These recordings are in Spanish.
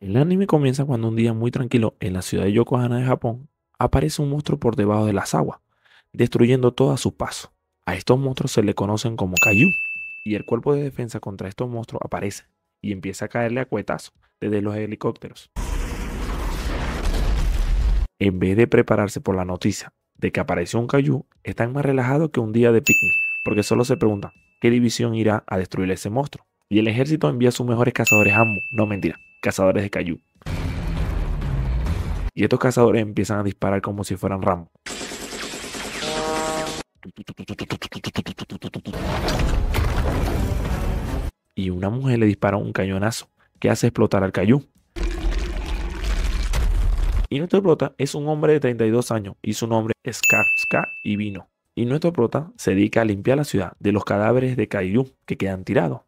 El anime comienza cuando un día muy tranquilo en la ciudad de Yokohama de Japón aparece un monstruo por debajo de las aguas, destruyendo todo a su paso. A estos monstruos se le conocen como Kaiju, y el cuerpo de defensa contra estos monstruos aparece y empieza a caerle a cuetazo desde los helicópteros. En vez de prepararse por la noticia de que apareció un Kaiju, están más relajados que un día de picnic, porque solo se pregunta, qué división irá a destruir ese monstruo y el ejército envía a sus mejores cazadores ambos, no mentira, cazadores de Cayu. Y estos cazadores empiezan a disparar como si fueran Rambo. Y una mujer le dispara un cañonazo que hace explotar al cayú. Y nuestro prota es un hombre de 32 años y su nombre es Ska, y Vino. Y nuestro prota se dedica a limpiar la ciudad de los cadáveres de Cayu que quedan tirados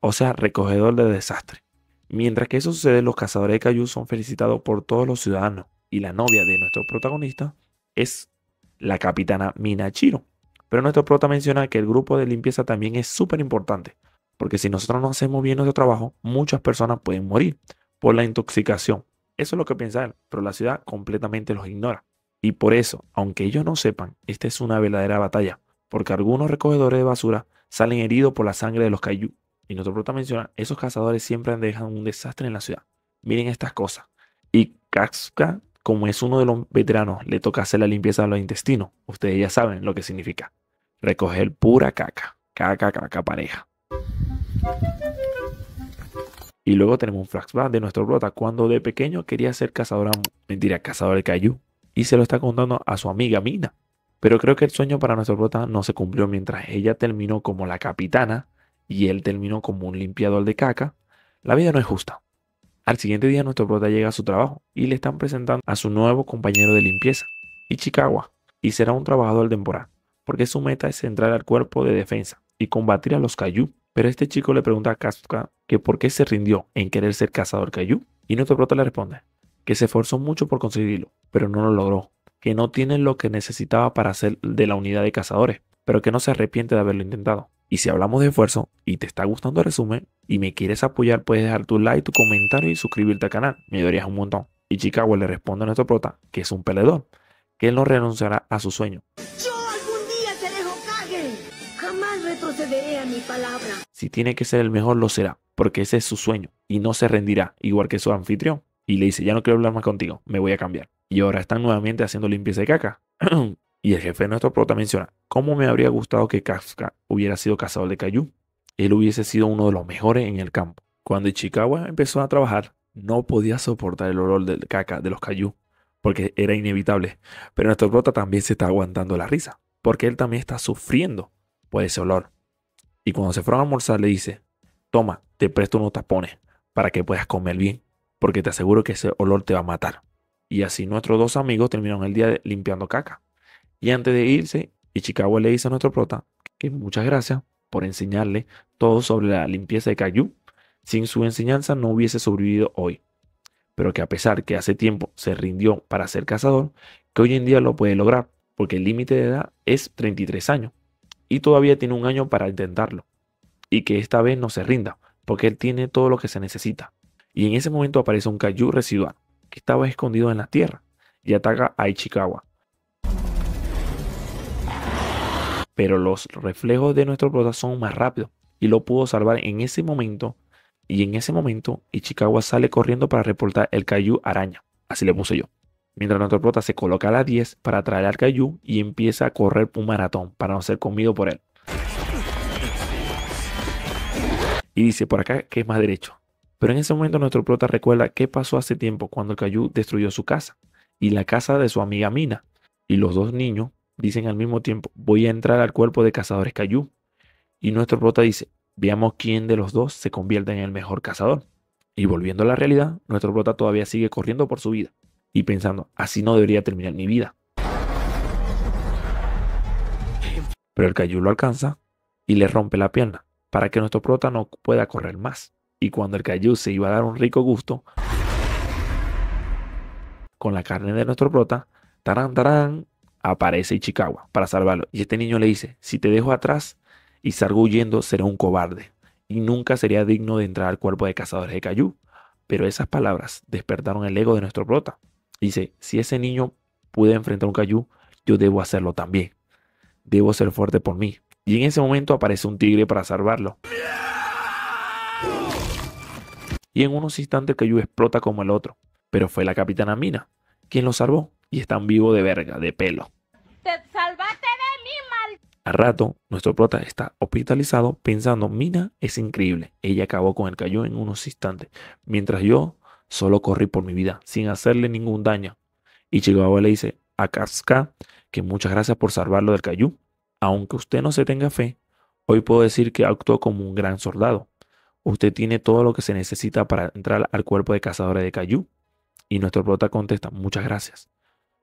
o sea, recogedor de desastre. Mientras que eso sucede, los cazadores de cayús son felicitados por todos los ciudadanos y la novia de nuestro protagonista es la capitana Minachiro. Pero nuestro prota menciona que el grupo de limpieza también es súper importante, porque si nosotros no hacemos bien nuestro trabajo, muchas personas pueden morir por la intoxicación. Eso es lo que piensa él, pero la ciudad completamente los ignora. Y por eso, aunque ellos no sepan, esta es una verdadera batalla, porque algunos recogedores de basura salen heridos por la sangre de los cayús y nuestro prota menciona, esos cazadores siempre han dejado un desastre en la ciudad. Miren estas cosas. Y Kaxka, como es uno de los veteranos, le toca hacer la limpieza de los intestinos. Ustedes ya saben lo que significa. Recoger pura caca. Caca, caca, pareja. Y luego tenemos un flashback de nuestro prota cuando de pequeño quería ser cazadora... mentira, cazador de cayú. Y se lo está contando a su amiga Mina. Pero creo que el sueño para nuestro prota no se cumplió mientras ella terminó como la capitana y él terminó como un limpiador de caca, la vida no es justa. Al siguiente día nuestro prota llega a su trabajo y le están presentando a su nuevo compañero de limpieza, Ichikawa, y será un trabajador temporal, porque su meta es entrar al cuerpo de defensa y combatir a los Kaiju. Pero este chico le pregunta a Kazuka que por qué se rindió en querer ser cazador Kaiju, y nuestro prota le responde que se esforzó mucho por conseguirlo, pero no lo logró, que no tiene lo que necesitaba para ser de la unidad de cazadores, pero que no se arrepiente de haberlo intentado. Y si hablamos de esfuerzo y te está gustando el resumen y me quieres apoyar, puedes dejar tu like, tu comentario y suscribirte al canal. Me ayudarías un montón. Y Chicago le responde a nuestro prota, que es un peleador, que él no renunciará a su sueño. Yo algún día seré Hokage. Jamás retrocederé a mi palabra. Si tiene que ser el mejor, lo será, porque ese es su sueño y no se rendirá, igual que su anfitrión. Y le dice, ya no quiero hablar más contigo, me voy a cambiar. Y ahora están nuevamente haciendo limpieza de caca. Y el jefe de nuestro prota menciona, ¿cómo me habría gustado que Kafka hubiera sido cazador de cayú? Él hubiese sido uno de los mejores en el campo. Cuando Ichikawa empezó a trabajar, no podía soportar el olor del caca de los cayú, porque era inevitable. Pero nuestro prota también se está aguantando la risa, porque él también está sufriendo por ese olor. Y cuando se fueron a almorzar le dice, toma, te presto unos tapones para que puedas comer bien, porque te aseguro que ese olor te va a matar. Y así nuestros dos amigos terminaron el día limpiando caca. Y antes de irse, Ichikawa le dice a nuestro prota que muchas gracias por enseñarle todo sobre la limpieza de Kaiju. Sin su enseñanza no hubiese sobrevivido hoy. Pero que a pesar que hace tiempo se rindió para ser cazador, que hoy en día lo puede lograr, porque el límite de edad es 33 años. Y todavía tiene un año para intentarlo. Y que esta vez no se rinda, porque él tiene todo lo que se necesita. Y en ese momento aparece un Kaiju residual, que estaba escondido en la tierra, y ataca a Ichikawa, pero los reflejos de nuestro prota son más rápidos y lo pudo salvar en ese momento. Y en ese momento, Ichikawa sale corriendo para reportar el Cayú araña. Así le puse yo. Mientras nuestro prota se coloca a las 10 para traer al Cayú y empieza a correr un maratón para no ser comido por él. Y dice por acá que es más derecho. Pero en ese momento nuestro prota recuerda qué pasó hace tiempo cuando el Cayú destruyó su casa y la casa de su amiga Mina. Y los dos niños dicen al mismo tiempo, voy a entrar al cuerpo de cazadores Cayú. Y nuestro prota dice, veamos quién de los dos se convierte en el mejor cazador. Y volviendo a la realidad, nuestro prota todavía sigue corriendo por su vida y pensando, así no debería terminar mi vida. Pero el Cayú lo alcanza y le rompe la pierna para que nuestro prota no pueda correr más. Y cuando el cayu se iba a dar un rico gusto, con la carne de nuestro prota, tarán, tarán, aparece Ichikawa para salvarlo. Y este niño le dice, si te dejo atrás y salgo huyendo, seré un cobarde y nunca sería digno de entrar al cuerpo de cazadores de cayú. Pero esas palabras despertaron el ego de nuestro prota. Dice, si ese niño puede enfrentar un cayú, yo debo hacerlo también. Debo ser fuerte por mí. Y en ese momento aparece un tigre para salvarlo. Y en unos instantes el explota como el otro. Pero fue la capitana Mina quien lo salvó. Y están vivo de verga, de pelo rato, nuestro prota está hospitalizado pensando, Mina es increíble, ella acabó con el cayó en unos instantes, mientras yo solo corrí por mi vida, sin hacerle ningún daño. Y Chihuahua le dice a Casca que muchas gracias por salvarlo del cayú. Aunque usted no se tenga fe, hoy puedo decir que actuó como un gran soldado. Usted tiene todo lo que se necesita para entrar al cuerpo de cazadores de cayú. Y nuestro prota contesta, muchas gracias.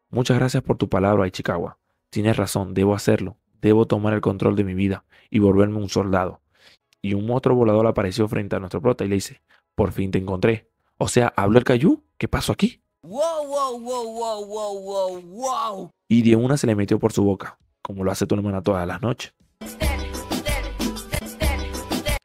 Muchas gracias por tu palabra, Ichikawa. Tienes razón, debo hacerlo. Debo tomar el control de mi vida y volverme un soldado. Y un otro volador apareció frente a nuestro prota y le dice, por fin te encontré. O sea, ¿habló el cayú? ¿Qué pasó aquí? Y de una se le metió por su boca, como lo hace tu hermana todas las noches.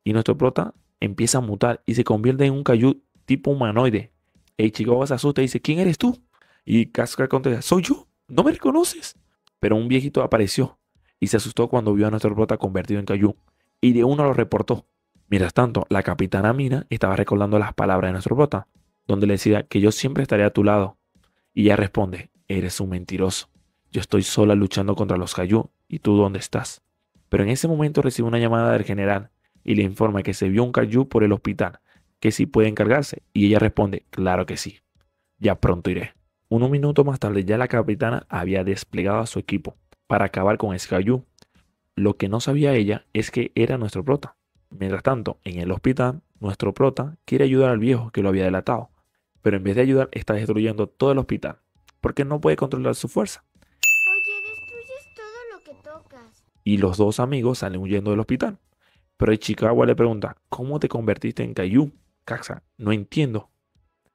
Y nuestro prota empieza a mutar y se convierte en un cayú tipo humanoide. El chico se asusta y dice, ¿quién eres tú? Y Cascar contesta, soy yo, no me reconoces. Pero un viejito apareció y se asustó cuando vio a nuestro bota convertido en Cayú, y de uno lo reportó. Mientras tanto, la capitana Mina estaba recordando las palabras de nuestro bota, donde le decía que yo siempre estaré a tu lado. Y ella responde, eres un mentiroso. Yo estoy sola luchando contra los Cayú, ¿y tú dónde estás? Pero en ese momento recibe una llamada del general y le informa que se vio un Cayú por el hospital, que si puede encargarse, y ella responde, claro que sí, ya pronto iré. Unos minuto más tarde ya la capitana había desplegado a su equipo para acabar con Skyu, Lo que no sabía ella es que era nuestro prota. Mientras tanto, en el hospital, nuestro prota quiere ayudar al viejo que lo había delatado, pero en vez de ayudar está destruyendo todo el hospital, porque no puede controlar su fuerza. Oye, destruyes todo lo que tocas. Y los dos amigos salen huyendo del hospital. Pero Ichikawa le pregunta, ¿cómo te convertiste en Kaiju? Kaxa, no entiendo.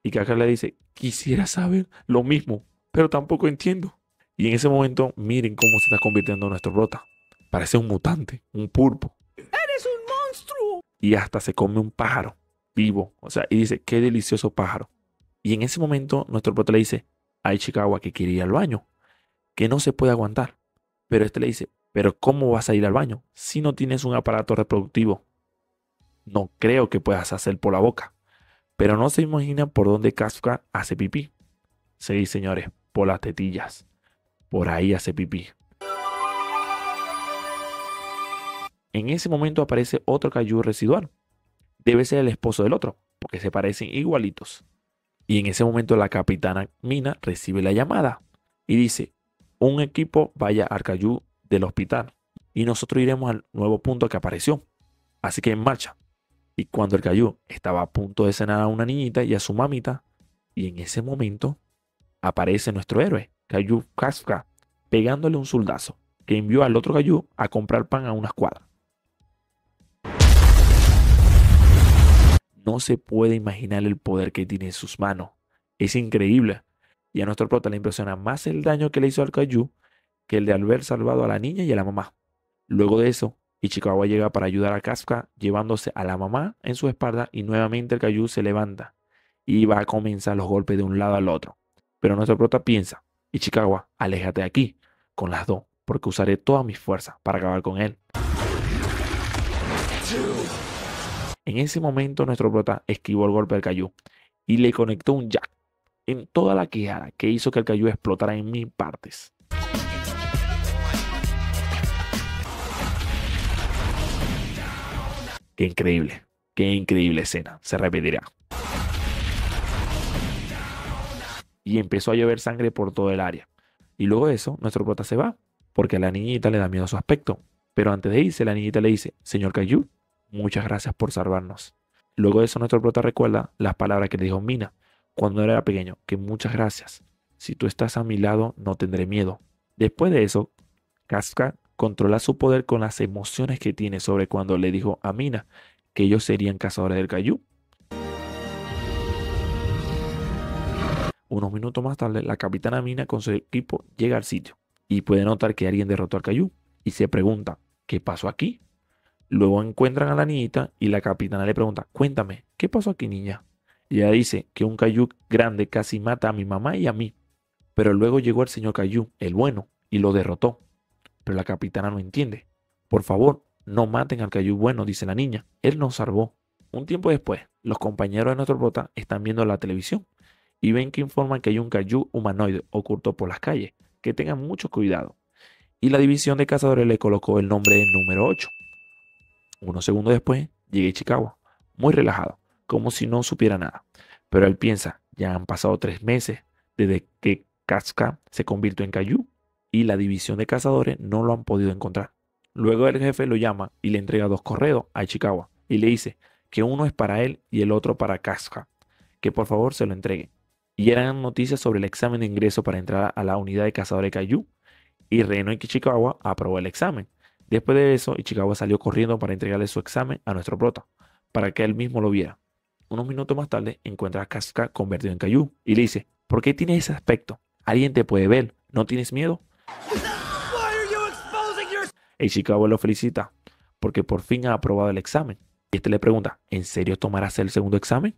Y Kaxa le dice, quisiera saber lo mismo, pero tampoco entiendo. Y en ese momento, miren cómo se está convirtiendo nuestro Brota. Parece un mutante, un pulpo. ¡Eres un monstruo! Y hasta se come un pájaro vivo. O sea, y dice, qué delicioso pájaro. Y en ese momento, nuestro Brota le dice, hay Chicago que quiere ir al baño, que no se puede aguantar. Pero este le dice, pero ¿cómo vas a ir al baño si no tienes un aparato reproductivo? No creo que puedas hacer por la boca. Pero no se imaginan por dónde Casca hace pipí. Sí, señores, por las tetillas por ahí hace pipí. En ese momento aparece otro cayú residual. Debe ser el esposo del otro, porque se parecen igualitos. Y en ese momento la capitana Mina recibe la llamada y dice, un equipo vaya al cayú del hospital y nosotros iremos al nuevo punto que apareció. Así que en marcha. Y cuando el cayú estaba a punto de cenar a una niñita y a su mamita, y en ese momento aparece nuestro héroe, Cayu casca pegándole un soldazo, que envió al otro Cayu a comprar pan a una escuadra. No se puede imaginar el poder que tiene en sus manos. Es increíble. Y a nuestro prota le impresiona más el daño que le hizo al Cayú que el de haber salvado a la niña y a la mamá. Luego de eso, Ichikawa llega para ayudar a Casca llevándose a la mamá en su espalda y nuevamente el Cayu se levanta y va a comenzar los golpes de un lado al otro. Pero nuestro prota piensa Ichikawa, aléjate de aquí, con las dos, porque usaré todas mis fuerzas para acabar con él. En ese momento nuestro prota esquivó el golpe del Cayu y le conectó un jack en toda la quijada que hizo que el Cayu explotara en mil partes. Qué increíble, qué increíble escena, se repetirá. y empezó a llover sangre por todo el área. Y luego de eso, nuestro prota se va, porque a la niñita le da miedo su aspecto. Pero antes de irse, la niñita le dice, señor Cayu, muchas gracias por salvarnos. Luego de eso, nuestro prota recuerda las palabras que le dijo Mina cuando era pequeño, que muchas gracias. Si tú estás a mi lado, no tendré miedo. Después de eso, Casca controla su poder con las emociones que tiene sobre cuando le dijo a Mina que ellos serían cazadores del Cayu. Unos minutos más tarde, la capitana Mina con su equipo llega al sitio y puede notar que alguien derrotó al cayú y se pregunta, ¿qué pasó aquí? Luego encuentran a la niñita y la capitana le pregunta, cuéntame, ¿qué pasó aquí niña? Y ella dice que un cayú grande casi mata a mi mamá y a mí. Pero luego llegó el señor cayú, el bueno, y lo derrotó. Pero la capitana no entiende. Por favor, no maten al cayú bueno, dice la niña. Él nos salvó. Un tiempo después, los compañeros de nuestro bota están viendo la televisión y ven que informan que hay un cayú humanoide oculto por las calles. Que tengan mucho cuidado. Y la división de cazadores le colocó el nombre de número 8. Unos segundos después, llegué a Chicago, muy relajado, como si no supiera nada. Pero él piensa, ya han pasado tres meses desde que Casca se convirtió en Cayú y la división de cazadores no lo han podido encontrar. Luego el jefe lo llama y le entrega dos correos a Chicago y le dice que uno es para él y el otro para Casca, que por favor se lo entregue. Y eran noticias sobre el examen de ingreso para entrar a la unidad de cazadores cayú Y Reno Ichikawa aprobó el examen. Después de eso, Ichikawa salió corriendo para entregarle su examen a nuestro prota, para que él mismo lo viera. Unos minutos más tarde, encuentra a Kasuka convertido en cayú y le dice, ¿por qué tienes ese aspecto? Alguien te puede ver, ¿no tienes miedo? Ichikawa lo felicita porque por fin ha aprobado el examen. Y este le pregunta, ¿en serio tomarás el segundo examen?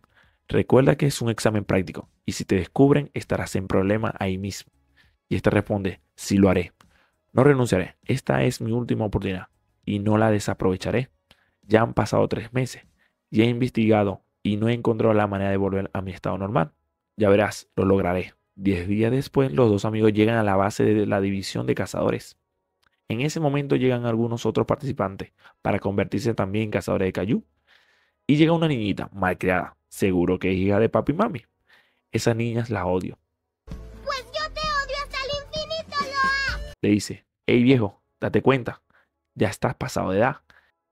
Recuerda que es un examen práctico y si te descubren estarás en problema ahí mismo. Y esta responde, si lo haré. No renunciaré. Esta es mi última oportunidad y no la desaprovecharé. Ya han pasado tres meses ya he investigado y no he encontrado la manera de volver a mi estado normal. Ya verás, lo lograré. Diez días después, los dos amigos llegan a la base de la división de cazadores. En ese momento llegan algunos otros participantes para convertirse también en cazadores de cayú. Y llega una niñita malcriada Seguro que es hija de papi y mami. Esas niñas las odio. Pues yo te odio hasta el infinito, Loa. Le dice, hey viejo, date cuenta, ya estás pasado de edad.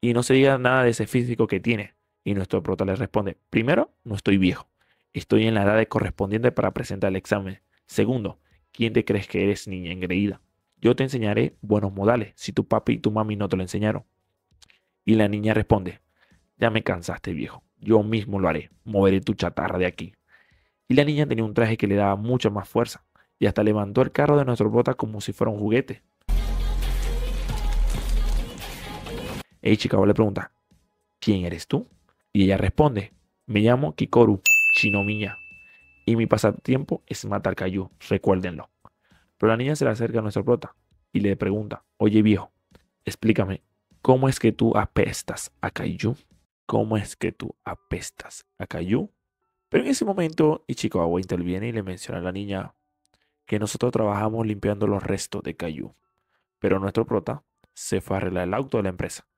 Y no se diga nada de ese físico que tiene. Y nuestro prota le responde, primero, no estoy viejo. Estoy en la edad correspondiente para presentar el examen. Segundo, ¿quién te crees que eres niña engreída? Yo te enseñaré buenos modales si tu papi y tu mami no te lo enseñaron. Y la niña responde, ya me cansaste viejo. Yo mismo lo haré, moveré tu chatarra de aquí. Y la niña tenía un traje que le daba mucha más fuerza, y hasta levantó el carro de nuestro brota como si fuera un juguete. Ichikawa le pregunta, ¿quién eres tú? Y ella responde, me llamo Kikoru Shinomiya y mi pasatiempo es matar kaiju, recuérdenlo. Pero la niña se le acerca a nuestro prota y le pregunta, oye viejo, explícame, ¿cómo es que tú apestas a kaiju? ¿Cómo es que tú apestas a Cayu? Pero en ese momento, Ichikawa interviene y le menciona a la niña que nosotros trabajamos limpiando los restos de Cayu. Pero nuestro prota se fue a arreglar el auto de la empresa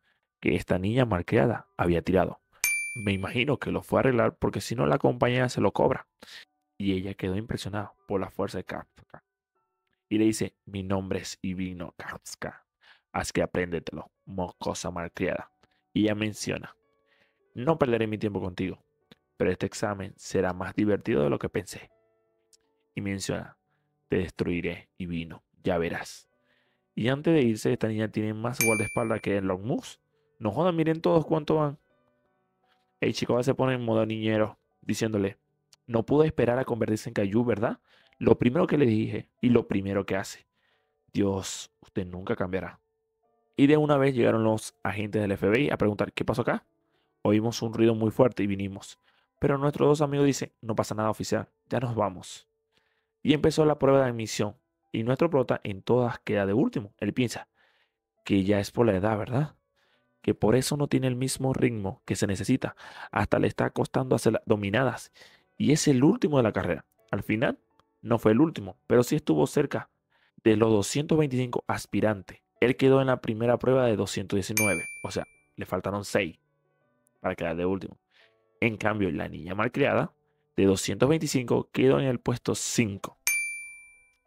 que esta niña malcriada había tirado. Me imagino que lo fue a arreglar porque si no la compañía se lo cobra. Y ella quedó impresionada por la fuerza de Kafka. Y le dice, mi nombre es Ivino Kafka. Haz que apréndetelo, mocosa malcriada. Y ella menciona no perderé mi tiempo contigo, pero este examen será más divertido de lo que pensé. Y menciona, te destruiré y vino, ya verás. Y antes de irse, esta niña tiene más espalda que Long Moose. No jodan, miren todos cuánto van. El chico se pone en modo niñero, diciéndole, no pude esperar a convertirse en Cayu, ¿verdad? Lo primero que le dije y lo primero que hace. Dios, usted nunca cambiará. Y de una vez llegaron los agentes del FBI a preguntar, ¿qué pasó acá? Oímos un ruido muy fuerte y vinimos. Pero nuestros dos amigos dicen, no pasa nada oficial, ya nos vamos. Y empezó la prueba de admisión. Y nuestro prota en todas queda de último. Él piensa que ya es por la edad, ¿verdad? Que por eso no tiene el mismo ritmo que se necesita. Hasta le está costando hacer las dominadas. Y es el último de la carrera. Al final, no fue el último, pero sí estuvo cerca de los 225 aspirantes. Él quedó en la primera prueba de 219. O sea, le faltaron 6 para quedar de último. En cambio, la niña malcriada de 225 quedó en el puesto 5.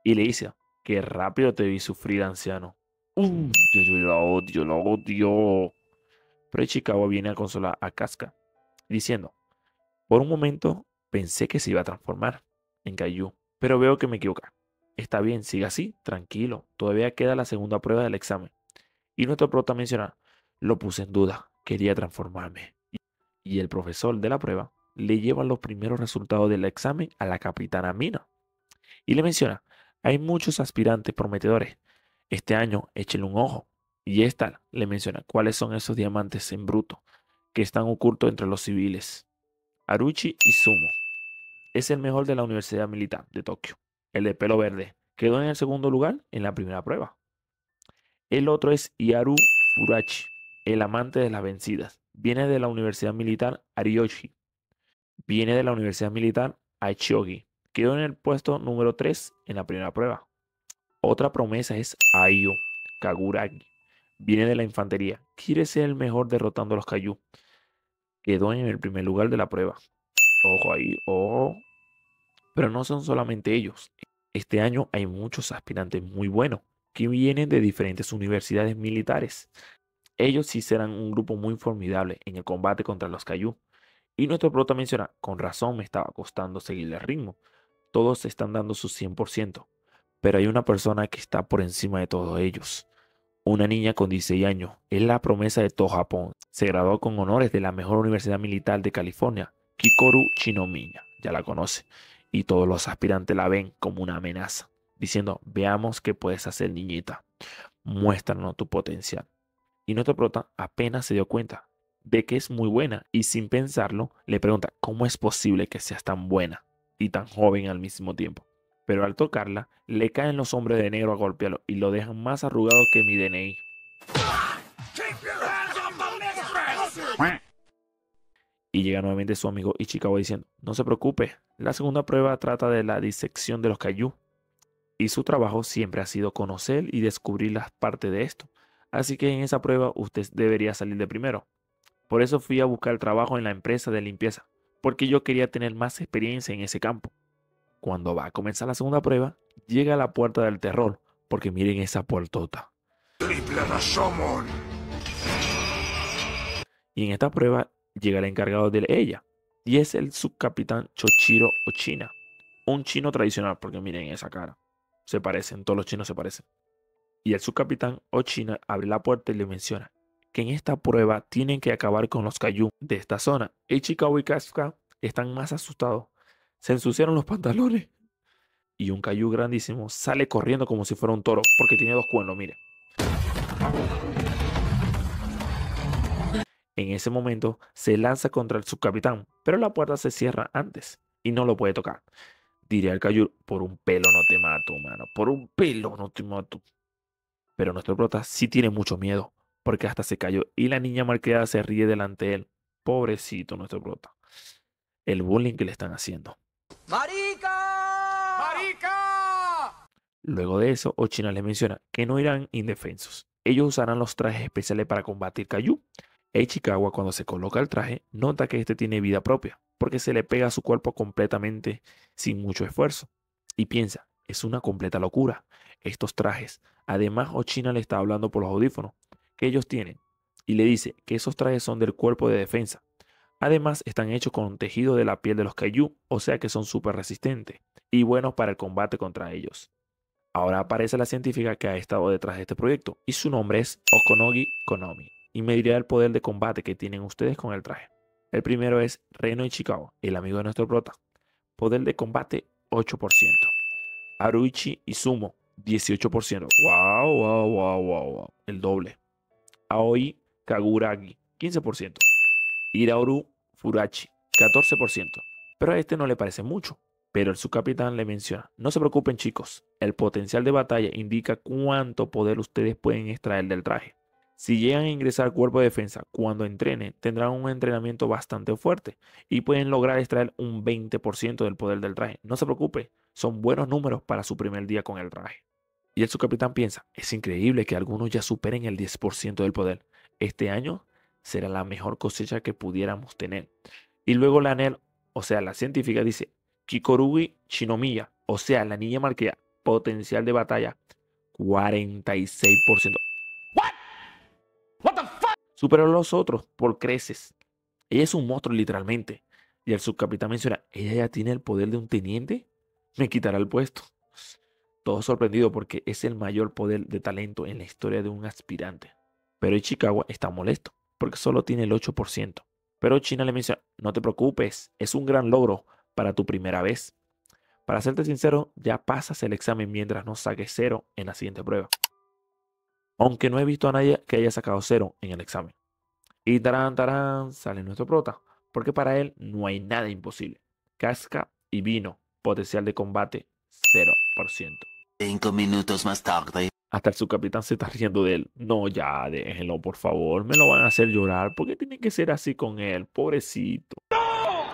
Y le dice, qué rápido te vi sufrir, anciano. Uh, yo, yo la odio, lo odio. Pero Chicago viene a consolar a Casca, diciendo, por un momento pensé que se iba a transformar en Caillou, pero veo que me equivoca. Está bien, siga así, tranquilo. Todavía queda la segunda prueba del examen. Y nuestro prota menciona, lo puse en duda, quería transformarme y el profesor de la prueba le lleva los primeros resultados del examen a la capitana Mina. Y le menciona, hay muchos aspirantes prometedores. Este año échele un ojo. Y esta le menciona cuáles son esos diamantes en bruto que están ocultos entre los civiles. Aruchi Sumo. es el mejor de la Universidad Militar de Tokio, el de pelo verde. Quedó en el segundo lugar en la primera prueba. El otro es Iaru Furachi, el amante de las vencidas viene de la Universidad Militar Ariyoshi, viene de la Universidad Militar Achogi. Quedó en el puesto número 3 en la primera prueba. Otra promesa es Ayo Kaguragi. Viene de la infantería. Quiere ser el mejor derrotando a los Kayu. Quedó en el primer lugar de la prueba. Ojo ahí, ojo. Pero no son solamente ellos. Este año hay muchos aspirantes muy buenos que vienen de diferentes universidades militares. Ellos sí serán un grupo muy formidable en el combate contra los cayú Y nuestro prota menciona, con razón me estaba costando seguirle el ritmo. Todos están dando su 100%, pero hay una persona que está por encima de todos ellos. Una niña con 16 años, es la promesa de todo Japón. Se graduó con honores de la mejor universidad militar de California, Kikoru Shinomiya, ya la conoce, y todos los aspirantes la ven como una amenaza, diciendo, veamos qué puedes hacer niñita, muéstranos tu potencial. Y nuestro prota apenas se dio cuenta de que es muy buena y sin pensarlo le pregunta cómo es posible que seas tan buena y tan joven al mismo tiempo. Pero al tocarla, le caen los hombres de negro a golpearlo y lo dejan más arrugado que mi DNI. Y llega nuevamente su amigo Ichikawa diciendo, no se preocupe, la segunda prueba trata de la disección de los kaiju. Y su trabajo siempre ha sido conocer y descubrir las partes de esto. Así que en esa prueba usted debería salir de primero. Por eso fui a buscar trabajo en la empresa de limpieza, porque yo quería tener más experiencia en ese campo. Cuando va a comenzar la segunda prueba, llega a la puerta del terror, porque miren esa puertota. Triple Y en esta prueba llega el encargado de ella, y es el subcapitán Chochiro Ochina, un chino tradicional, porque miren esa cara. Se parecen, todos los chinos se parecen y el subcapitán Ochina abre la puerta y le menciona que en esta prueba tienen que acabar con los cayú de esta zona. Ichikawa y Kasuka están más asustados. Se ensuciaron los pantalones. Y un cayú grandísimo sale corriendo como si fuera un toro, porque tiene dos cuernos, mire. En ese momento se lanza contra el subcapitán, pero la puerta se cierra antes y no lo puede tocar. Diría el cayú por un pelo no te mato, mano, por un pelo no te mato. Pero nuestro prota sí tiene mucho miedo, porque hasta se cayó y la niña marqueada se ríe delante de él. Pobrecito nuestro prota. El bullying que le están haciendo. ¡Marica! ¡Marica! Luego de eso, Ochina le menciona que no irán indefensos. Ellos usarán los trajes especiales para combatir Kayu. Eichikawa, cuando se coloca el traje, nota que este tiene vida propia, porque se le pega a su cuerpo completamente sin mucho esfuerzo. Y piensa, es una completa locura estos trajes. Además, Ochina le está hablando por los audífonos que ellos tienen y le dice que esos trajes son del cuerpo de defensa. Además, están hechos con tejido de la piel de los Kaiju, o sea que son súper resistentes y buenos para el combate contra ellos. Ahora aparece la científica que ha estado detrás de este proyecto y su nombre es Okonogi Konomi y me dirá el poder de combate que tienen ustedes con el traje. El primero es Reno y Chicago, el amigo de nuestro prota. Poder de combate 8%. Aruchi y Sumo, 18%. Wow, wow, wow, wow, El doble. Aoi Kaguragi, 15%. Iraoru Furachi, 14%. Pero a este no le parece mucho. Pero el subcapitán le menciona, no se preocupen chicos, el potencial de batalla indica cuánto poder ustedes pueden extraer del traje. Si llegan a ingresar al cuerpo de defensa cuando entrenen, tendrán un entrenamiento bastante fuerte y pueden lograr extraer un 20% del poder del traje. No se preocupe, son buenos números para su primer día con el traje. Y el subcapitán piensa, es increíble que algunos ya superen el 10% del poder. Este año será la mejor cosecha que pudiéramos tener. Y luego la ANEL, o sea, la científica, dice, Kikorugi Shinomiya, o sea, la niña marquea, potencial de batalla, 46%. What? What the fuck? Superó a los otros por creces. Ella es un monstruo literalmente. Y el subcapitán menciona, ella ya tiene el poder de un teniente me quitará el puesto. Todo sorprendido porque es el mayor poder de talento en la historia de un aspirante. Pero Ichikawa está molesto porque solo tiene el 8%. Pero China le menciona, no te preocupes, es un gran logro para tu primera vez. Para serte sincero, ya pasas el examen mientras no saques cero en la siguiente prueba. Aunque no he visto a nadie que haya sacado cero en el examen. Y tarán, tarán, sale nuestro prota, porque para él no hay nada imposible. Casca y vino potencial de combate 0%. Cinco minutos más tarde. Hasta su capitán se está riendo de él. No, ya, déjenlo, por favor. Me lo van a hacer llorar. ¿Por qué tiene que ser así con él? Pobrecito. ¡No!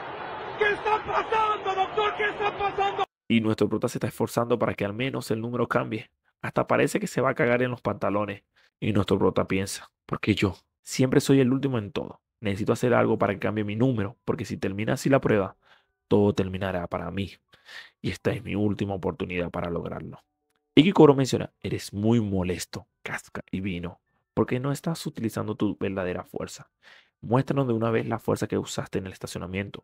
¿Qué está pasando, doctor? ¿Qué está pasando? Y nuestro prota se está esforzando para que al menos el número cambie. Hasta parece que se va a cagar en los pantalones. Y nuestro prota piensa, porque yo siempre soy el último en todo. Necesito hacer algo para que cambie mi número, porque si termina así la prueba, todo terminará para mí y esta es mi última oportunidad para lograrlo. Ikikoro menciona, eres muy molesto, casca y vino, porque no estás utilizando tu verdadera fuerza. Muéstranos de una vez la fuerza que usaste en el estacionamiento.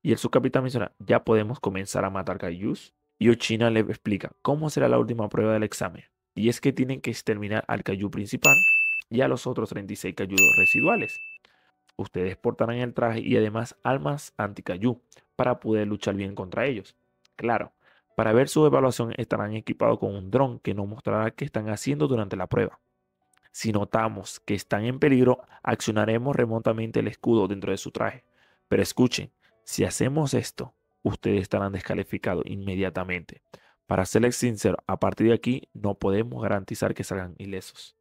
Y el subcapitán menciona, ya podemos comenzar a matar Kaijus. Y Ochina le explica cómo será la última prueba del examen. Y es que tienen que exterminar al Kaiju principal y a los otros 36 kaijus residuales. Ustedes portarán el traje y además armas anti-Kaiju, para poder luchar bien contra ellos. Claro, para ver su evaluación estarán equipados con un dron que nos mostrará qué están haciendo durante la prueba. Si notamos que están en peligro, accionaremos remotamente el escudo dentro de su traje. Pero escuchen, si hacemos esto, ustedes estarán descalificados inmediatamente. Para serles sincero, a partir de aquí no podemos garantizar que salgan ilesos.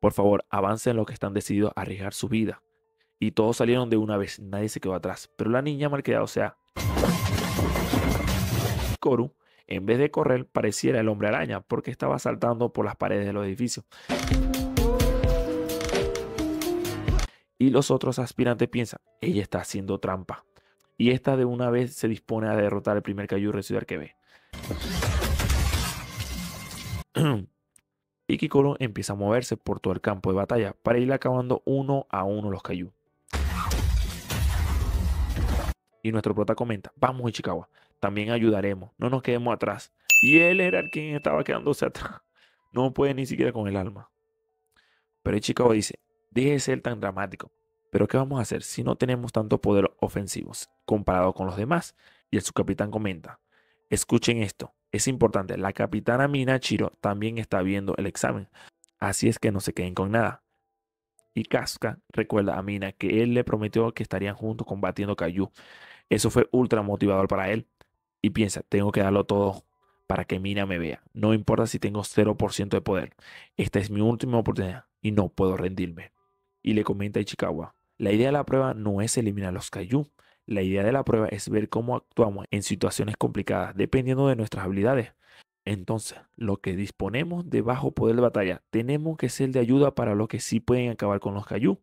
Por favor, avancen los que están decididos a arriesgar su vida. Y todos salieron de una vez, nadie se quedó atrás. Pero la niña queda o sea, Coru, en vez de correr, pareciera el hombre araña porque estaba saltando por las paredes de los edificios. Y los otros aspirantes piensan, ella está haciendo trampa. Y esta de una vez se dispone a derrotar al primer Kaiju residual que ve. y Kikoro empieza a moverse por todo el campo de batalla para ir acabando uno a uno los Kaiju. Y nuestro prota comenta, vamos Ichikawa, también ayudaremos, no nos quedemos atrás. Y él era el quien estaba quedándose atrás. No puede ni siquiera con el alma. Pero Ichikawa dice, deje de ser tan dramático. Pero ¿qué vamos a hacer si no tenemos tanto poder ofensivos comparado con los demás? Y el subcapitán comenta, escuchen esto, es importante, la capitana Mina Chiro también está viendo el examen. Así es que no se queden con nada. Y Casca recuerda a Mina que él le prometió que estarían juntos combatiendo Kaiju eso fue ultra motivador para él. Y piensa, tengo que darlo todo para que Mina me vea. No importa si tengo 0% de poder. Esta es mi última oportunidad y no puedo rendirme. Y le comenta a Ichikawa, la idea de la prueba no es eliminar los Kaiju. La idea de la prueba es ver cómo actuamos en situaciones complicadas, dependiendo de nuestras habilidades. Entonces, lo que disponemos de bajo poder de batalla, tenemos que ser de ayuda para los que sí pueden acabar con los Kaiju.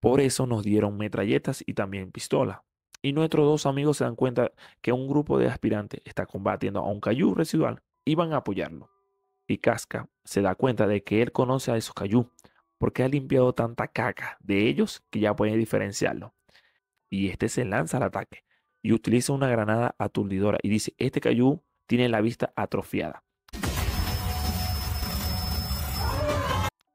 Por eso nos dieron metralletas y también pistolas y nuestros dos amigos se dan cuenta que un grupo de aspirantes está combatiendo a un cayú residual y van a apoyarlo. Y Casca se da cuenta de que él conoce a esos cayú porque ha limpiado tanta caca de ellos que ya puede diferenciarlo. Y este se lanza al ataque y utiliza una granada aturdidora y dice, este cayú tiene la vista atrofiada.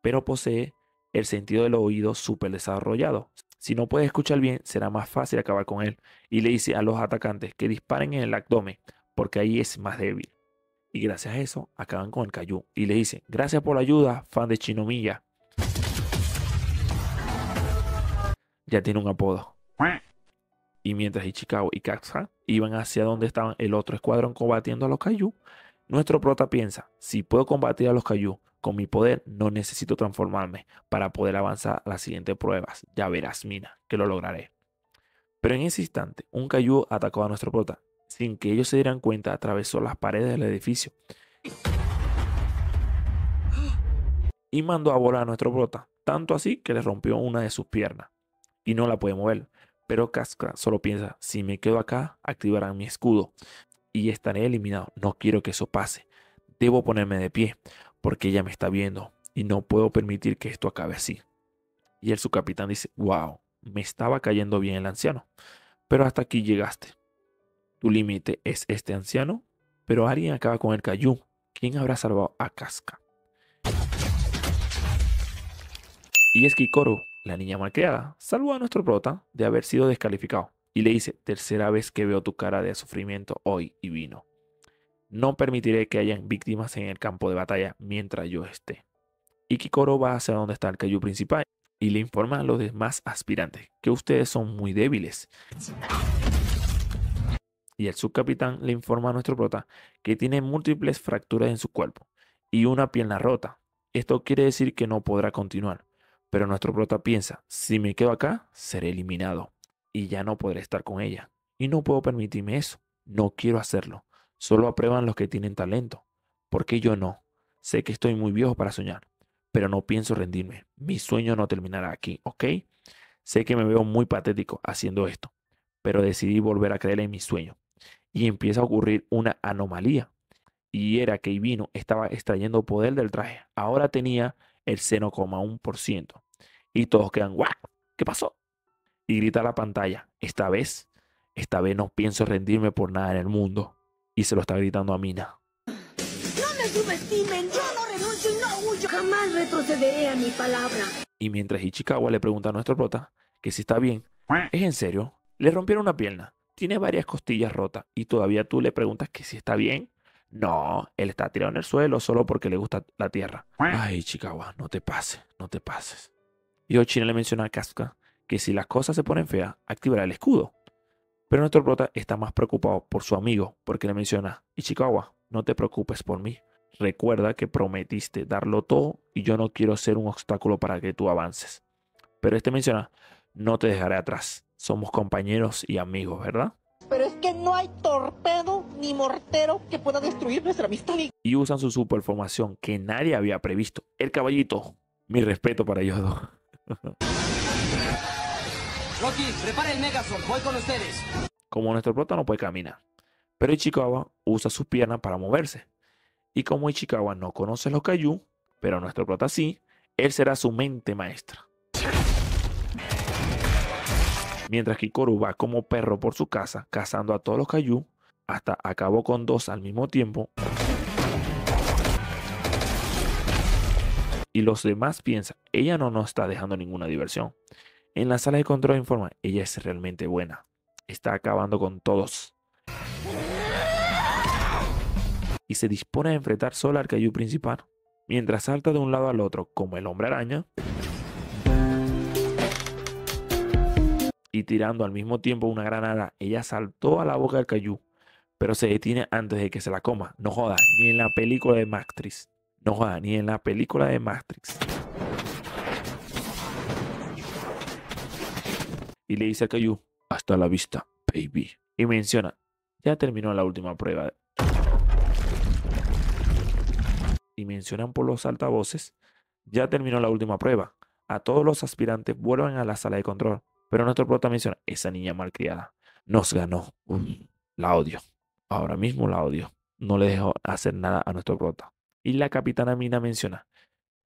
Pero posee el sentido del oído súper desarrollado. Si no puede escuchar bien, será más fácil acabar con él. Y le dice a los atacantes que disparen en el abdomen, porque ahí es más débil. Y gracias a eso, acaban con el cayú. Y le dice, gracias por la ayuda, fan de Chinomilla. Ya tiene un apodo. Y mientras Ichikawa y Katsa iban hacia donde estaban el otro escuadrón combatiendo a los Kaiju, nuestro prota piensa, si puedo combatir a los Kaiju, con mi poder no necesito transformarme para poder avanzar a las siguientes pruebas. Ya verás, Mina, que lo lograré. Pero en ese instante, un cayú atacó a nuestro prota. Sin que ellos se dieran cuenta, atravesó las paredes del edificio y mandó a volar a nuestro prota, tanto así que le rompió una de sus piernas y no la puede mover. Pero Casca solo piensa, si me quedo acá, activarán mi escudo y estaré eliminado. No quiero que eso pase. Debo ponerme de pie porque ella me está viendo y no puedo permitir que esto acabe así. Y el subcapitán dice, wow, me estaba cayendo bien el anciano, pero hasta aquí llegaste. Tu límite es este anciano, pero alguien acaba con el cayú. ¿Quién habrá salvado a Casca? Y es que Kikoru, la niña malcriada, salvó a nuestro prota de haber sido descalificado y le dice, tercera vez que veo tu cara de sufrimiento hoy y vino. No permitiré que hayan víctimas en el campo de batalla mientras yo esté. Ikikoro va hacia donde está el Kaiju principal y le informa a los demás aspirantes que ustedes son muy débiles. Y el subcapitán le informa a nuestro prota que tiene múltiples fracturas en su cuerpo y una pierna rota. Esto quiere decir que no podrá continuar. Pero nuestro prota piensa, si me quedo acá, seré eliminado y ya no podré estar con ella. Y no puedo permitirme eso. No quiero hacerlo. Solo aprueban los que tienen talento. ¿Por qué yo no? Sé que estoy muy viejo para soñar, pero no pienso rendirme. Mi sueño no terminará aquí, ¿ok? Sé que me veo muy patético haciendo esto, pero decidí volver a creer en mi sueño. Y empieza a ocurrir una anomalía. Y era que Ivino estaba extrayendo poder del traje. Ahora tenía el 0,1%. Y todos quedan, ¡guau! ¿Qué pasó? Y grita la pantalla, esta vez, esta vez no pienso rendirme por nada en el mundo y se lo está gritando a Mina. No me subestimen, yo no renuncio y no huyo. Jamás retrocederé a mi palabra. Y mientras Ichikawa le pregunta a nuestro prota que si está bien, ¿es en serio? Le rompieron una pierna, tiene varias costillas rotas y todavía tú le preguntas que si está bien. No, él está tirado en el suelo solo porque le gusta la tierra. Ay, Ichikawa, no te pases, no te pases. Y china le menciona a Casca que si las cosas se ponen feas, activará el escudo. Pero nuestro prota está más preocupado por su amigo, porque le menciona, Ichikawa, no te preocupes por mí. Recuerda que prometiste darlo todo y yo no quiero ser un obstáculo para que tú avances. Pero este menciona, no te dejaré atrás. Somos compañeros y amigos, ¿verdad? Pero es que no hay torpedo ni mortero que pueda destruir nuestra amistad. Y usan su superformación que nadie había previsto. El caballito. Mi respeto para ellos dos. Rocky, el con ustedes. Como nuestro prota no puede caminar, pero Ichikawa usa sus piernas para moverse. Y como Ichikawa no conoce los Kaiju, pero nuestro prota sí, él será su mente maestra. Mientras Kikoru va como perro por su casa, cazando a todos los Kaiju, hasta acabó con dos al mismo tiempo. Y los demás piensan, ella no nos está dejando ninguna diversión. En la sala de control informa, ella es realmente buena. Está acabando con todos. Y se dispone a enfrentar solo al Cayu principal, mientras salta de un lado al otro como el hombre araña. Y tirando al mismo tiempo una granada, ella saltó a la boca del Cayu, pero se detiene antes de que se la coma. No joda, ni en la película de Matrix. No joda, ni en la película de Matrix. y le dice a Caillou, hasta la vista, baby. Y menciona, ya terminó la última prueba. Y mencionan por los altavoces, ya terminó la última prueba. A todos los aspirantes vuelven a la sala de control. Pero nuestro prota menciona, esa niña malcriada nos ganó. un la odio. Ahora mismo la odio. No le dejo hacer nada a nuestro prota. Y la capitana Mina menciona,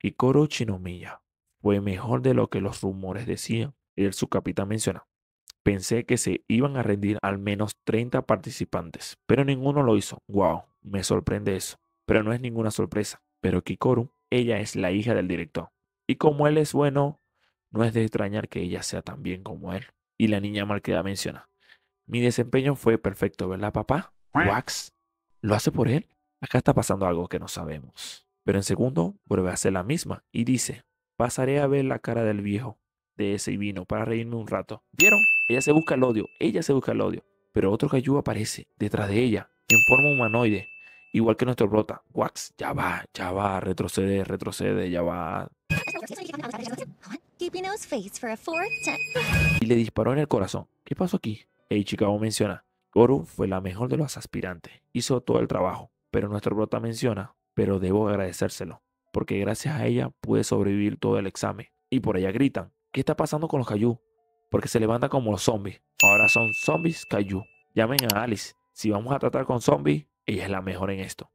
Ikoro Chinomiya fue mejor de lo que los rumores decían. El capitán menciona, pensé que se iban a rendir al menos 30 participantes, pero ninguno lo hizo. ¡Wow! Me sorprende eso. Pero no es ninguna sorpresa. Pero Kikoru, ella es la hija del director. Y como él es bueno, no es de extrañar que ella sea tan bien como él. Y la niña malcriada menciona, mi desempeño fue perfecto, ¿verdad, papá? Wax, ¿lo hace por él? Acá está pasando algo que no sabemos. Pero en segundo, vuelve a hacer la misma y dice, pasaré a ver la cara del viejo de ese vino para reírme un rato. ¿Vieron? Ella se busca el odio, ella se busca el odio. Pero otro Kaiju aparece detrás de ella, en forma humanoide, igual que nuestro Brota. Wax, ya va, ya va, retrocede, retrocede, ya va. Y le disparó en el corazón. ¿Qué pasó aquí? Hey, menciona, Goru fue la mejor de los aspirantes, hizo todo el trabajo, pero nuestro Brota menciona, pero debo agradecérselo, porque gracias a ella pude sobrevivir todo el examen. Y por ella gritan, ¿Qué está pasando con los cayú? Porque se levantan como los zombies. Ahora son zombies Cayu. Llamen a Alice. Si vamos a tratar con zombies, ella es la mejor en esto.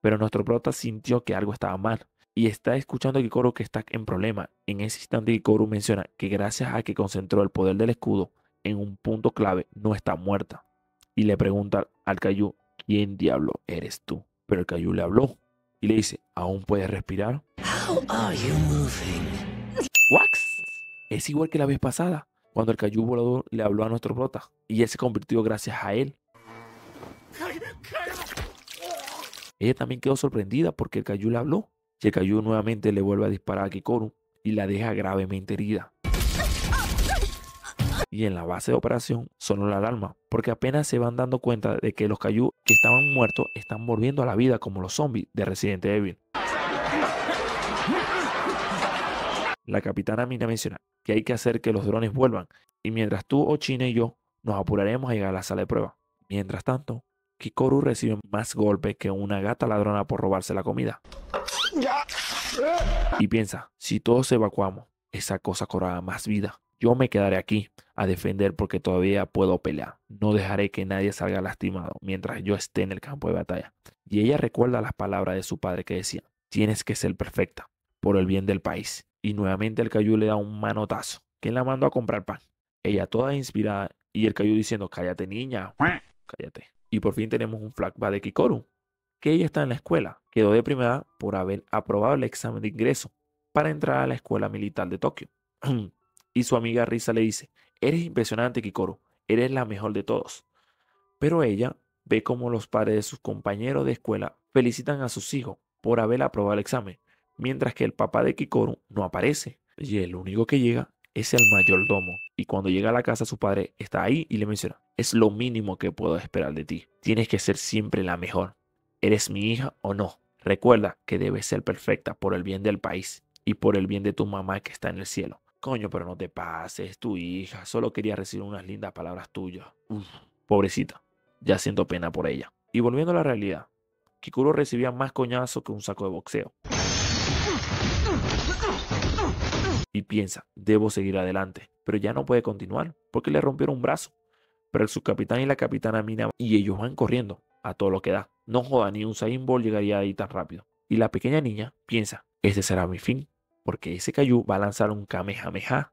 Pero nuestro prota sintió que algo estaba mal y está escuchando a Kikoru que está en problema. En ese instante Kikoru menciona que gracias a que concentró el poder del escudo en un punto clave, no está muerta. Y le pregunta al Kaiju, ¿quién diablo eres tú? Pero el Kaiju le habló y le dice, ¿aún puedes respirar? Wax. Es igual que la vez pasada, cuando el cayú volador le habló a nuestro prota y él se convirtió gracias a él. Ella también quedó sorprendida porque el cayú le habló y el cayú nuevamente le vuelve a disparar a Kikoru y la deja gravemente herida y en la base de operación sonó la alarma, porque apenas se van dando cuenta de que los Cayu que estaban muertos están volviendo a la vida como los zombies de Resident Evil. La capitana Mina menciona que hay que hacer que los drones vuelvan, y mientras tú, o china y yo nos apuraremos a llegar a la sala de prueba. Mientras tanto, Kikoru recibe más golpes que una gata ladrona por robarse la comida. Y piensa, si todos evacuamos, esa cosa cobrará más vida. Yo me quedaré aquí a defender porque todavía puedo pelear. No dejaré que nadie salga lastimado mientras yo esté en el campo de batalla. Y ella recuerda las palabras de su padre que decía, tienes que ser perfecta por el bien del país. Y nuevamente el Cayú le da un manotazo, ¿Quién la mandó a comprar pan. Ella toda inspirada y el Cayú diciendo, cállate niña, cállate. Y por fin tenemos un flashback de Kikoru, que ella está en la escuela. Quedó primera por haber aprobado el examen de ingreso para entrar a la escuela militar de Tokio. Y su amiga Risa le dice, eres impresionante, Kikoro, eres la mejor de todos. Pero ella ve como los padres de sus compañeros de escuela felicitan a sus hijos por haber aprobado el examen, mientras que el papá de Kikoro no aparece. Y el único que llega es el mayordomo. Y cuando llega a la casa, su padre está ahí y le menciona, es lo mínimo que puedo esperar de ti. Tienes que ser siempre la mejor. ¿Eres mi hija o no? Recuerda que debes ser perfecta por el bien del país y por el bien de tu mamá que está en el cielo. Coño, pero no te pases, tu hija. Solo quería recibir unas lindas palabras tuyas. pobrecita. Ya siento pena por ella. Y volviendo a la realidad, Kikuro recibía más coñazo que un saco de boxeo. Y piensa, debo seguir adelante. Pero ya no puede continuar porque le rompieron un brazo. Pero el subcapitán y la capitana Mina y ellos van corriendo a todo lo que da. No joda, ni un saimbol llegaría ahí tan rápido. Y la pequeña niña piensa, ese será mi fin porque ese cayú va a lanzar un Kamehameha.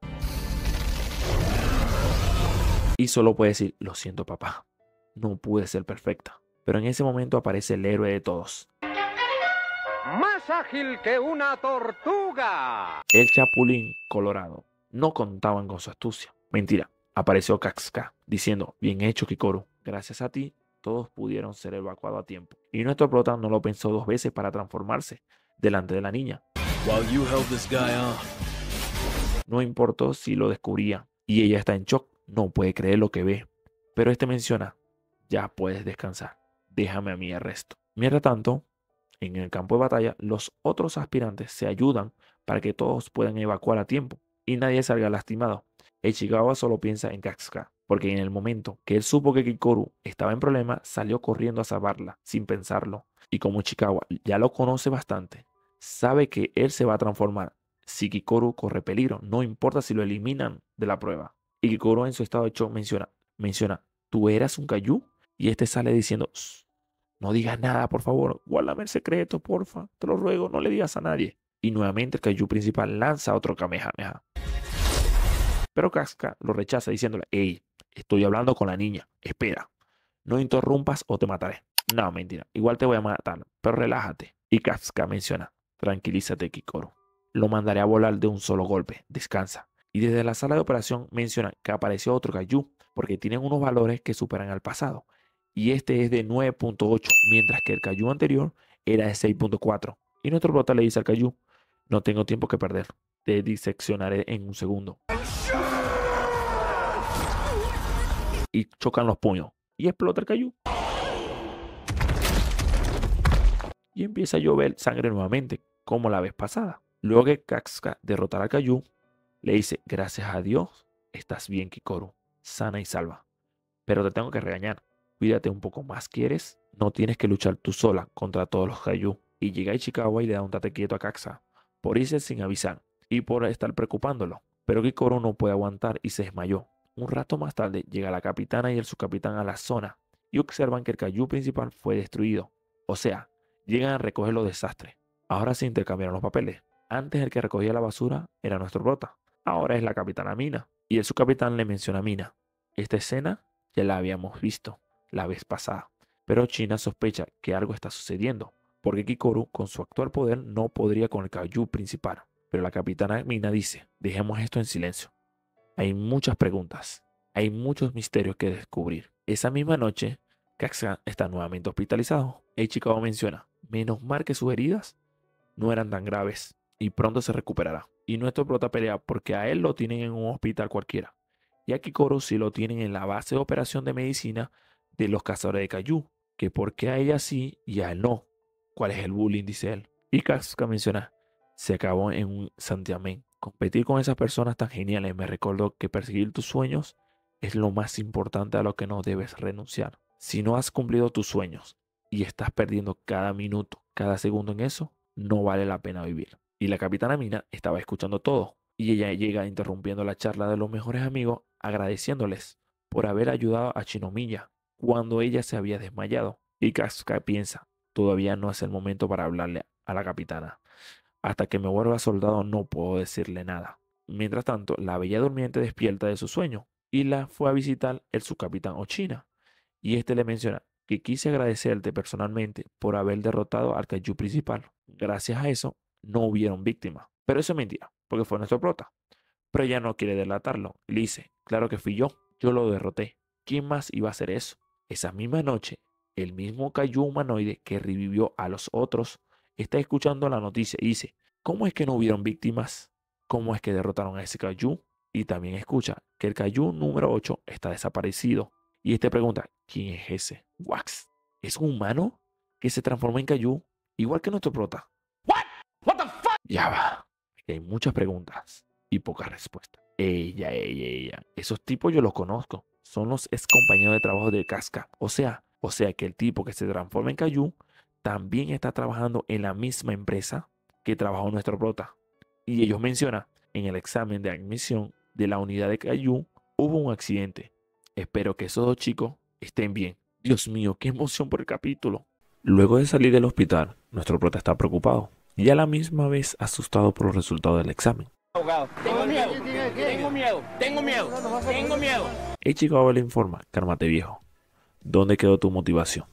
Y solo puede decir, lo siento papá, no pude ser perfecta. Pero en ese momento aparece el héroe de todos. Más ágil que una tortuga. El Chapulín Colorado. No contaban con su astucia. Mentira, apareció Kaxka diciendo, bien hecho Kikoru, gracias a ti todos pudieron ser evacuados a tiempo. Y nuestro prota no lo pensó dos veces para transformarse delante de la niña. No importó si lo descubría y ella está en shock, no puede creer lo que ve. Pero este menciona, ya puedes descansar, déjame a mí el resto. Mientras tanto, en el campo de batalla, los otros aspirantes se ayudan para que todos puedan evacuar a tiempo y nadie salga lastimado. Echigawa solo piensa en Katsuka, porque en el momento que él supo que Kikoru estaba en problema, salió corriendo a salvarla, sin pensarlo. Y como Chikawa ya lo conoce bastante, sabe que él se va a transformar. Si Kikoro corre peligro, no importa si lo eliminan de la prueba. Y Kikoro en su estado de shock menciona, menciona, tú eras un Kaiju. Y este sale diciendo, no digas nada, por favor, guárdame el secreto, porfa, te lo ruego, no le digas a nadie. Y nuevamente el Kaiju principal lanza otro Kamehameha. Pero Casca lo rechaza diciéndole, hey, estoy hablando con la niña, espera, no interrumpas o te mataré. No, mentira, igual te voy a matar, pero relájate. Y Kaska menciona, Tranquilízate, Kikoro. Lo mandaré a volar de un solo golpe. Descansa. Y desde la sala de operación mencionan que apareció otro Kaiju, porque tienen unos valores que superan al pasado. Y este es de 9.8, mientras que el Kaiju anterior era de 6.4. Y nuestro prota le dice al Kaiju, no tengo tiempo que perder. Te diseccionaré en un segundo. Y chocan los puños. Y explota el Kaiju. Y empieza a llover sangre nuevamente como la vez pasada. Luego que Kaxka derrotará a Kayu, le dice, gracias a Dios, estás bien Kikoru, sana y salva. Pero te tengo que regañar, cuídate un poco más, ¿quieres? No tienes que luchar tú sola contra todos los Kayu. Y llega a Ichikawa y le da un tate quieto a Kaxa, por irse sin avisar y por estar preocupándolo. Pero Kikoru no puede aguantar y se desmayó. Un rato más tarde llega la capitana y el subcapitán a la zona y observan que el Kayu principal fue destruido. O sea, llegan a recoger los desastres. Ahora se intercambiaron los papeles. Antes el que recogía la basura era nuestro Rota. Ahora es la capitana Mina. Y el capitán le menciona a Mina. Esta escena ya la habíamos visto la vez pasada. Pero China sospecha que algo está sucediendo. Porque Kikoru con su actual poder no podría con el Kaiju principal. Pero la capitana Mina dice, dejemos esto en silencio. Hay muchas preguntas. Hay muchos misterios que descubrir. Esa misma noche, Kaxan está nuevamente hospitalizado. Eichikawa menciona, menos mal que sus heridas no eran tan graves y pronto se recuperará. Y nuestro prota pelea porque a él lo tienen en un hospital cualquiera. Y a Kikoro sí lo tienen en la base de operación de medicina de los cazadores de Cayu. Que porque a ella sí y a él no. ¿Cuál es el bullying? Dice él. Y Kasuka menciona, se acabó en un santiamén. Competir con esas personas tan geniales me recordó que perseguir tus sueños es lo más importante a lo que no debes renunciar. Si no has cumplido tus sueños y estás perdiendo cada minuto, cada segundo en eso, no vale la pena vivir. Y la capitana Mina estaba escuchando todo, y ella llega interrumpiendo la charla de los mejores amigos, agradeciéndoles por haber ayudado a Chinomilla cuando ella se había desmayado. Y Casca piensa, todavía no es el momento para hablarle a la capitana. Hasta que me vuelva soldado no puedo decirle nada. Mientras tanto, la bella durmiente despierta de su sueño y la fue a visitar el subcapitán Ochina. Y este le menciona que quise agradecerte personalmente por haber derrotado al Kaiju principal. Gracias a eso, no hubieron víctimas. Pero eso es mentira, porque fue nuestro prota. Pero ella no quiere delatarlo. le dice, claro que fui yo, yo lo derroté. ¿Quién más iba a hacer eso? Esa misma noche, el mismo Kaiju humanoide que revivió a los otros está escuchando la noticia y dice, ¿cómo es que no hubieron víctimas? ¿Cómo es que derrotaron a ese Kaiju? Y también escucha que el Kaiju número 8 está desaparecido. Y este pregunta, ¿quién es ese? Wax es un humano que se transforma en Cayu, igual que nuestro prota. Ya va. hay muchas preguntas y pocas respuestas. Ella, ella, ella. Esos tipos yo los conozco. Son los ex compañeros de trabajo de Casca. O sea, o sea que el tipo que se transforma en Cayu también está trabajando en la misma empresa que trabajó nuestro prota. Y ellos mencionan en el examen de admisión de la unidad de Cayu hubo un accidente. Espero que esos dos chicos estén bien. Dios mío, qué emoción por el capítulo. Luego de salir del hospital, nuestro prota está preocupado y a la misma vez asustado por los resultados del examen. Tengo miedo, tengo miedo, tengo miedo, tengo miedo. le informa, cármate viejo, ¿dónde quedó tu motivación?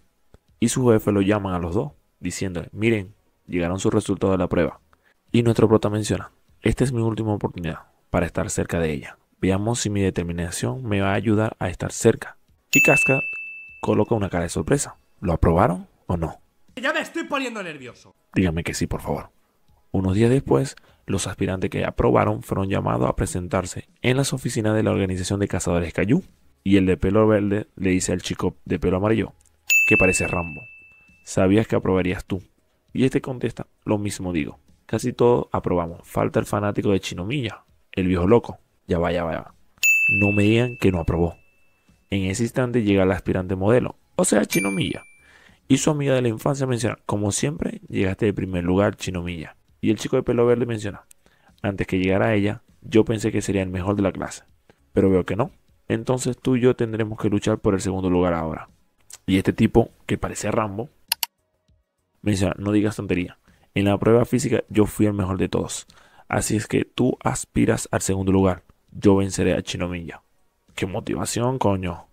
Y su jefe lo llaman a los dos, diciéndole, miren, llegaron sus resultados de la prueba. Y nuestro prota menciona, esta es mi última oportunidad para estar cerca de ella. Veamos si mi determinación me va a ayudar a estar cerca. Y Casca coloca una cara de sorpresa. ¿Lo aprobaron o no? Ya me estoy poniendo nervioso. Dígame que sí, por favor. Unos días después, los aspirantes que aprobaron fueron llamados a presentarse en las oficinas de la organización de cazadores Cayú. Y el de pelo verde le dice al chico de pelo amarillo, que parece Rambo, sabías que aprobarías tú. Y este contesta, lo mismo digo. Casi todos aprobamos. Falta el fanático de Chinomilla, el viejo loco. Ya vaya, ya va, No me digan que no aprobó. En ese instante llega la aspirante modelo, o sea, Chinomilla. Y su amiga de la infancia menciona, como siempre, llegaste de primer lugar, Chinomilla. Y el chico de pelo verde menciona, antes que llegara ella, yo pensé que sería el mejor de la clase, pero veo que no. Entonces tú y yo tendremos que luchar por el segundo lugar ahora. Y este tipo, que parece Rambo, menciona, no digas tontería. En la prueba física yo fui el mejor de todos. Así es que tú aspiras al segundo lugar. Yo venceré a Chinomilla qué motivación, coño.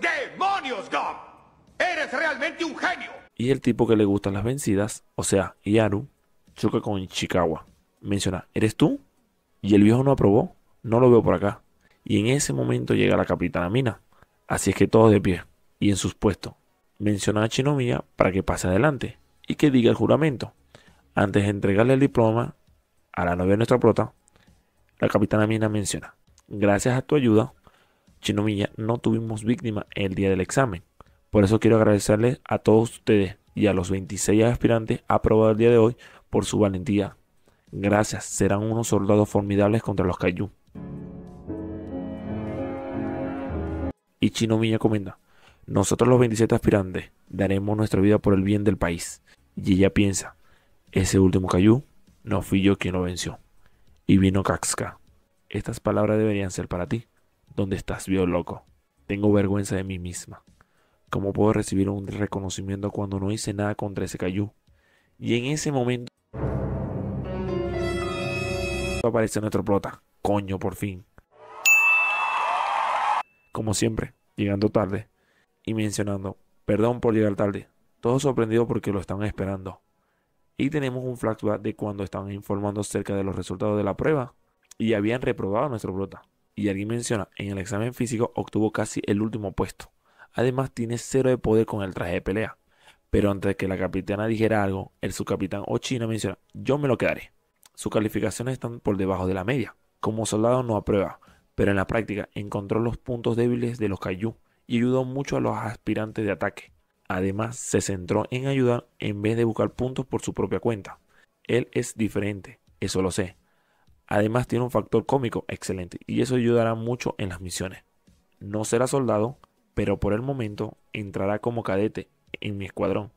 ¡Demonios, God! ¡Eres realmente un genio! Y el tipo que le gustan las vencidas, o sea, Yaru, choca con Ichikawa. Menciona, ¿eres tú? Y el viejo no aprobó, no lo veo por acá. Y en ese momento llega la capitana Mina. Así es que todos de pie y en sus puestos. Menciona a Chinomiya para que pase adelante y que diga el juramento. Antes de entregarle el diploma a la novia de nuestra prota, la capitana Mina menciona, gracias a tu ayuda, Miña no tuvimos víctima el día del examen. Por eso quiero agradecerles a todos ustedes y a los 26 aspirantes aprobados el día de hoy por su valentía. Gracias, serán unos soldados formidables contra los Kaiju. Y Chinomilla comenta, nosotros los 27 aspirantes daremos nuestra vida por el bien del país. Y ella piensa, ese último Kaiju no fui yo quien lo venció. Y vino Kaxka. Estas palabras deberían ser para ti. ¿Dónde estás, vio loco? Tengo vergüenza de mí misma. ¿Cómo puedo recibir un reconocimiento cuando no hice nada contra ese cayú? Y en ese momento aparece nuestro prota. Coño, por fin. Como siempre, llegando tarde y mencionando, perdón por llegar tarde. todo sorprendido porque lo estaban esperando. Y tenemos un flashback de cuando estaban informando acerca de los resultados de la prueba y habían reprobado a nuestro prota y alguien menciona, en el examen físico obtuvo casi el último puesto. Además tiene cero de poder con el traje de pelea. Pero antes de que la capitana dijera algo, el subcapitán Ochino menciona, yo me lo quedaré. Sus calificaciones están por debajo de la media. Como soldado no aprueba, pero en la práctica encontró los puntos débiles de los Kaiju y ayudó mucho a los aspirantes de ataque. Además, se centró en ayudar en vez de buscar puntos por su propia cuenta. Él es diferente, eso lo sé, Además tiene un factor cómico excelente y eso ayudará mucho en las misiones. No será soldado, pero por el momento entrará como cadete en mi escuadrón.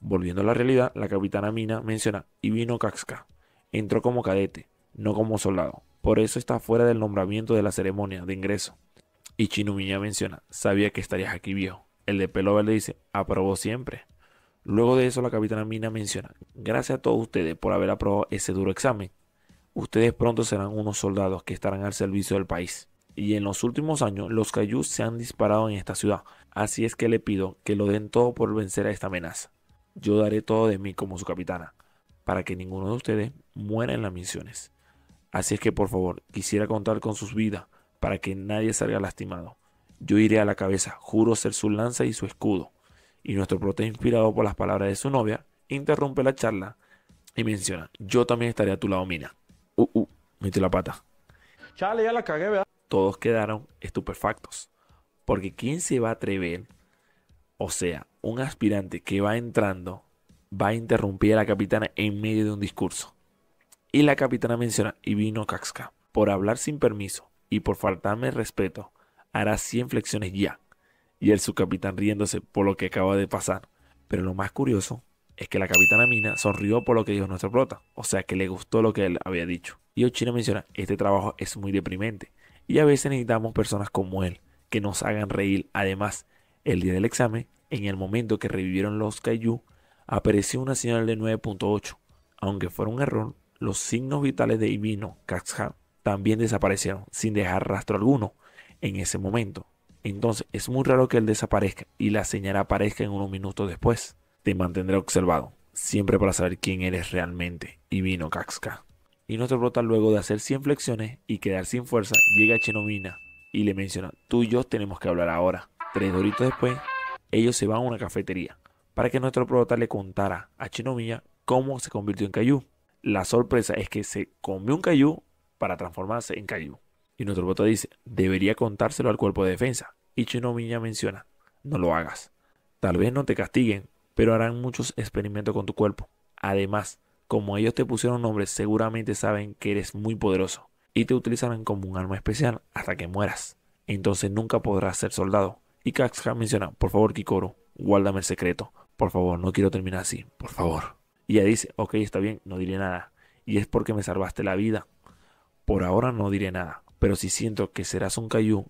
Volviendo a la realidad, la capitana Mina menciona, y vino Kaxka. Entró como cadete, no como soldado. Por eso está fuera del nombramiento de la ceremonia de ingreso. Y Chinumiña menciona, sabía que estarías aquí viejo. El de pelo le dice, aprobó siempre. Luego de eso la capitana Mina menciona, gracias a todos ustedes por haber aprobado ese duro examen ustedes pronto serán unos soldados que estarán al servicio del país. Y en los últimos años los cayús se han disparado en esta ciudad, así es que le pido que lo den todo por vencer a esta amenaza. Yo daré todo de mí como su capitana, para que ninguno de ustedes muera en las misiones. Así es que por favor, quisiera contar con sus vidas, para que nadie salga lastimado. Yo iré a la cabeza, juro ser su lanza y su escudo. Y nuestro prota inspirado por las palabras de su novia, interrumpe la charla y menciona, yo también estaré a tu lado, Mina. Uh, uh, la pata. Chale, ya la cagué, ¿verdad? Todos quedaron estupefactos. Porque ¿quién se va a atrever? O sea, un aspirante que va entrando va a interrumpir a la capitana en medio de un discurso. Y la capitana menciona, y vino Caxca, por hablar sin permiso y por faltarme respeto, hará 100 flexiones ya. Y el subcapitán riéndose por lo que acaba de pasar. Pero lo más curioso es que la capitana Mina sonrió por lo que dijo nuestra prota, o sea que le gustó lo que él había dicho. Y Ochina menciona, este trabajo es muy deprimente y a veces necesitamos personas como él que nos hagan reír. Además, el día del examen, en el momento que revivieron los Kaiju, apareció una señal de 9.8. Aunque fuera un error, los signos vitales de Ibino Kaxhan también desaparecieron sin dejar rastro alguno en ese momento. Entonces es muy raro que él desaparezca y la señal aparezca en unos minutos después. Te mantendré observado, siempre para saber quién eres realmente. Y vino Kaxka. Y nuestro prota luego de hacer 100 flexiones y quedar sin fuerza, llega a Chenomina y le menciona, tú y yo tenemos que hablar ahora. Tres doritos después, ellos se van a una cafetería para que nuestro prota le contara a Chenomina cómo se convirtió en Cayu. La sorpresa es que se comió un Cayu para transformarse en Cayu. Y nuestro prota dice, debería contárselo al cuerpo de defensa. Y Chenomina menciona, no lo hagas. Tal vez no te castiguen pero harán muchos experimentos con tu cuerpo. Además, como ellos te pusieron nombre, seguramente saben que eres muy poderoso y te utilizarán como un arma especial hasta que mueras. Entonces nunca podrás ser soldado. Y Kaxha menciona, por favor Kikoro, guárdame el secreto. Por favor, no quiero terminar así, por favor. Y ella dice, ok, está bien, no diré nada. Y es porque me salvaste la vida. Por ahora no diré nada, pero si siento que serás un Kaiju,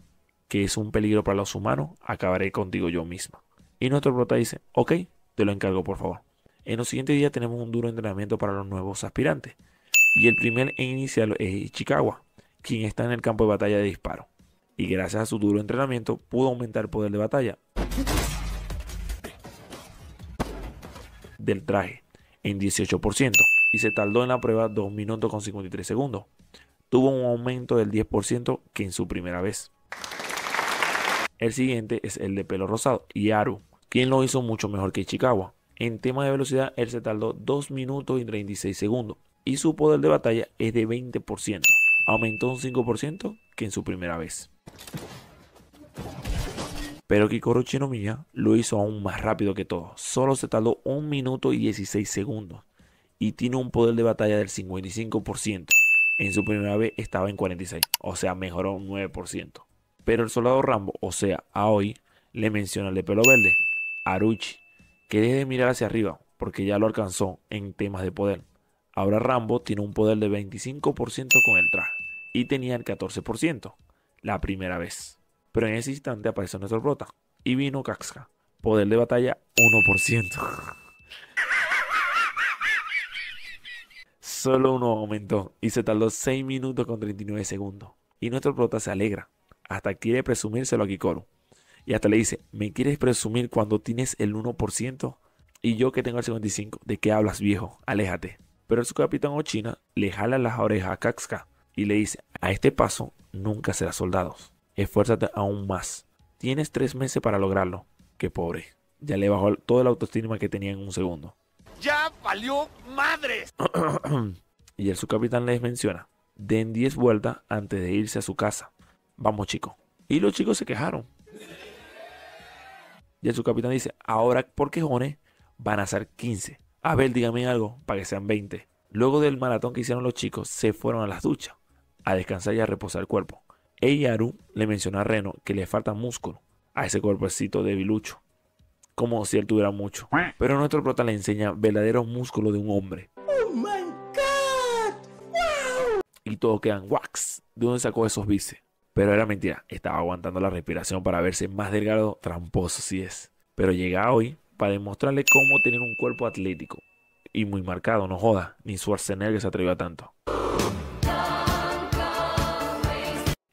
que es un peligro para los humanos, acabaré contigo yo misma. Y nuestro prota dice, ok, te lo encargo, por favor. En los siguientes días tenemos un duro entrenamiento para los nuevos aspirantes. Y el primer e inicial es Ichikawa, quien está en el campo de batalla de disparo. Y gracias a su duro entrenamiento pudo aumentar el poder de batalla del traje en 18% y se tardó en la prueba 2 minutos con 53 segundos. Tuvo un aumento del 10% que en su primera vez. El siguiente es el de pelo rosado, Yaru, quien lo hizo mucho mejor que Chicago. En tema de velocidad, él se tardó 2 minutos y 36 segundos y su poder de batalla es de 20%, aumentó un 5% que en su primera vez. Pero Kikoro Chinomiya lo hizo aún más rápido que todo, solo se tardó 1 minuto y 16 segundos y tiene un poder de batalla del 55%. En su primera vez estaba en 46, o sea, mejoró un 9%. Pero el soldado Rambo, o sea, hoy, le menciona el de pelo verde, Aruchi, que deje de mirar hacia arriba, porque ya lo alcanzó en temas de poder. Ahora Rambo tiene un poder de 25% con el traje, y tenía el 14% la primera vez. Pero en ese instante apareció nuestro prota, y vino Kaxka, poder de batalla 1%. Solo uno aumentó y se tardó 6 minutos con 39 segundos. Y nuestro prota se alegra. Hasta quiere presumírselo a Kikoro. Y hasta le dice, ¿me quieres presumir cuando tienes el 1%? Y yo que tengo el 55, ¿de qué hablas viejo? Aléjate. Pero su capitán Ochina le jala las orejas a Kaxka y le dice, a este paso nunca serás soldados. Esfuérzate aún más. Tienes tres meses para lograrlo. Qué pobre. Ya le bajó toda la autoestima que tenía en un segundo. ¡Ya valió madres! y el subcapitán les menciona, den 10 vueltas antes de irse a su casa. Vamos chicos. Y los chicos se quejaron, y su capitán dice, ahora por jones van a ser 15. A ver, dígame algo para que sean 20. Luego del maratón que hicieron los chicos, se fueron a las duchas, a descansar y a reposar el cuerpo. Aru le menciona a Reno que le falta músculo a ese cuerpecito debilucho, como si él tuviera mucho. Pero nuestro prota le enseña verdadero músculo de un hombre. ¡Oh, my God! Y todos quedan, ¡wax! ¿De dónde sacó esos bíceps? Pero era mentira, estaba aguantando la respiración para verse más delgado, tramposo si es. Pero llega hoy para demostrarle cómo tener un cuerpo atlético. Y muy marcado, no joda, ni su arsenal que se atrevió a tanto.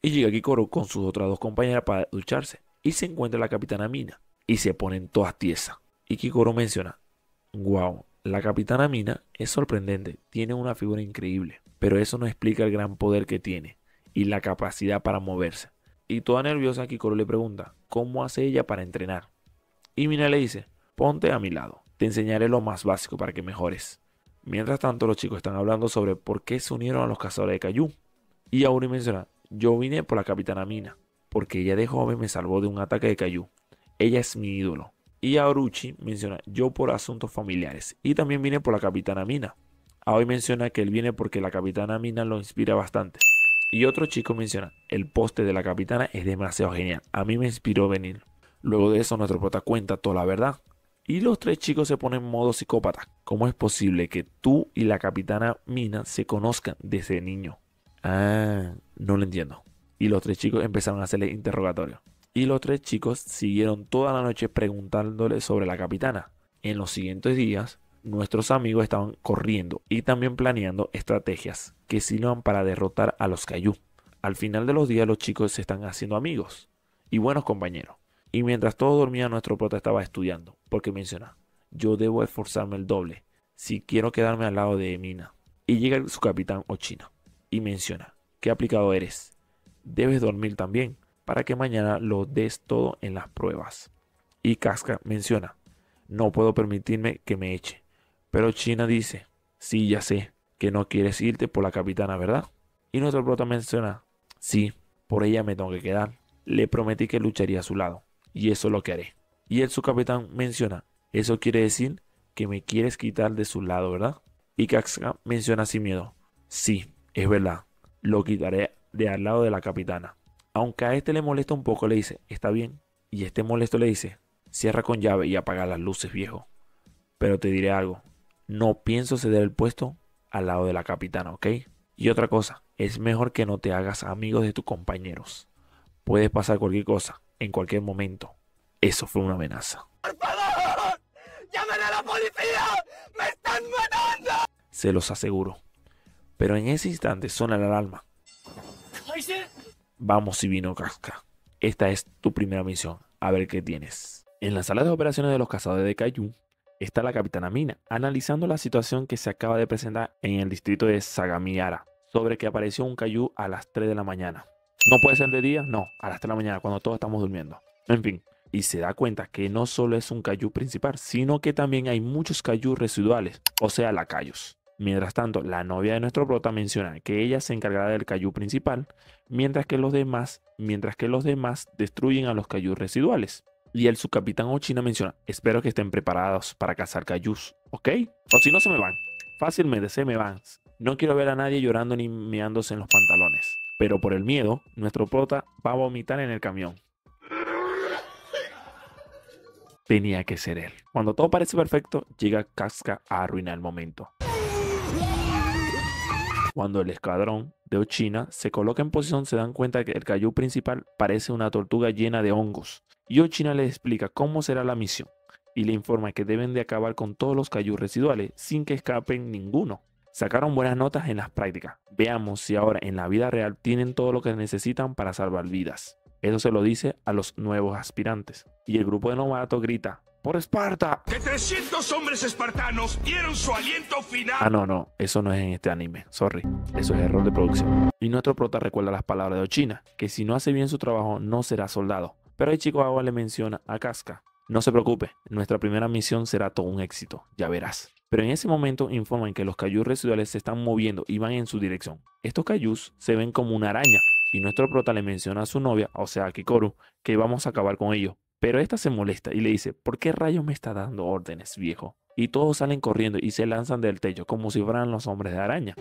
Y llega Kikoro con sus otras dos compañeras para ducharse. Y se encuentra la capitana Mina. Y se ponen todas tiesas. Y Kikoro menciona, wow, la capitana Mina es sorprendente, tiene una figura increíble. Pero eso no explica el gran poder que tiene y la capacidad para moverse. Y toda nerviosa, Kikoro le pregunta, ¿cómo hace ella para entrenar? Y Mina le dice, ponte a mi lado, te enseñaré lo más básico para que mejores. Mientras tanto, los chicos están hablando sobre por qué se unieron a los cazadores de cayú. Y Auri menciona, yo vine por la capitana Mina, porque ella de joven me salvó de un ataque de cayú. Ella es mi ídolo. Y Auruchi menciona, yo por asuntos familiares. Y también vine por la capitana Mina. Aoi menciona que él viene porque la capitana Mina lo inspira bastante. Y otro chico menciona, el poste de la capitana es demasiado genial, a mí me inspiró venir. Luego de eso nuestro prota cuenta toda la verdad. Y los tres chicos se ponen en modo psicópata. ¿Cómo es posible que tú y la capitana Mina se conozcan desde niño? Ah, no lo entiendo. Y los tres chicos empezaron a hacerle interrogatorio. Y los tres chicos siguieron toda la noche preguntándole sobre la capitana. En los siguientes días, nuestros amigos estaban corriendo y también planeando estrategias que sirvan para derrotar a los cayú. Al final de los días los chicos se están haciendo amigos y buenos compañeros. Y mientras todos dormían, nuestro prota estaba estudiando, porque menciona, yo debo esforzarme el doble si quiero quedarme al lado de Mina. Y llega su capitán Ochina y menciona, qué aplicado eres. Debes dormir también para que mañana lo des todo en las pruebas. Y Casca menciona, no puedo permitirme que me eche pero China dice, sí, ya sé, que no quieres irte por la capitana, ¿verdad? Y nuestro prota menciona, sí, por ella me tengo que quedar. Le prometí que lucharía a su lado, y eso lo que haré. Y el subcapitán menciona, eso quiere decir que me quieres quitar de su lado, ¿verdad? Y Kaxka menciona sin miedo, sí, es verdad, lo quitaré de al lado de la capitana. Aunque a este le molesta un poco, le dice, está bien. Y este molesto le dice, cierra con llave y apaga las luces, viejo. Pero te diré algo, no pienso ceder el puesto al lado de la capitana, ¿ok? Y otra cosa, es mejor que no te hagas amigos de tus compañeros. Puede pasar cualquier cosa, en cualquier momento. Eso fue una amenaza. ¡Por favor! ¡Llamen a la policía! ¡Me están matando! Se los aseguro. Pero en ese instante suena la alarma. Vamos, si vino Casca. Esta es tu primera misión. A ver qué tienes. En la sala de operaciones de los cazadores de Cayu, está la capitana Mina, analizando la situación que se acaba de presentar en el distrito de Sagamiara, sobre que apareció un cayú a las 3 de la mañana. No puede ser de día, no, a las 3 de la mañana, cuando todos estamos durmiendo. En fin, y se da cuenta que no solo es un cayú principal, sino que también hay muchos cayús residuales, o sea, lacayos. Mientras tanto, la novia de nuestro prota menciona que ella se encargará del cayú principal, mientras que los demás, mientras que los demás destruyen a los cayús residuales y el subcapitán Ochina menciona, espero que estén preparados para cazar cayús, ¿ok? O si no se me van, fácilmente se me van. No quiero ver a nadie llorando ni meándose en los pantalones. Pero por el miedo, nuestro prota va a vomitar en el camión. Tenía que ser él. Cuando todo parece perfecto, llega Casca a arruinar el momento. Cuando el escuadrón de Ochina se coloca en posición, se dan cuenta que el cayú principal parece una tortuga llena de hongos Yochina le explica cómo será la misión y le informa que deben de acabar con todos los cayús residuales sin que escapen ninguno. Sacaron buenas notas en las prácticas. Veamos si ahora en la vida real tienen todo lo que necesitan para salvar vidas. Eso se lo dice a los nuevos aspirantes. Y el grupo de novatos grita, ¡Por Esparta! Que 300 hombres espartanos dieron su aliento final. Ah, no, no, eso no es en este anime, sorry. Eso es error de producción. Y nuestro prota recuerda las palabras de Ochina, que si no hace bien su trabajo no será soldado. Pero ahí agua le menciona a Casca. No se preocupe, nuestra primera misión será todo un éxito, ya verás. Pero en ese momento informan que los cayús residuales se están moviendo y van en su dirección. Estos cayús se ven como una araña y nuestro prota le menciona a su novia, o sea a Kikoru, que vamos a acabar con ellos. Pero esta se molesta y le dice, ¿por qué rayos me está dando órdenes, viejo? Y todos salen corriendo y se lanzan del techo como si fueran los hombres de araña.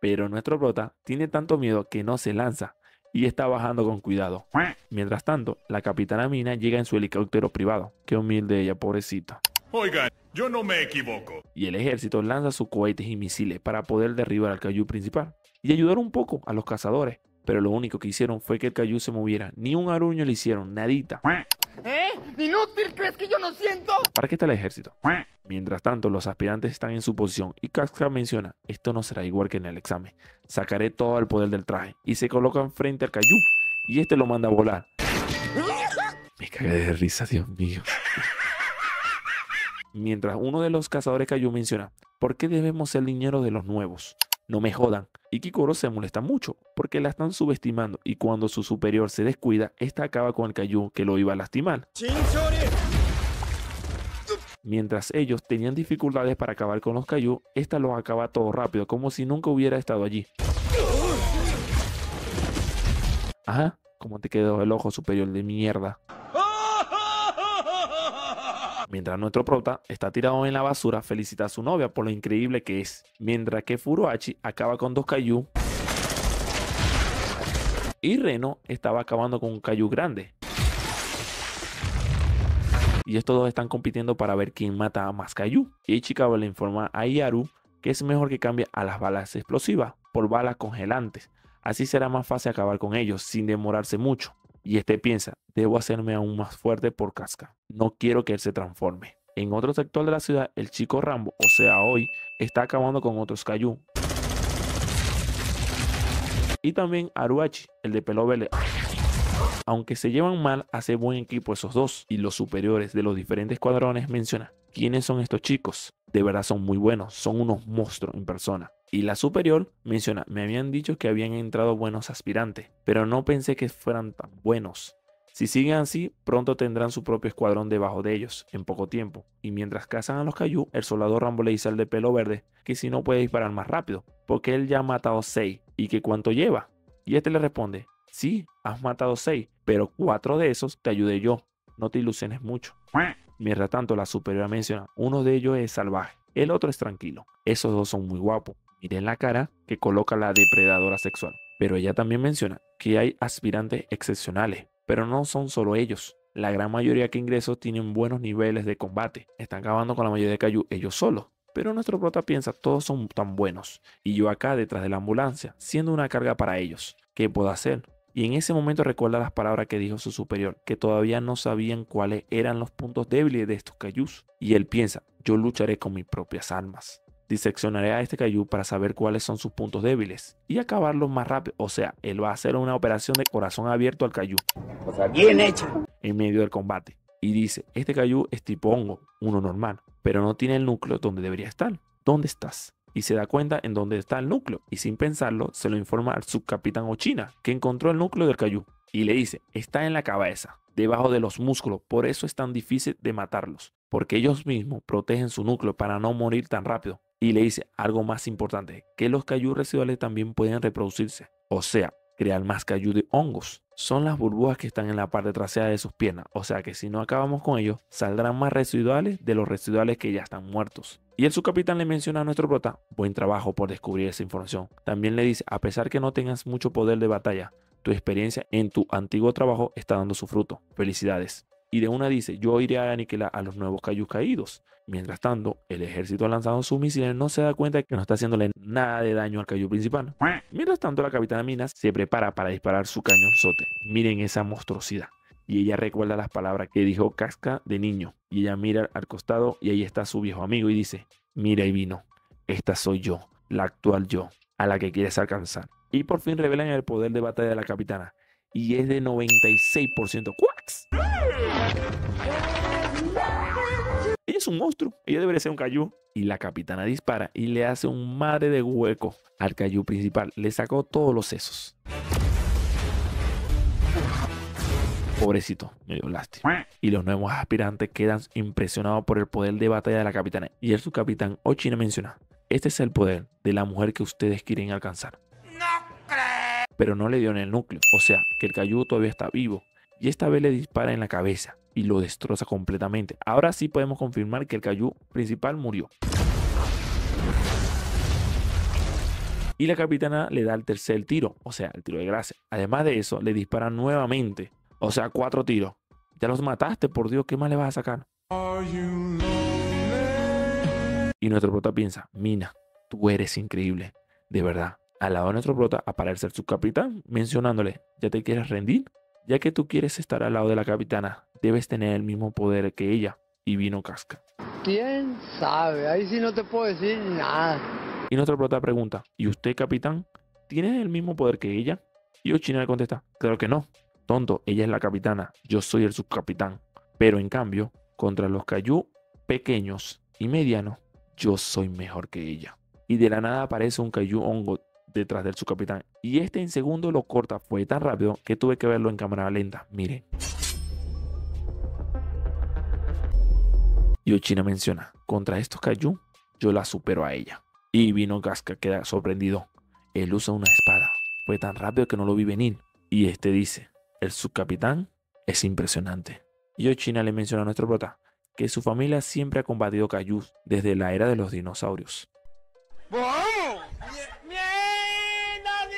Pero nuestro prota tiene tanto miedo que no se lanza, y está bajando con cuidado. Mientras tanto, la capitana Mina llega en su helicóptero privado. Qué humilde ella, pobrecita. Oigan, yo no me equivoco. Y el ejército lanza sus cohetes y misiles para poder derribar al Cayú principal y ayudar un poco a los cazadores. Pero lo único que hicieron fue que el Cayú se moviera. Ni un aruño le hicieron, nadita. ¿Eh? ¿Inútil? ¿Crees que yo no siento? ¿Para qué está el ejército? Mientras tanto, los aspirantes están en su posición y Casca menciona, esto no será igual que en el examen sacaré todo el poder del traje. Y se colocan frente al cayú. y este lo manda a volar. Me cagué de risa, Dios mío. Mientras uno de los cazadores cayú menciona, ¿por qué debemos ser dinero de los nuevos? No me jodan. Y Kikoro se molesta mucho porque la están subestimando y cuando su superior se descuida, esta acaba con el cayú que lo iba a lastimar. Mientras ellos tenían dificultades para acabar con los Kaiju, esta los acaba todo rápido, como si nunca hubiera estado allí. Ajá, ¿cómo te quedó el ojo superior de mierda? Mientras nuestro prota está tirado en la basura, felicita a su novia por lo increíble que es. Mientras que furuachi acaba con dos Kaiju. Y Reno estaba acabando con un Kaiju grande y estos dos están compitiendo para ver quién mata a más y Ichikawa le informa a Iaru que es mejor que cambie a las balas explosivas por balas congelantes. Así será más fácil acabar con ellos sin demorarse mucho. Y este piensa, debo hacerme aún más fuerte por Casca. No quiero que él se transforme. En otro sector de la ciudad, el chico Rambo, o sea hoy, está acabando con otros Kaiju. Y también Aruachi, el de pelo verde aunque se llevan mal, hace buen equipo esos dos y los superiores de los diferentes cuadrones menciona quiénes son estos chicos. De verdad son muy buenos, son unos monstruos en persona. Y la superior menciona, me habían dicho que habían entrado buenos aspirantes, pero no pensé que fueran tan buenos. Si siguen así, pronto tendrán su propio escuadrón debajo de ellos, en poco tiempo. Y mientras cazan a los cayú el soldado Rambo le dice al de pelo verde que si no puede disparar más rápido, porque él ya ha matado 6 y que cuánto lleva. Y este le responde, Sí, has matado seis, pero cuatro de esos te ayude yo. No te ilusiones mucho. Mientras tanto, la superiora menciona, uno de ellos es salvaje, el otro es tranquilo. Esos dos son muy guapos. Miren la cara que coloca la depredadora sexual. Pero ella también menciona que hay aspirantes excepcionales, pero no son solo ellos. La gran mayoría que ingresos tienen buenos niveles de combate. Están acabando con la mayoría de Cayu ellos solos. Pero nuestro prota piensa, todos son tan buenos. Y yo acá detrás de la ambulancia, siendo una carga para ellos. ¿Qué puedo hacer? Y en ese momento recuerda las palabras que dijo su superior, que todavía no sabían cuáles eran los puntos débiles de estos cayús. Y él piensa, yo lucharé con mis propias armas. Diseccionaré a este cayú para saber cuáles son sus puntos débiles y acabarlos más rápido. O sea, él va a hacer una operación de corazón abierto al cayú. bien hecho. En medio del combate. Y dice, este cayú es tipo hongo, uno normal, pero no tiene el núcleo donde debería estar. ¿Dónde estás? y se da cuenta en dónde está el núcleo y sin pensarlo se lo informa al subcapitán Ochina que encontró el núcleo del cayú y le dice, está en la cabeza, debajo de los músculos, por eso es tan difícil de matarlos, porque ellos mismos protegen su núcleo para no morir tan rápido. Y le dice algo más importante, que los cayú residuales también pueden reproducirse, o sea, Crear más cayú de hongos. Son las burbujas que están en la parte trasera de sus piernas, o sea que si no acabamos con ellos, saldrán más residuales de los residuales que ya están muertos. Y el subcapitán le menciona a nuestro prota, buen trabajo por descubrir esa información. También le dice, a pesar que no tengas mucho poder de batalla, tu experiencia en tu antiguo trabajo está dando su fruto. Felicidades y de una dice, yo iré a aniquilar a los nuevos cayos caídos. Mientras tanto, el ejército ha lanzado sus misiles no se da cuenta de que no está haciéndole nada de daño al cayu principal. Mientras tanto, la capitana Minas se prepara para disparar su cañonzote. Miren esa monstruosidad. Y ella recuerda las palabras que dijo Casca de niño. Y ella mira al costado y ahí está su viejo amigo y dice, mira y vino, esta soy yo, la actual yo, a la que quieres alcanzar. Y por fin revelan el poder de batalla de la capitana. Y es de 96%. Ella es un monstruo, ella debería ser un cayú. Y la capitana dispara y le hace un madre de hueco al cayú principal. Le sacó todos los sesos. Pobrecito, me dio lástima. Y los nuevos aspirantes quedan impresionados por el poder de batalla de la capitana. Y el subcapitán Ochina menciona, este es el poder de la mujer que ustedes quieren alcanzar. Pero no le dio en el núcleo, o sea, que el Cayu todavía está vivo y esta vez le dispara en la cabeza y lo destroza completamente. Ahora sí podemos confirmar que el cayú principal murió. Y la capitana le da el tercer tiro, o sea, el tiro de gracia. Además de eso, le dispara nuevamente, o sea, cuatro tiros. Ya los mataste, por Dios, ¿qué más le vas a sacar? Y nuestro prota piensa, Mina, tú eres increíble, de verdad. Al lado de nuestro prota aparece su capitán, mencionándole, ¿ya te quieres rendir? Ya que tú quieres estar al lado de la capitana, debes tener el mismo poder que ella. Y vino casca. ¿Quién sabe? Ahí sí no te puedo decir nada. Y nuestra prota pregunta, ¿y usted, capitán, tiene el mismo poder que ella? Y Ochina le contesta, claro que no. Tonto, ella es la capitana, yo soy el subcapitán. Pero en cambio, contra los Kaiju pequeños y medianos, yo soy mejor que ella. Y de la nada aparece un Kaiju Hongo detrás del subcapitán. Y este en segundo lo corta. Fue tan rápido que tuve que verlo en cámara lenta. Miren. Yochina menciona, contra estos Kaiju, yo la supero a ella. Y vino Gasca, queda sorprendido. Él usa una espada. Fue tan rápido que no lo vi venir. Y este dice, el subcapitán es impresionante. Yochina le menciona a nuestro prota que su familia siempre ha combatido Kaiju desde la era de los dinosaurios.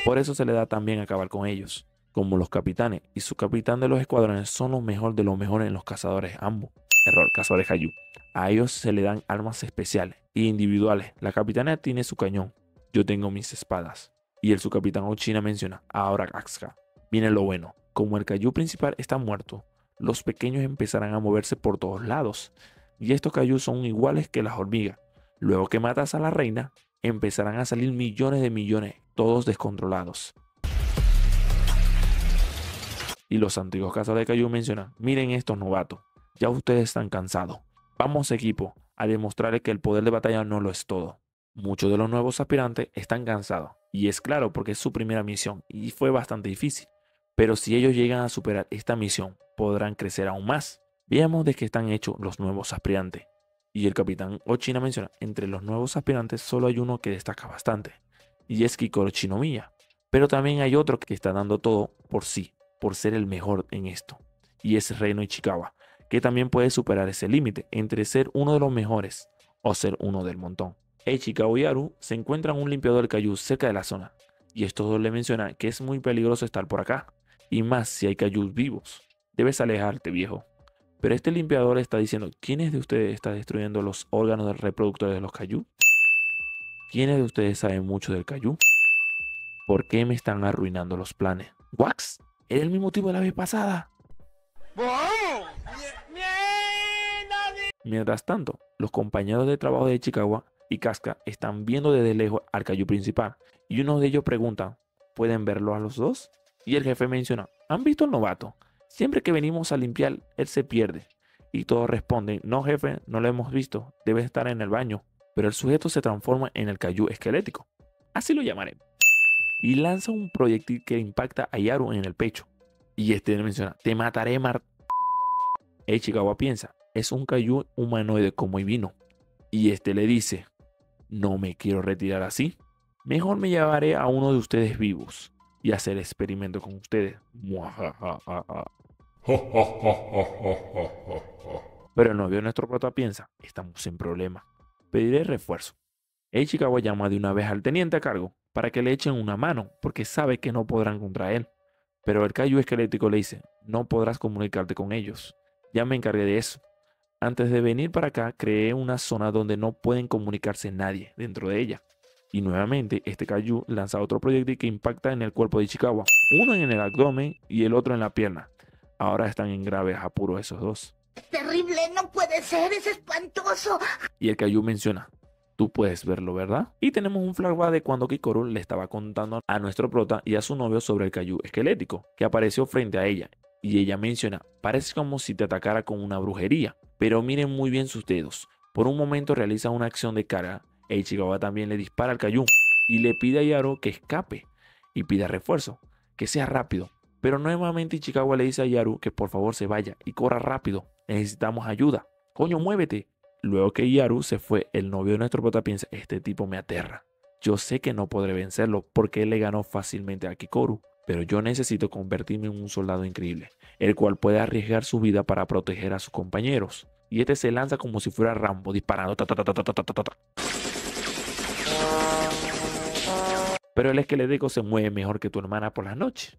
Por eso se le da también acabar con ellos, como los capitanes y su capitán de los escuadrones son los mejor de los mejores en los cazadores ambos. Error, cazadores Hayu. A ellos se le dan armas especiales e individuales. La capitana tiene su cañón, yo tengo mis espadas. Y el subcapitán Ochina menciona, ahora Gaxka. Viene lo bueno, como el cayú principal está muerto, los pequeños empezarán a moverse por todos lados. Y estos cayús son iguales que las hormigas. Luego que matas a la reina, empezarán a salir millones de millones todos descontrolados. Y los antiguos cazadores de Cayu mencionan, miren estos novatos, ya ustedes están cansados. Vamos equipo a demostrarles que el poder de batalla no lo es todo. Muchos de los nuevos aspirantes están cansados, y es claro porque es su primera misión y fue bastante difícil. Pero si ellos llegan a superar esta misión, podrán crecer aún más. Veamos de qué están hechos los nuevos aspirantes. Y el capitán Ochina menciona, entre los nuevos aspirantes solo hay uno que destaca bastante, y es Pero también hay otro que está dando todo por sí, por ser el mejor en esto, y es Reino Ichikawa, que también puede superar ese límite entre ser uno de los mejores o ser uno del montón. Ichikawa y Aru se encuentran un limpiador cayú cerca de la zona, y estos dos le mencionan que es muy peligroso estar por acá, y más si hay cayús vivos. Debes alejarte, viejo. Pero este limpiador está diciendo, ¿quiénes de ustedes están destruyendo los órganos reproductores de los cayús? ¿Quiénes de ustedes saben mucho del Cayú? ¿Por qué me están arruinando los planes? ¿Wax? ¿Era el mismo tipo de la vez pasada? Mientras tanto, los compañeros de trabajo de Chicago y Casca están viendo desde lejos al Cayú principal y uno de ellos pregunta, ¿pueden verlo a los dos? Y el jefe menciona, ¿han visto al novato? Siempre que venimos a limpiar, él se pierde. Y todos responden, no jefe, no lo hemos visto, debe estar en el baño pero el sujeto se transforma en el cayú esquelético, así lo llamaré, y lanza un proyectil que impacta a Yaru en el pecho. Y este le menciona, te mataré, Mar... Ichikawa piensa, es un cayú humanoide como vino Y este le dice, no me quiero retirar así. Mejor me llevaré a uno de ustedes vivos y hacer experimento con ustedes. Pero el novio nuestro prota piensa, estamos en problemas pediré refuerzo. Chicago llama de una vez al teniente a cargo para que le echen una mano, porque sabe que no podrán contra él. Pero el Kaiju esquelético le dice, no podrás comunicarte con ellos. Ya me encargué de eso. Antes de venir para acá, creé una zona donde no pueden comunicarse nadie dentro de ella. Y nuevamente, este Kaiju lanza otro proyectil que impacta en el cuerpo de Ichikawa, uno en el abdomen y el otro en la pierna. Ahora están en graves apuros esos dos. Terrible, no puede ser, es espantoso. Y el Kaiju menciona, tú puedes verlo, ¿verdad? Y tenemos un flashback de cuando Kikoru le estaba contando a nuestro prota y a su novio sobre el cayú esquelético que apareció frente a ella. Y ella menciona, parece como si te atacara con una brujería, pero miren muy bien sus dedos. Por un momento realiza una acción de cara e Ichikawa también le dispara al cayú y le pide a Yaro que escape y pida refuerzo, que sea rápido. Pero nuevamente Ichikawa le dice a Yaru que por favor se vaya y corra rápido, necesitamos ayuda. Coño, muévete. Luego que Yaru se fue, el novio de nuestro prota piensa, este tipo me aterra. Yo sé que no podré vencerlo porque él le ganó fácilmente a Kikoru, pero yo necesito convertirme en un soldado increíble, el cual puede arriesgar su vida para proteger a sus compañeros. Y este se lanza como si fuera Rambo, disparando. pero el esqueleto se mueve mejor que tu hermana por las noches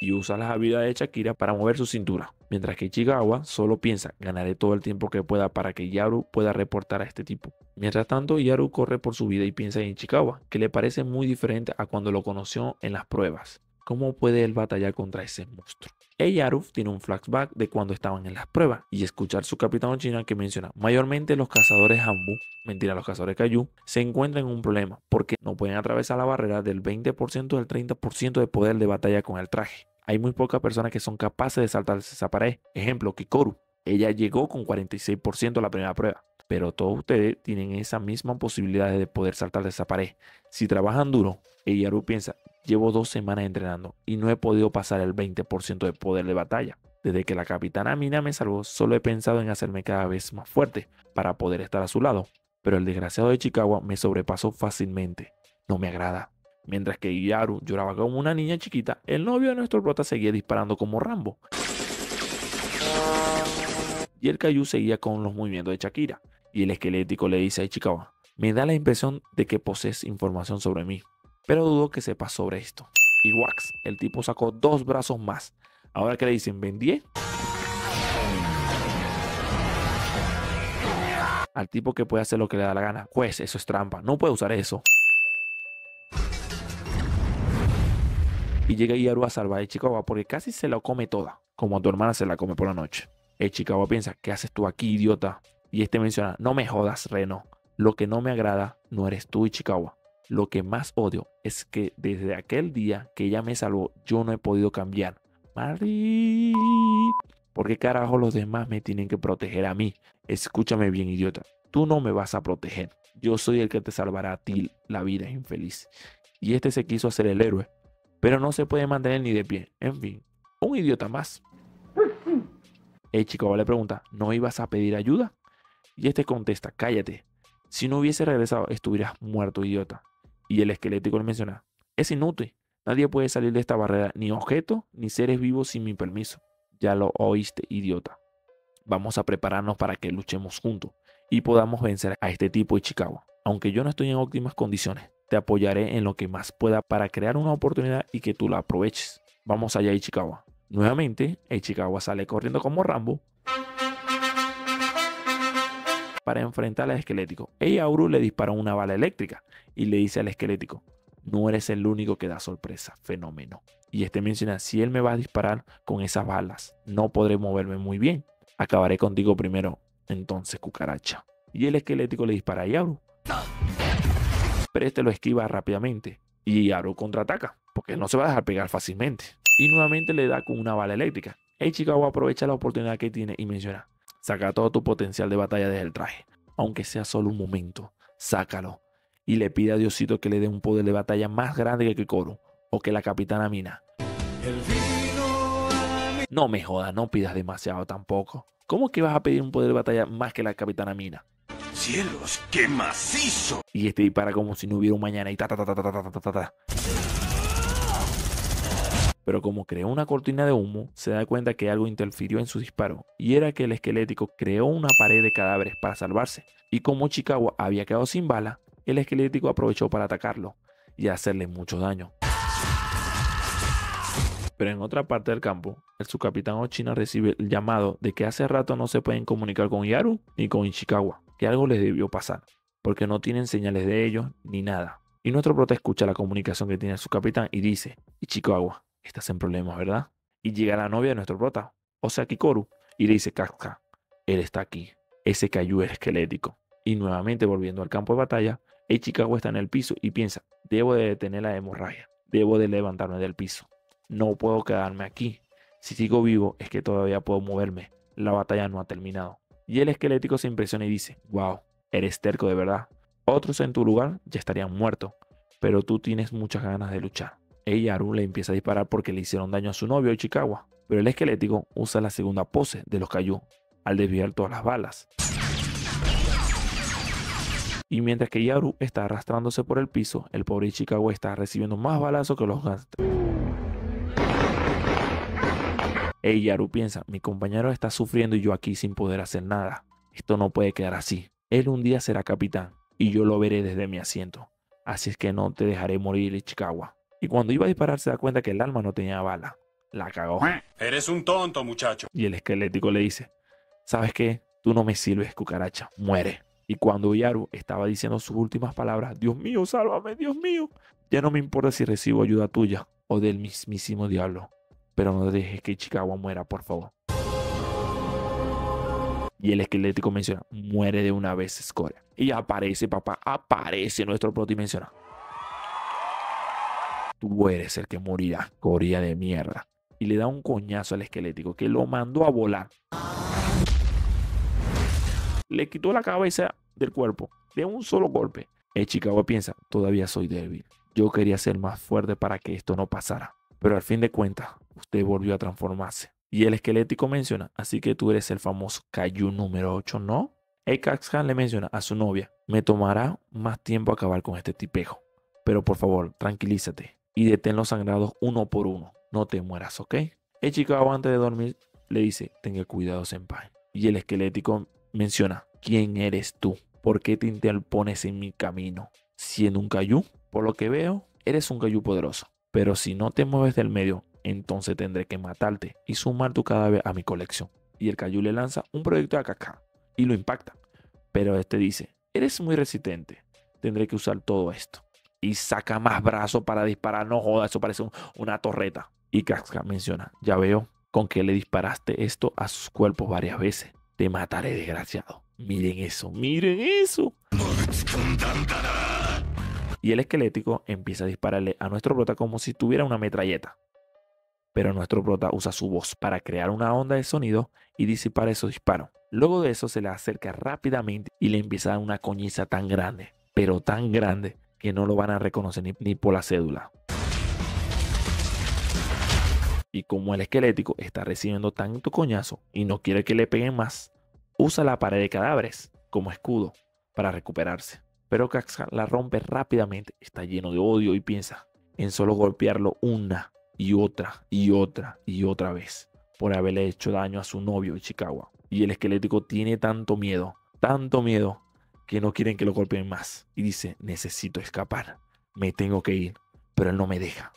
y usa las habilidades de Shakira para mover su cintura, mientras que Ichigawa solo piensa ganaré todo el tiempo que pueda para que Yaru pueda reportar a este tipo. Mientras tanto, Yaru corre por su vida y piensa en Ichigawa, que le parece muy diferente a cuando lo conoció en las pruebas. ¿Cómo puede él batallar contra ese monstruo? Y Yaru tiene un flashback de cuando estaban en las pruebas y escuchar su capitán china que menciona, mayormente los cazadores Hambu, mentira, los cazadores Kayu, se encuentran en un problema porque no pueden atravesar la barrera del 20% al 30% de poder de batalla con el traje. Hay muy pocas personas que son capaces de saltar esa pared. Ejemplo, Kikoru. Ella llegó con 46% a la primera prueba. Pero todos ustedes tienen esa misma posibilidad de poder saltar de esa pared. Si trabajan duro, Eyaru piensa, llevo dos semanas entrenando y no he podido pasar el 20% de poder de batalla. Desde que la capitana Mina me salvó, solo he pensado en hacerme cada vez más fuerte para poder estar a su lado. Pero el desgraciado de Chicago me sobrepasó fácilmente. No me agrada. Mientras que Yaru lloraba como una niña chiquita, el novio de nuestro prota seguía disparando como Rambo. Y el Caillou seguía con los movimientos de Shakira. Y el esquelético le dice a Ichikawa, me da la impresión de que posees información sobre mí, pero dudo que sepas sobre esto. Y Wax, el tipo sacó dos brazos más. Ahora que le dicen, vendí. Al tipo que puede hacer lo que le da la gana. Pues eso es trampa, no puede usar eso. y llega Yaru a salvar a Ichikawa porque casi se la come toda, como a tu hermana se la come por la noche. Ichikawa eh, piensa, ¿qué haces tú aquí, idiota? Y este menciona, no me jodas, Reno. Lo que no me agrada no eres tú, Ichikawa. Lo que más odio es que desde aquel día que ella me salvó, yo no he podido cambiar. ¡Madre! ¿Por qué carajo los demás me tienen que proteger a mí? Escúchame bien, idiota. Tú no me vas a proteger. Yo soy el que te salvará a ti la vida, infeliz. Y este se quiso hacer el héroe, pero no se puede mantener ni de pie. En fin, un idiota más. El chico le pregunta, ¿no ibas a pedir ayuda? Y este contesta, cállate. Si no hubiese regresado, estuvieras muerto, idiota. Y el esquelético le menciona, es inútil. Nadie puede salir de esta barrera, ni objetos, ni seres vivos sin mi permiso. Ya lo oíste, idiota. Vamos a prepararnos para que luchemos juntos y podamos vencer a este tipo de Chicago. Aunque yo no estoy en óptimas condiciones, te apoyaré en lo que más pueda para crear una oportunidad y que tú la aproveches. Vamos allá, Ichikawa. Nuevamente, Ichikawa sale corriendo como Rambo para enfrentar al esquelético. Eiauru le dispara una bala eléctrica y le dice al esquelético, no eres el único que da sorpresa, fenómeno. Y este menciona, si él me va a disparar con esas balas, no podré moverme muy bien. Acabaré contigo primero, entonces cucaracha. Y el esquelético le dispara a Eiauru. Pero este lo esquiva rápidamente y Aro contraataca, porque no se va a dejar pegar fácilmente. Y nuevamente le da con una bala eléctrica. El Chicago aprovecha la oportunidad que tiene y menciona, saca todo tu potencial de batalla desde el traje, aunque sea solo un momento, sácalo. Y le pide a Diosito que le dé un poder de batalla más grande que Kikoro o que la Capitana Mina. No me jodas, no pidas demasiado tampoco. ¿Cómo que vas a pedir un poder de batalla más que la Capitana Mina? ¡Cielos, qué macizo! Y este dispara como si no hubiera un mañana y ta ta ta ta ta ta ta Pero como creó una cortina de humo, se da cuenta que algo interfirió en su disparo, y era que el esquelético creó una pared de cadáveres para salvarse. Y como Chicago había quedado sin bala, el esquelético aprovechó para atacarlo y hacerle mucho daño. Pero en otra parte del campo, el subcapitán Ochina recibe el llamado de que hace rato no se pueden comunicar con Yaru ni con Ishikawa que algo les debió pasar, porque no tienen señales de ellos ni nada. Y nuestro prota escucha la comunicación que tiene su capitán y dice, y chico estás en problemas, ¿verdad? Y llega la novia de nuestro prota, o sea Kikoru, y le dice, Kaka, él está aquí, ese cayú esquelético. Y nuevamente volviendo al campo de batalla, Ichikawa está en el piso y piensa, debo de detener la hemorragia, debo de levantarme del piso, no puedo quedarme aquí. Si sigo vivo es que todavía puedo moverme, la batalla no ha terminado. Y el esquelético se impresiona y dice, wow, eres terco de verdad. Otros en tu lugar ya estarían muertos, pero tú tienes muchas ganas de luchar. Ella, Yaru le empieza a disparar porque le hicieron daño a su novio, Ichikawa, pero el esquelético usa la segunda pose de los Kayu al desviar todas las balas. Y mientras que Yaru está arrastrándose por el piso, el pobre Chicago está recibiendo más balazos que los gangsters. Ey, Yaru piensa, mi compañero está sufriendo y yo aquí sin poder hacer nada. Esto no puede quedar así. Él un día será capitán y yo lo veré desde mi asiento. Así es que no te dejaré morir, Ichikawa. Y cuando iba a disparar se da cuenta que el alma no tenía bala. La cagó. Eres un tonto, muchacho. Y el esquelético le dice, ¿sabes qué? Tú no me sirves, cucaracha. Muere. Y cuando Yaru estaba diciendo sus últimas palabras, Dios mío, sálvame, Dios mío, ya no me importa si recibo ayuda tuya o del mismísimo diablo pero no dejes que Chicago muera, por favor. Y el esquelético menciona, muere de una vez, Scoria. Y aparece, papá, aparece nuestro protimensional. Tú eres el que morirá, Coria de mierda. Y le da un coñazo al esquelético que lo mandó a volar. Le quitó la cabeza del cuerpo de un solo golpe. El Chicago piensa, todavía soy débil. Yo quería ser más fuerte para que esto no pasara. Pero al fin de cuentas, usted volvió a transformarse. Y el esquelético menciona, así que tú eres el famoso Cayu número 8, ¿no? El le menciona a su novia, me tomará más tiempo acabar con este tipejo. Pero por favor, tranquilízate y detén los sangrados uno por uno. No te mueras, ¿ok? El chico antes de dormir le dice, tenga cuidado, senpai. Y el esquelético menciona, ¿quién eres tú? ¿Por qué te interpones en mi camino? Siendo un cayú, por lo que veo, eres un cayú poderoso. Pero si no te mueves del medio, entonces tendré que matarte y sumar tu cadáver a mi colección. Y el Cayu le lanza un proyecto a caca y lo impacta. Pero este dice, eres muy resistente, tendré que usar todo esto. Y saca más brazos para disparar, no joda, eso parece una torreta. Y Kaka menciona, ya veo con que le disparaste esto a sus cuerpos varias veces. Te mataré, desgraciado. Miren eso, miren eso y el esquelético empieza a dispararle a nuestro prota como si tuviera una metralleta. Pero nuestro prota usa su voz para crear una onda de sonido y disipar esos disparos. Luego de eso se le acerca rápidamente y le empieza a dar una coñiza tan grande, pero tan grande, que no lo van a reconocer ni por la cédula. Y como el esquelético está recibiendo tanto coñazo y no quiere que le peguen más, usa la pared de cadáveres como escudo para recuperarse pero Caxa la rompe rápidamente, está lleno de odio y piensa en solo golpearlo una y otra y otra y otra vez por haberle hecho daño a su novio Ichikawa. Y el esquelético tiene tanto miedo, tanto miedo, que no quieren que lo golpeen más. Y dice, necesito escapar, me tengo que ir, pero él no me deja.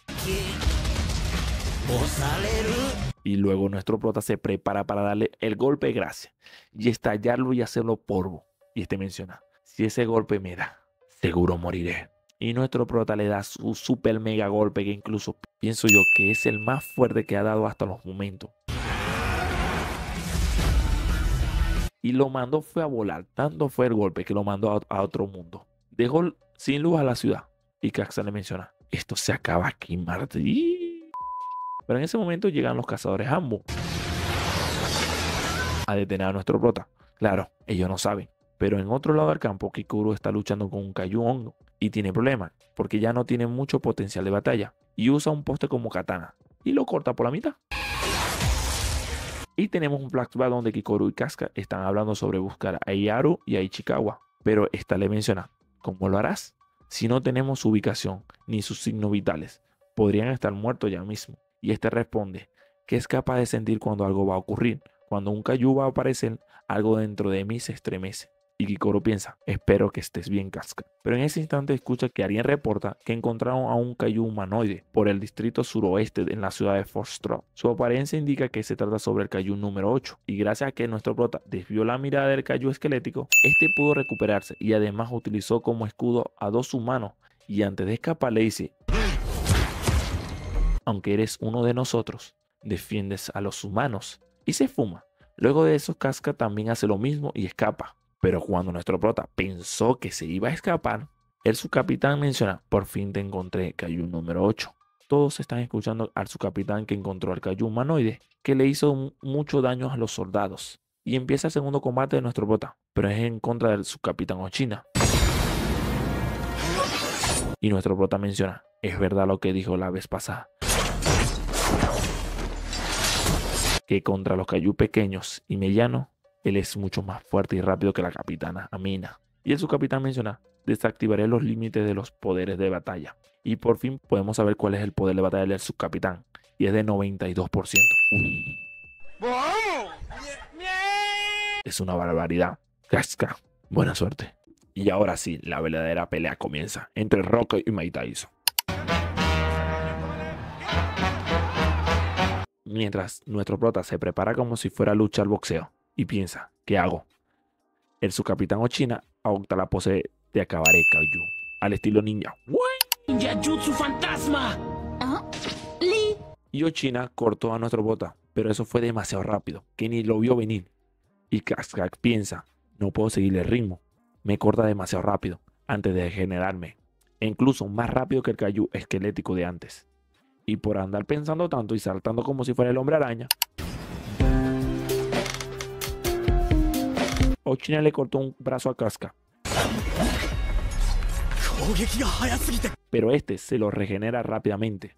Y luego nuestro prota se prepara para darle el golpe de gracia y estallarlo y hacerlo polvo. Y este menciona, si ese golpe me da, seguro moriré. Y nuestro prota le da su super mega golpe que incluso pienso yo que es el más fuerte que ha dado hasta los momentos. Y lo mandó fue a volar, tanto fue el golpe que lo mandó a, otro mundo. Dejó sin luz a la ciudad. Y Caxa le menciona, esto se acaba aquí, Martí. Pero en ese momento llegan los cazadores ambos a detener a nuestro prota. Claro, ellos no saben pero en otro lado del campo, Kikuru está luchando con un Kaiju Hongo y tiene problemas porque ya no tiene mucho potencial de batalla y usa un poste como katana y lo corta por la mitad. Y tenemos un flashback donde Kikuru y Casca están hablando sobre buscar a Iaru y a Ichikawa, pero esta le menciona, ¿cómo lo harás? Si no tenemos su ubicación ni sus signos vitales, podrían estar muertos ya mismo. Y este responde, que es capaz de sentir cuando algo va a ocurrir, cuando un Kaiju va a aparecer, algo dentro de mí se estremece y Kikoro piensa, espero que estés bien casca. Pero en ese instante escucha que Arien reporta que encontraron a un cayú humanoide por el distrito suroeste en la ciudad de Forstrop. Su apariencia indica que se trata sobre el Cayú número 8 y gracias a que nuestro prota desvió la mirada del cayú esquelético, este pudo recuperarse y además utilizó como escudo a dos humanos y antes de escapar le dice, aunque eres uno de nosotros, defiendes a los humanos y se fuma. Luego de eso, Casca también hace lo mismo y escapa. Pero cuando nuestro prota pensó que se iba a escapar, el subcapitán menciona, por fin te encontré, cayú número 8. Todos están escuchando al subcapitán que encontró al cayú humanoide, que le hizo mucho daño a los soldados. Y empieza el segundo combate de nuestro prota, pero es en contra del subcapitán Ochina. Y nuestro prota menciona, es verdad lo que dijo la vez pasada. Que contra los cayú pequeños y medianos él es mucho más fuerte y rápido que la capitana Amina. Y el subcapitán menciona, desactivaré los límites de los poderes de batalla. Y por fin podemos saber cuál es el poder de batalla del subcapitán. Y es de 92%. Es una barbaridad. Casca. Buena suerte. Y ahora sí, la verdadera pelea comienza entre Rock y Mike Mientras nuestro prota se prepara como si fuera a luchar boxeo, y piensa, ¿qué hago? El subcapitán Ochina adopta la pose de acabaré Kaiju, al estilo ninja. ¡Ninja Jutsu Fantasma! Ah, y Ochina cortó a nuestro bota, pero eso fue demasiado rápido, que ni lo vio venir. Y Kaskak piensa, no puedo seguir el ritmo, me corta demasiado rápido, antes de degenerarme, e incluso más rápido que el Kaiju esquelético de antes. Y por andar pensando tanto y saltando como si fuera el hombre araña, Ochina le cortó un brazo a Casca. Pero este se lo regenera rápidamente.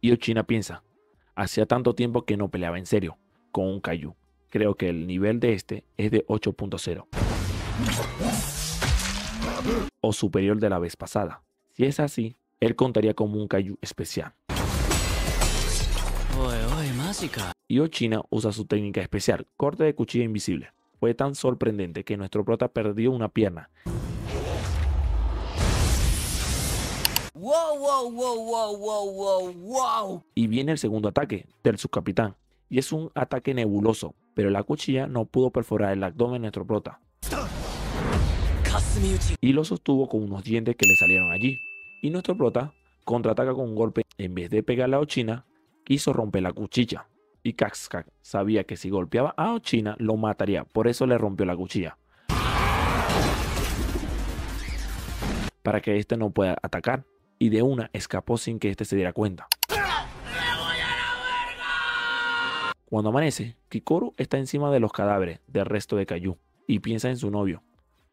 Y Ochina piensa, hacía tanto tiempo que no peleaba en serio con un Kaiju. Creo que el nivel de este es de 8.0 o superior de la vez pasada. Si es así, él contaría como un Kaiju especial. Y Ochina usa su técnica especial, corte de cuchilla invisible. Fue tan sorprendente que nuestro prota perdió una pierna. Y viene el segundo ataque del subcapitán. Y es un ataque nebuloso, pero la cuchilla no pudo perforar el abdomen de nuestro prota. Y lo sostuvo con unos dientes que le salieron allí. Y nuestro prota contraataca con un golpe. En vez de pegarle a Ochina, quiso romper la cuchilla y Kaxkak sabía que si golpeaba a Ochina lo mataría, por eso le rompió la cuchilla. Para que este no pueda atacar y de una escapó sin que este se diera cuenta. Cuando amanece, Kikoru está encima de los cadáveres del resto de Kayu y piensa en su novio.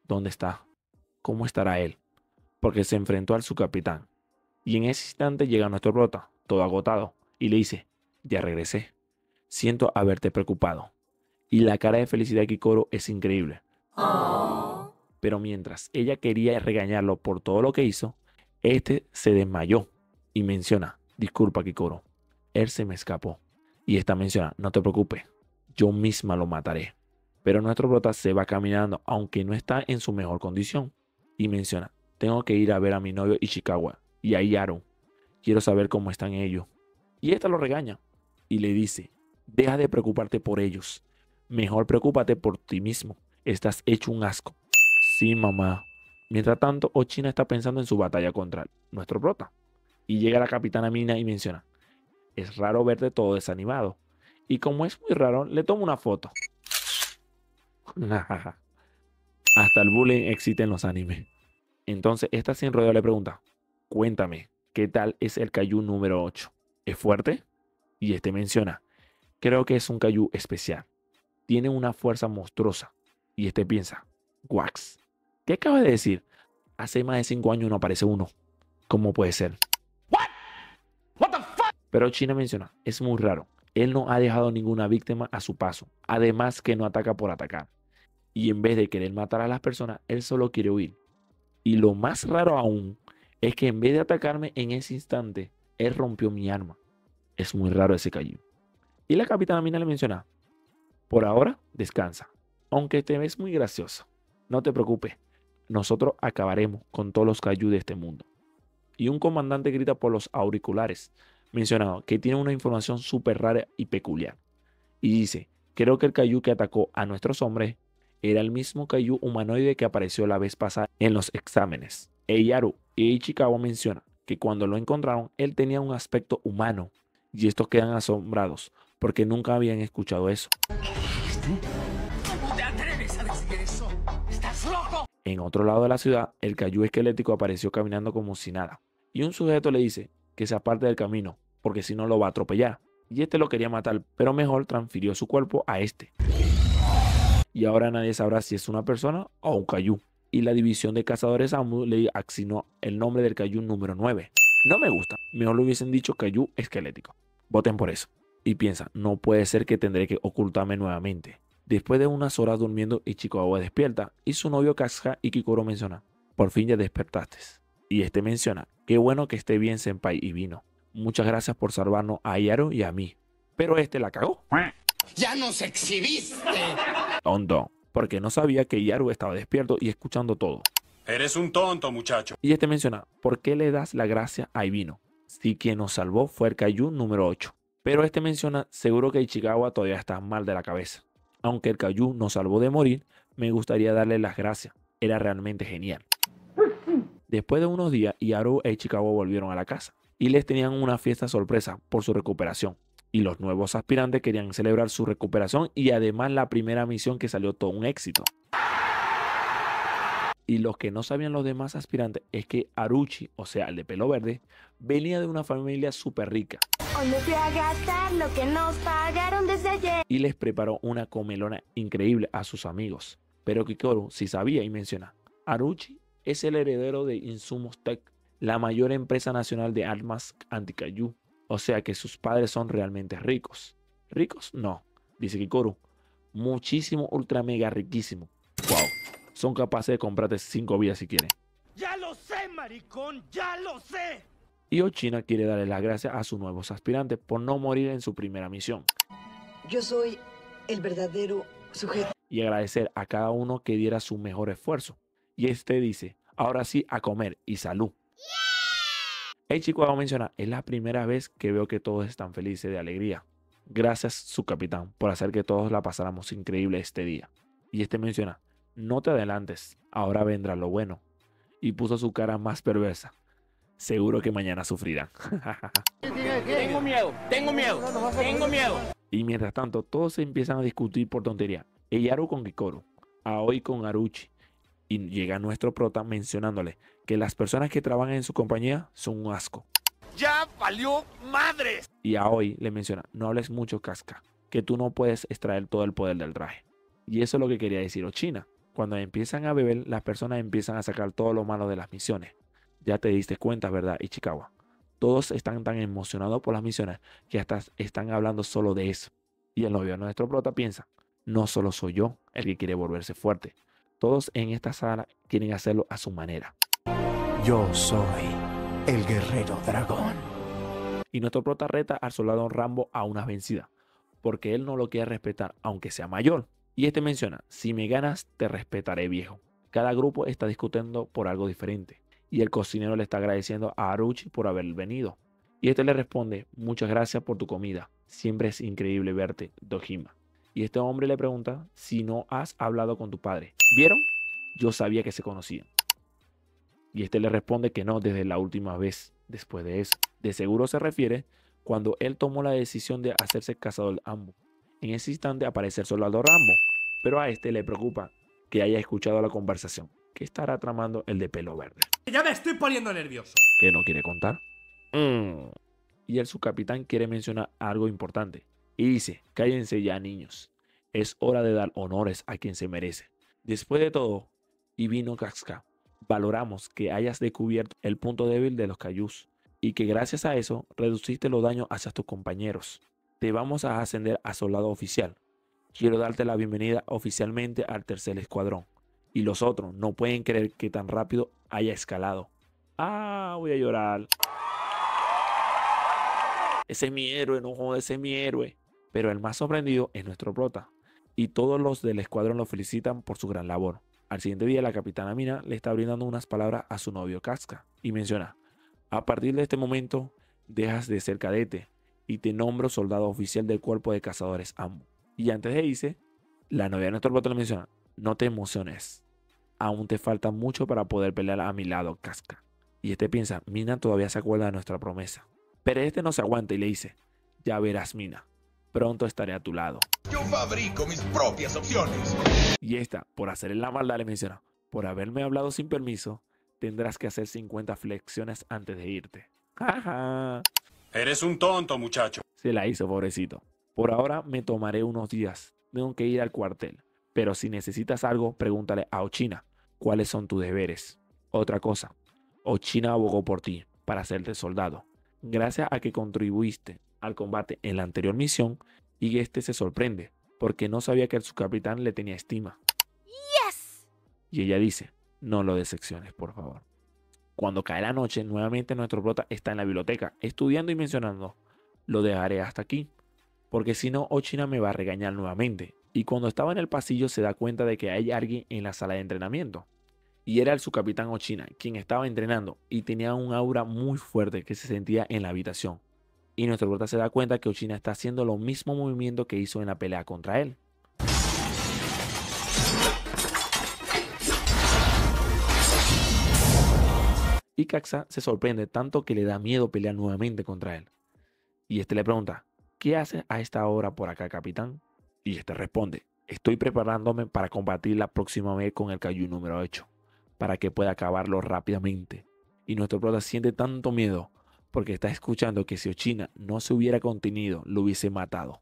¿Dónde está? ¿Cómo estará él? Porque se enfrentó al su capitán. Y en ese instante llega nuestro prota, todo agotado, y le dice, ya regresé. Siento haberte preocupado. Y la cara de felicidad de Kikoro es increíble. Pero mientras ella quería regañarlo por todo lo que hizo, este se desmayó y menciona, disculpa Kikoro, él se me escapó. Y esta menciona, no te preocupes, yo misma lo mataré. Pero nuestro brota se va caminando, aunque no está en su mejor condición. Y menciona, tengo que ir a ver a mi novio Ishikawa y a Yaru. Quiero saber cómo están ellos y esta lo regaña y le dice, deja de preocuparte por ellos, mejor preocúpate por ti mismo, estás hecho un asco. Sí, mamá. Mientras tanto, Ochina está pensando en su batalla contra nuestro prota. Y llega la capitana Mina y menciona, es raro verte todo desanimado. Y como es muy raro, le tomo una foto. Hasta el bullying existe en los animes. Entonces, esta sin rodeo le pregunta, cuéntame, ¿qué tal es el Kaiju número 8? es fuerte y este menciona, creo que es un cayú especial. Tiene una fuerza monstruosa. Y este piensa, Wax, ¿qué acaba de decir? Hace más de 5 años no aparece uno. ¿Cómo puede ser? What? What the fuck? Pero China menciona, es muy raro. Él no ha dejado ninguna víctima a su paso. Además que no ataca por atacar. Y en vez de querer matar a las personas, él solo quiere huir. Y lo más raro aún es que en vez de atacarme en ese instante, él rompió mi arma. Es muy raro ese cayú. Y la capitana Mina le menciona, por ahora descansa, aunque te ves muy gracioso. No te preocupes, nosotros acabaremos con todos los Kaiju de este mundo. Y un comandante grita por los auriculares, mencionado que tiene una información súper rara y peculiar. Y dice, creo que el cayú que atacó a nuestros hombres era el mismo cayú humanoide que apareció la vez pasada en los exámenes. Eiyaru y Ichikawa menciona, cuando lo encontraron, él tenía un aspecto humano. Y estos quedan asombrados, porque nunca habían escuchado eso. En otro lado de la ciudad, el cayú esquelético apareció caminando como si nada. Y un sujeto le dice que se aparte del camino, porque si no lo va a atropellar. Y este lo quería matar, pero mejor transfirió su cuerpo a este. Y ahora nadie sabrá si es una persona o un cayú y la división de cazadores Amu le asignó el nombre del Cayú número 9. No me gusta, mejor lo hubiesen dicho Kaiju esquelético. Voten por eso. Y piensa, no puede ser que tendré que ocultarme nuevamente. Después de unas horas durmiendo, Ichikawa despierta y su novio Kazuha y Kikoro menciona, por fin ya despertaste. Y este menciona, qué bueno que esté bien Senpai y vino. Muchas gracias por salvarnos a Iaro y a mí. Pero este la cagó. ¡Ya nos exhibiste! Tonto porque no sabía que Yaru estaba despierto y escuchando todo. Eres un tonto, muchacho. Y este menciona, ¿por qué le das la gracia a Ivino? Si quien nos salvó fue el Kaiju número 8. Pero este menciona, seguro que Ichikawa todavía está mal de la cabeza. Aunque el Kaiju nos salvó de morir, me gustaría darle las gracias. Era realmente genial. Después de unos días, Yaru e Ichikawa volvieron a la casa y les tenían una fiesta sorpresa por su recuperación y los nuevos aspirantes querían celebrar su recuperación y además la primera misión que salió todo un éxito. Y lo que no sabían los demás aspirantes es que Aruchi, o sea, el de pelo verde, venía de una familia súper rica. lo que nos pagaron desde ayer? Y les preparó una comelona increíble a sus amigos. Pero Kikoru sí sabía y menciona, Aruchi es el heredero de Insumos Tech, la mayor empresa nacional de armas anticayú o sea que sus padres son realmente ricos. ¿Ricos? No, dice Kikoru. Muchísimo, ultra mega riquísimo. Wow. Son capaces de comprarte cinco vidas si quieren. ¡Ya lo sé, maricón! ¡Ya lo sé! Y Ochina quiere darle las gracias a sus nuevos aspirantes por no morir en su primera misión. Yo soy el verdadero sujeto. Y agradecer a cada uno que diera su mejor esfuerzo. Y este dice, ahora sí a comer y salud. Hey menciona, es la primera vez que veo que todos están felices de alegría. Gracias, su capitán, por hacer que todos la pasáramos increíble este día. Y este menciona, no te adelantes, ahora vendrá lo bueno. Y puso su cara más perversa. Seguro que mañana sufrirán. tengo miedo, tengo miedo, tengo miedo. Y mientras tanto, todos se empiezan a discutir por tontería. Eyaru con Kikoro, Aoi con Aruchi, y llega nuestro prota mencionándole que las personas que trabajan en su compañía son un asco. ¡Ya valió madres! Y a hoy le menciona, no hables mucho casca, que tú no puedes extraer todo el poder del traje. Y eso es lo que quería decir China. Cuando empiezan a beber, las personas empiezan a sacar todo lo malo de las misiones. Ya te diste cuenta, ¿verdad, Ichikawa? Todos están tan emocionados por las misiones que hasta están hablando solo de eso. Y el novio de nuestro prota piensa, no solo soy yo el que quiere volverse fuerte, todos en esta sala quieren hacerlo a su manera. Yo soy el guerrero dragón. Y nuestro prota reta al soldado Rambo a una vencida, porque él no lo quiere respetar, aunque sea mayor. Y este menciona, si me ganas, te respetaré viejo. Cada grupo está discutiendo por algo diferente. Y el cocinero le está agradeciendo a Aruchi por haber venido. Y este le responde, muchas gracias por tu comida. Siempre es increíble verte, Dojima. Y este hombre le pregunta si no has hablado con tu padre. ¿Vieron? Yo sabía que se conocían. Y este le responde que no desde la última vez después de eso. De seguro se refiere cuando él tomó la decisión de hacerse casado cazador ambos, En ese instante aparece el soldado Rambo, pero a este le preocupa que haya escuchado la conversación. ¿Qué estará tramando el de pelo verde? Ya me estoy poniendo nervioso. ¿Qué no quiere contar? Mm. Y el subcapitán quiere mencionar algo importante y dice, cállense ya niños, es hora de dar honores a quien se merece. Después de todo, y vino Casca, valoramos que hayas descubierto el punto débil de los cayús y que gracias a eso reduciste los daños hacia tus compañeros. Te vamos a ascender a soldado oficial. Quiero darte la bienvenida oficialmente al tercer escuadrón. Y los otros no pueden creer que tan rápido haya escalado. Ah, voy a llorar. Ese es mi héroe, no ese es mi héroe pero el más sorprendido es nuestro prota, y todos los del escuadrón lo felicitan por su gran labor. Al siguiente día, la capitana Mina le está brindando unas palabras a su novio Casca y menciona, a partir de este momento dejas de ser cadete y te nombro soldado oficial del cuerpo de cazadores Ambo. Y antes de irse, la novia de nuestro prota le menciona, no te emociones, aún te falta mucho para poder pelear a mi lado, Casca. Y este piensa, Mina todavía se acuerda de nuestra promesa. Pero este no se aguanta y le dice, ya verás, Mina, pronto estaré a tu lado. Yo fabrico mis propias opciones. Y esta, por hacerle la maldad, le menciona, por haberme hablado sin permiso, tendrás que hacer 50 flexiones antes de irte. Eres un tonto, muchacho. Se la hizo, pobrecito. Por ahora me tomaré unos días. Tengo que ir al cuartel. Pero si necesitas algo, pregúntale a Ochina cuáles son tus deberes. Otra cosa, Ochina abogó por ti para hacerte soldado. Gracias a que contribuiste al combate en la anterior misión y este se sorprende porque no sabía que su capitán le tenía estima. Y ella dice, no lo decepciones, por favor. Cuando cae la noche, nuevamente nuestro prota está en la biblioteca, estudiando y mencionando, lo dejaré hasta aquí, porque si no, Ochina me va a regañar nuevamente. Y cuando estaba en el pasillo se da cuenta de que hay alguien en la sala de entrenamiento. Y era el subcapitán Ochina, quien estaba entrenando y tenía un aura muy fuerte que se sentía en la habitación. Y nuestro brota se da cuenta que Oshina está haciendo lo mismo movimiento que hizo en la pelea contra él. Y Kaxa se sorprende tanto que le da miedo pelear nuevamente contra él. Y este le pregunta, ¿qué haces a esta hora por acá, capitán? Y este responde, estoy preparándome para combatir la próxima vez con el Kaiju número 8, para que pueda acabarlo rápidamente. Y nuestro prota siente tanto miedo porque está escuchando que si Ochina no se hubiera contenido, lo hubiese matado.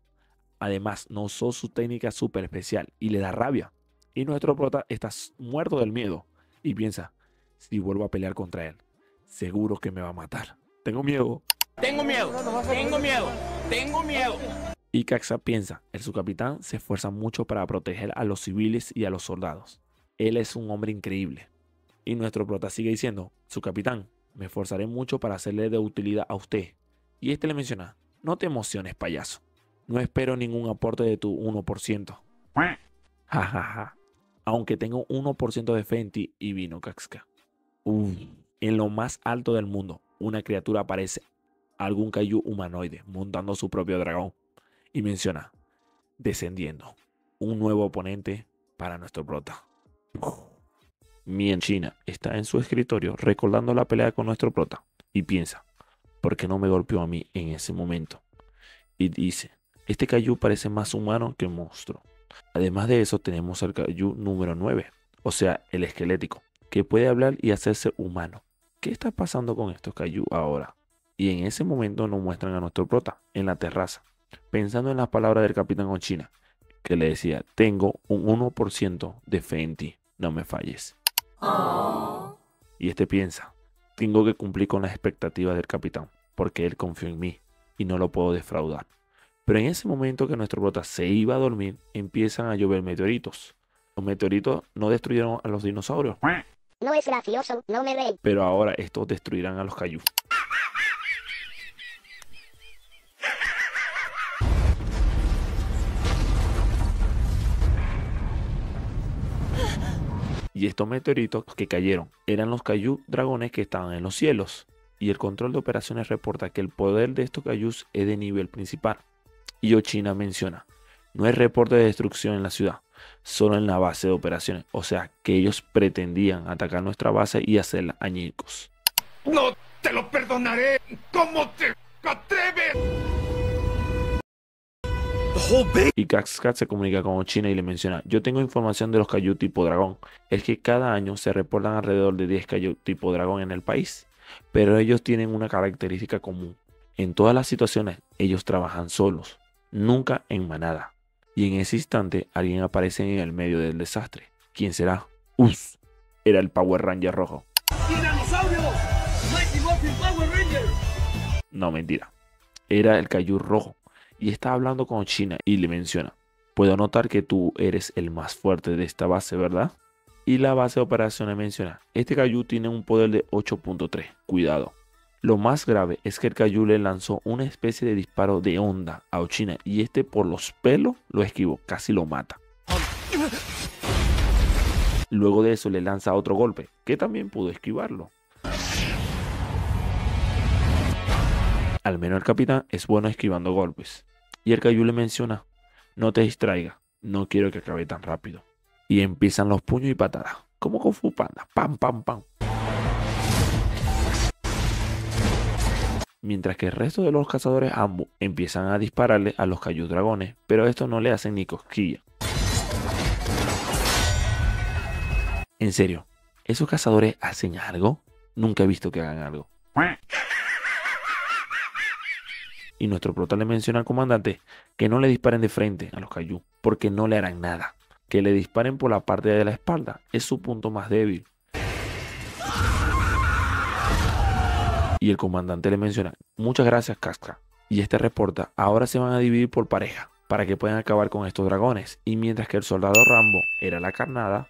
Además, no usó su técnica súper especial y le da rabia. Y nuestro prota está muerto del miedo y piensa, si vuelvo a pelear contra él, seguro que me va a matar. Tengo miedo. Tengo miedo. Tengo miedo. Tengo miedo. Y Caxa piensa, el capitán se esfuerza mucho para proteger a los civiles y a los soldados. Él es un hombre increíble. Y nuestro prota sigue diciendo, su capitán, me esforzaré mucho para hacerle de utilidad a usted. Y este le menciona, no te emociones, payaso. No espero ningún aporte de tu 1%. Aunque tengo 1% de Fenty y vino Kaxka. en lo más alto del mundo, una criatura aparece, algún kaiju humanoide, montando su propio dragón. Y menciona, descendiendo, un nuevo oponente para nuestro prota. China está en su escritorio recordando la pelea con nuestro prota y piensa, ¿por qué no me golpeó a mí en ese momento? Y dice, este Kaiju parece más humano que monstruo. Además de eso tenemos al Kaiju número 9, o sea, el esquelético, que puede hablar y hacerse humano. ¿Qué está pasando con estos Kaiju ahora? Y en ese momento nos muestran a nuestro prota en la terraza, pensando en las palabras del capitán China, que le decía, tengo un 1% de fe en ti, no me falles. Y este piensa, tengo que cumplir con las expectativas del capitán, porque él confió en mí y no lo puedo defraudar. Pero en ese momento que nuestro brota se iba a dormir, empiezan a llover meteoritos. Los meteoritos no destruyeron a los dinosaurios. No es gracioso, no me Pero ahora estos destruirán a los cayús. Y estos meteoritos que cayeron eran los cayús dragones que estaban en los cielos. Y el control de operaciones reporta que el poder de estos cayús es de nivel principal. Y Ochina menciona, no hay reporte de destrucción en la ciudad, solo en la base de operaciones. O sea, que ellos pretendían atacar nuestra base y hacerla añicos. ¡No te lo perdonaré! ¿Cómo te atreves? Y Caxcat se comunica con China y le menciona, yo tengo información de los Kaiju tipo dragón. Es que cada año se reportan alrededor de 10 Kaiju tipo dragón en el país. Pero ellos tienen una característica común. En todas las situaciones ellos trabajan solos, nunca en manada. Y en ese instante alguien aparece en el medio del desastre. ¿Quién será? Uf, Era el Power Ranger rojo. No, mentira. Era el Kaiju rojo y está hablando con China y le menciona, puedo notar que tú eres el más fuerte de esta base, ¿verdad? Y la base de operaciones menciona, este Kaiju tiene un poder de 8.3, cuidado. Lo más grave es que el cayu le lanzó una especie de disparo de onda a Ochina y este por los pelos lo esquivó, casi lo mata. Luego de eso le lanza otro golpe, que también pudo esquivarlo. Al menos el capitán es bueno esquivando golpes. Y el le menciona, no te distraiga, no quiero que acabe tan rápido. Y empiezan los puños y patadas, como con Fu Panda, pam, pam, pam. Mientras que el resto de los cazadores ambos empiezan a dispararle a los Caillou dragones, pero esto no le hacen ni cosquilla. En serio, ¿esos cazadores hacen algo? Nunca he visto que hagan algo y nuestro prota le menciona al comandante que no le disparen de frente a los Kaiju, porque no le harán nada. Que le disparen por la parte de la espalda, es su punto más débil. Y el comandante le menciona, muchas gracias Casca. Y este reporta, ahora se van a dividir por pareja, para que puedan acabar con estos dragones. Y mientras que el soldado Rambo era la carnada,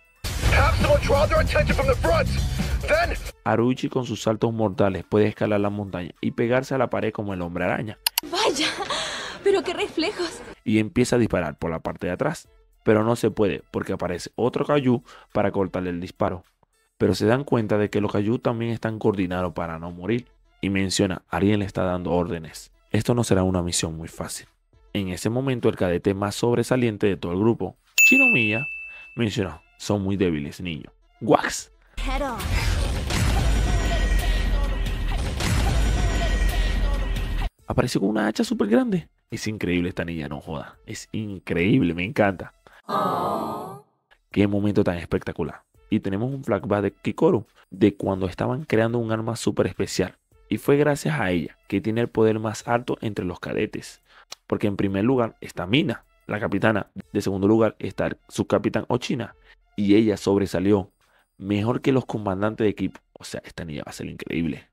Aruchi con sus saltos mortales puede escalar la montaña y pegarse a la pared como el hombre araña. ¡Vaya! ¡Pero qué reflejos! Y empieza a disparar por la parte de atrás. Pero no se puede porque aparece otro cayú para cortarle el disparo. Pero se dan cuenta de que los cayú también están coordinados para no morir. Y menciona, Alguien le está dando órdenes. Esto no será una misión muy fácil. En ese momento el cadete más sobresaliente de todo el grupo, Shinomiya, mencionó, son muy débiles, niño. Wax. Apareció con una hacha súper grande. Es increíble esta niña, no joda. Es increíble, me encanta. Qué momento tan espectacular. Y tenemos un flashback de Kikoru de cuando estaban creando un arma súper especial. Y fue gracias a ella que tiene el poder más alto entre los cadetes. Porque en primer lugar está Mina, la capitana. De segundo lugar está el subcapitán Ochina y ella sobresalió mejor que los comandantes de equipo. O sea, esta niña va a ser increíble.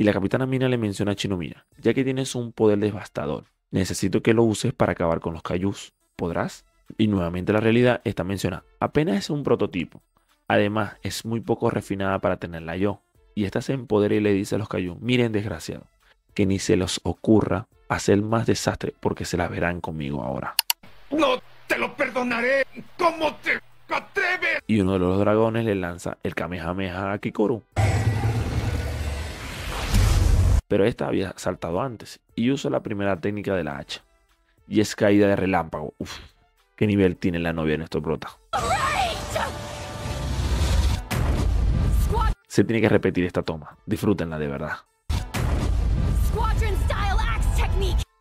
Y la capitana Mina le menciona a Chinomina, ya que tienes un poder devastador, necesito que lo uses para acabar con los Cayús. ¿Podrás? Y nuevamente la realidad está mencionada. Apenas es un prototipo. Además, es muy poco refinada para tenerla yo. Y esta se empodera y le dice a los Cayús, miren desgraciado, que ni se los ocurra hacer más desastre porque se la verán conmigo ahora. ¡No te lo perdonaré! ¿Cómo te atreves? Y uno de los dragones le lanza el Kamehameha a Kikoru. Pero esta había saltado antes y usa la primera técnica de la hacha. Y es caída de relámpago. Uf, qué nivel tiene la novia de nuestro prota. Se tiene que repetir esta toma. Disfrútenla de verdad.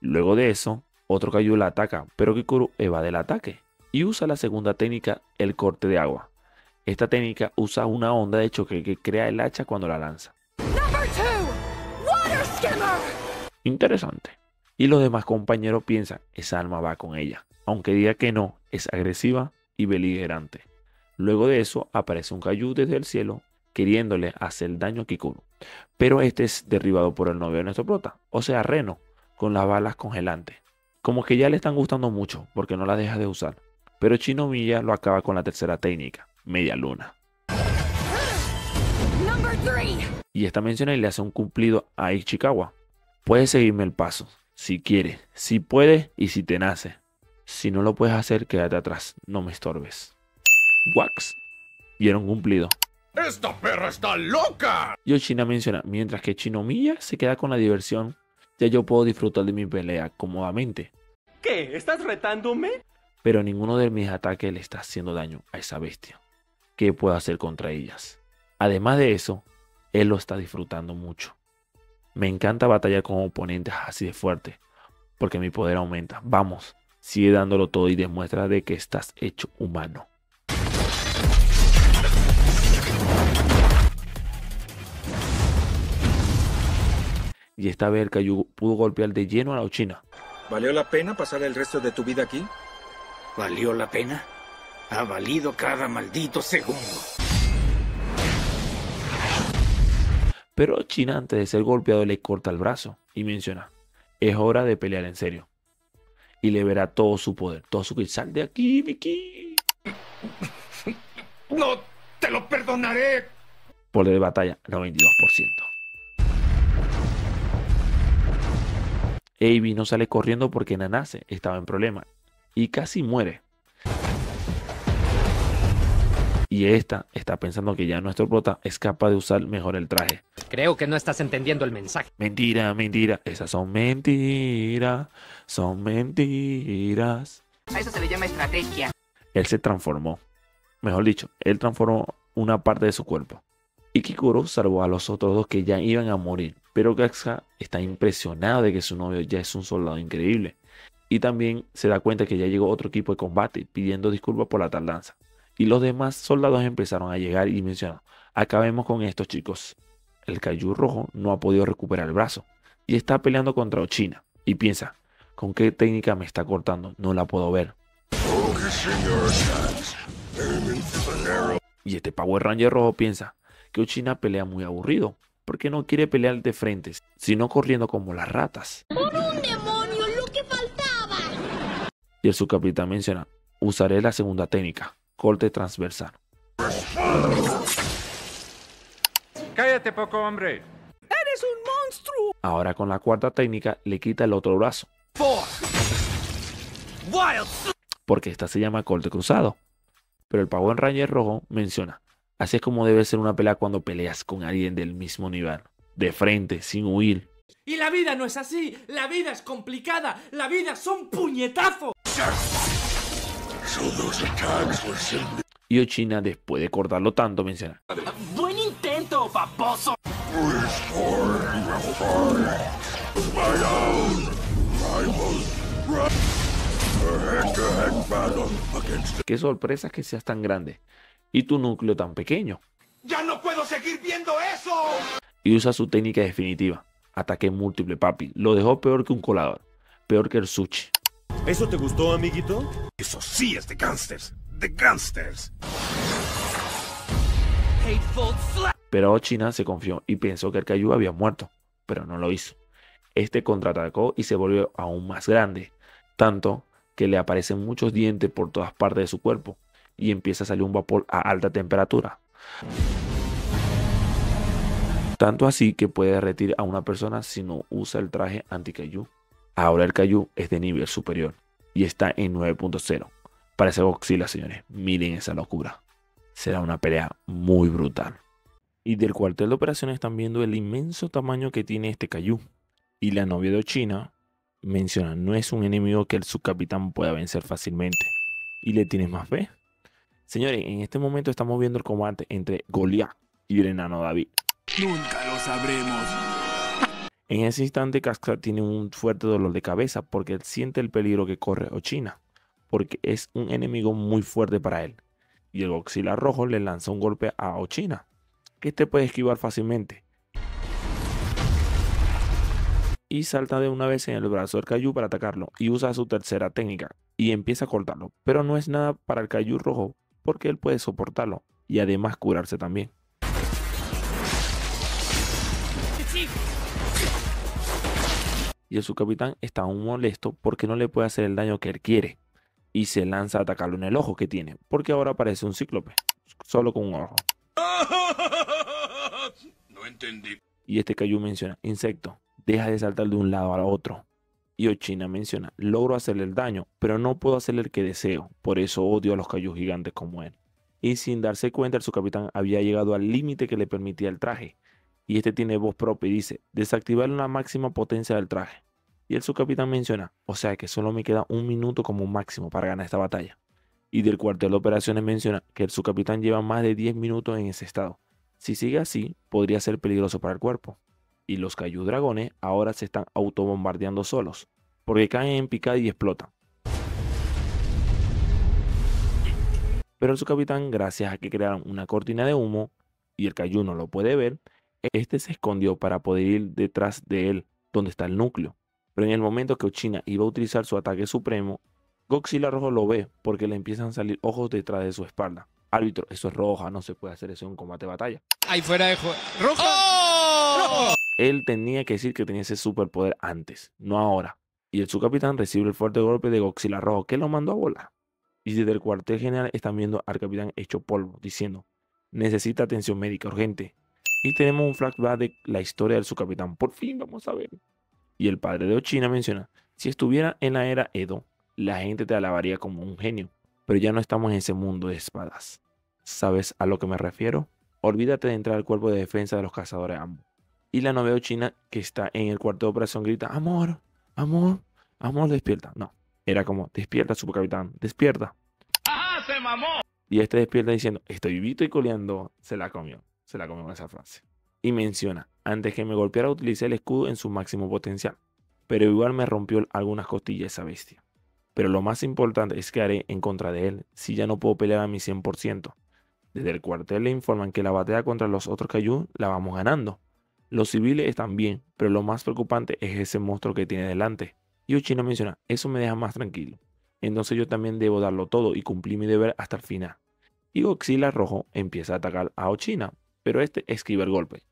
Luego de eso, otro Kaiju la ataca, pero Kikuru evade el ataque y usa la segunda técnica, el corte de agua. Esta técnica usa una onda de choque que crea el hacha cuando la lanza. Interesante. Y los demás compañeros piensan, esa alma va con ella. Aunque diga que no, es agresiva y beligerante. Luego de eso aparece un Kaiju desde el cielo queriéndole hacer daño a Kikuru. Pero este es derribado por el novio de nuestro prota, o sea Reno, con las balas congelantes. Como que ya le están gustando mucho porque no la deja de usar. Pero Milla lo acaba con la tercera técnica, media luna. Y esta menciona y le hace un cumplido a Ichikawa. Puedes seguirme el paso, si quieres, si puedes y si te nace. Si no lo puedes hacer, quédate atrás, no me estorbes. Wax. Y un cumplido. ¡Esta perra está loca! Yoshina menciona, mientras que Chinomiya se queda con la diversión ya yo puedo disfrutar de mi pelea cómodamente. ¿Qué? ¿Estás retándome? Pero ninguno de mis ataques le está haciendo daño a esa bestia. ¿Qué puedo hacer contra ellas? Además de eso, él lo está disfrutando mucho. Me encanta batallar con oponentes así de fuerte, porque mi poder aumenta. Vamos, sigue dándolo todo y demuestra de que estás hecho humano. y esta vez el pudo golpear de lleno a la Ochina. ¿Valió la pena pasar el resto de tu vida aquí? ¿Valió la pena? Ha valido cada maldito segundo. Pero Ochina antes de ser golpeado, le corta el brazo y menciona: Es hora de pelear en serio. Y le verá todo su poder, todo su que sal de aquí, ¡No te lo perdonaré! Poder de batalla, 92%. Avi no sale corriendo porque Nanase estaba en problema y casi muere. Y esta está pensando que ya nuestro prota es capaz de usar mejor el traje. Creo que no estás entendiendo el mensaje. Mentira, mentira. Esas son mentiras. Son mentiras. A eso se le llama estrategia. Él se transformó. Mejor dicho, él transformó una parte de su cuerpo. Y Kikuro salvó a los otros dos que ya iban a morir pero Gaxha está impresionado de que su novio ya es un soldado increíble. Y también se da cuenta que ya llegó otro equipo de combate pidiendo disculpas por la tardanza. Y los demás soldados empezaron a llegar y mencionan, acabemos con estos chicos. El Kaiju rojo no ha podido recuperar el brazo y está peleando contra Ochina. Y piensa, ¿con qué técnica me está cortando? No la puedo ver. Y este Power Ranger rojo piensa que Ochina pelea muy aburrido porque no quiere pelear de frente, sino corriendo como las ratas. ¡Por un demonio, lo que faltaba! Y el subcapitán menciona, usaré la segunda técnica, corte transversal. ¡Cállate, poco hombre! ¡Eres un monstruo! Ahora con la cuarta técnica le quita el otro brazo. Porque esta se llama corte cruzado. Pero el Power Ranger rojo menciona, Así es como debe ser una pelea cuando peleas con alguien del mismo nivel, de frente, sin huir. Y la vida no es así, la vida es complicada, la vida son puñetazos. Y Ochina, después de cortarlo tanto, menciona. ¡Buen intento, paposo! Qué sorpresa que seas tan grande y tu núcleo tan pequeño. ¡Ya no puedo seguir viendo eso! Y usa su técnica definitiva, ataque múltiple, papi. Lo dejó peor que un colador, peor que el sushi. ¿Eso te gustó, amiguito? Eso sí es de gangsters, de gangsters. Pero Ochina se confió y pensó que el Kaiju había muerto, pero no lo hizo. Este contraatacó y se volvió aún más grande, tanto que le aparecen muchos dientes por todas partes de su cuerpo, y empieza a salir un vapor a alta temperatura. Tanto así que puede derretir a una persona si no usa el traje anti cayú Ahora el cayú es de nivel superior y está en 9.0. Parece Godzilla, señores. Miren esa locura. Será una pelea muy brutal. Y del cuartel de operaciones están viendo el inmenso tamaño que tiene este cayú Y la novia de Ochina menciona, no es un enemigo que el subcapitán pueda vencer fácilmente. ¿Y le tienes más fe? Señores, en este momento estamos viendo el combate entre Goliath y el David. Nunca lo sabremos. En ese instante, Kaskar tiene un fuerte dolor de cabeza porque siente el peligro que corre Ochina, porque es un enemigo muy fuerte para él. Y el Godzilla rojo le lanza un golpe a Ochina, que este puede esquivar fácilmente. Y salta de una vez en el brazo del Kaiju para atacarlo y usa su tercera técnica y empieza a cortarlo, pero no es nada para el Kaiju rojo porque él puede soportarlo y además curarse también. Y el capitán está aún molesto porque no le puede hacer el daño que él quiere. Y se lanza a atacarlo en el ojo que tiene, porque ahora parece un cíclope, solo con un ojo. No entendí. Y este cayú menciona, insecto, deja de saltar de un lado al otro. Y Ochina menciona, logro hacerle el daño, pero no puedo hacerle el que deseo, por eso odio a los cayos gigantes como él. Y sin darse cuenta, el capitán había llegado al límite que le permitía el traje. Y este tiene voz propia y dice, desactivar la máxima potencia del traje. Y el subcapitán menciona, o sea que solo me queda un minuto como máximo para ganar esta batalla. Y del cuartel de operaciones menciona que el subcapitán lleva más de 10 minutos en ese estado. Si sigue así, podría ser peligroso para el cuerpo y los Kaiju Dragones ahora se están bombardeando solos, porque caen en picada y explotan. Pero su capitán, gracias a que crearon una cortina de humo y el Kaiju no lo puede ver, este se escondió para poder ir detrás de él, donde está el núcleo. Pero en el momento que Ochina iba a utilizar su ataque supremo, Godzilla Rojo lo ve porque le empiezan a salir ojos detrás de su espalda. Árbitro, eso es roja, no se puede hacer eso en un combate batalla. Ahí fuera de juego. rojo, ¡Oh! Él tenía que decir que tenía ese superpoder antes, no ahora. Y el subcapitán recibe el fuerte golpe de Godzilla Rojo, que lo mandó a volar. Y desde el cuartel general están viendo al capitán hecho polvo, diciendo, necesita atención médica urgente. Y tenemos un flashback de la historia del subcapitán. Por fin vamos a ver. Y el padre de Ochina menciona, si estuviera en la era Edo, la gente te alabaría como un genio. Pero ya no estamos en ese mundo de espadas. ¿Sabes a lo que me refiero? Olvídate de entrar al cuerpo de defensa de los cazadores ambos. Y la novia china que está en el cuarto de operación grita, amor, amor, amor, despierta. No, era como, despierta, capitán despierta. se Y este despierta diciendo, estoy vivito y coleando, se la comió, se la comió con esa frase. Y menciona, antes que me golpeara utilicé el escudo en su máximo potencial, pero igual me rompió algunas costillas esa bestia. Pero lo más importante es que haré en contra de él, si ya no puedo pelear a mi 100%. Desde el cuartel le informan que la batalla contra los otros Kaiju la vamos ganando, los civiles están bien, pero lo más preocupante es ese monstruo que tiene delante. Y Ochina menciona, eso me deja más tranquilo. Entonces yo también debo darlo todo y cumplir mi deber hasta el final. Y Godzilla Rojo empieza a atacar a Ochina, pero este esquiva el golpe.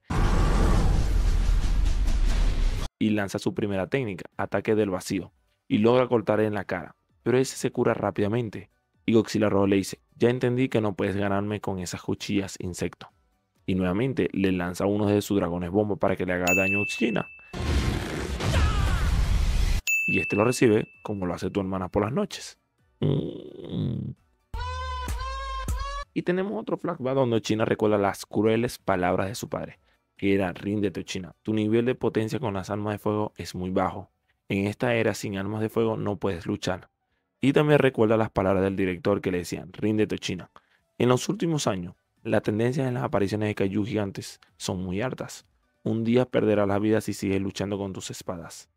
Y lanza su primera técnica, ataque del vacío, y logra cortar en la cara, pero ese se cura rápidamente. Y Godzilla Rojo le dice, ya entendí que no puedes ganarme con esas cuchillas, insecto y nuevamente le lanza uno de sus dragones bomba para que le haga daño a China. Y este lo recibe como lo hace tu hermana por las noches. Y tenemos otro flashback donde China recuerda las crueles palabras de su padre, que era ríndete China, tu nivel de potencia con las armas de fuego es muy bajo. En esta era sin armas de fuego no puedes luchar. Y también recuerda las palabras del director que le decían, ríndete China. En los últimos años, las tendencias en las apariciones de kaiju gigantes son muy altas. Un día perderás la vida si sigues luchando con tus espadas.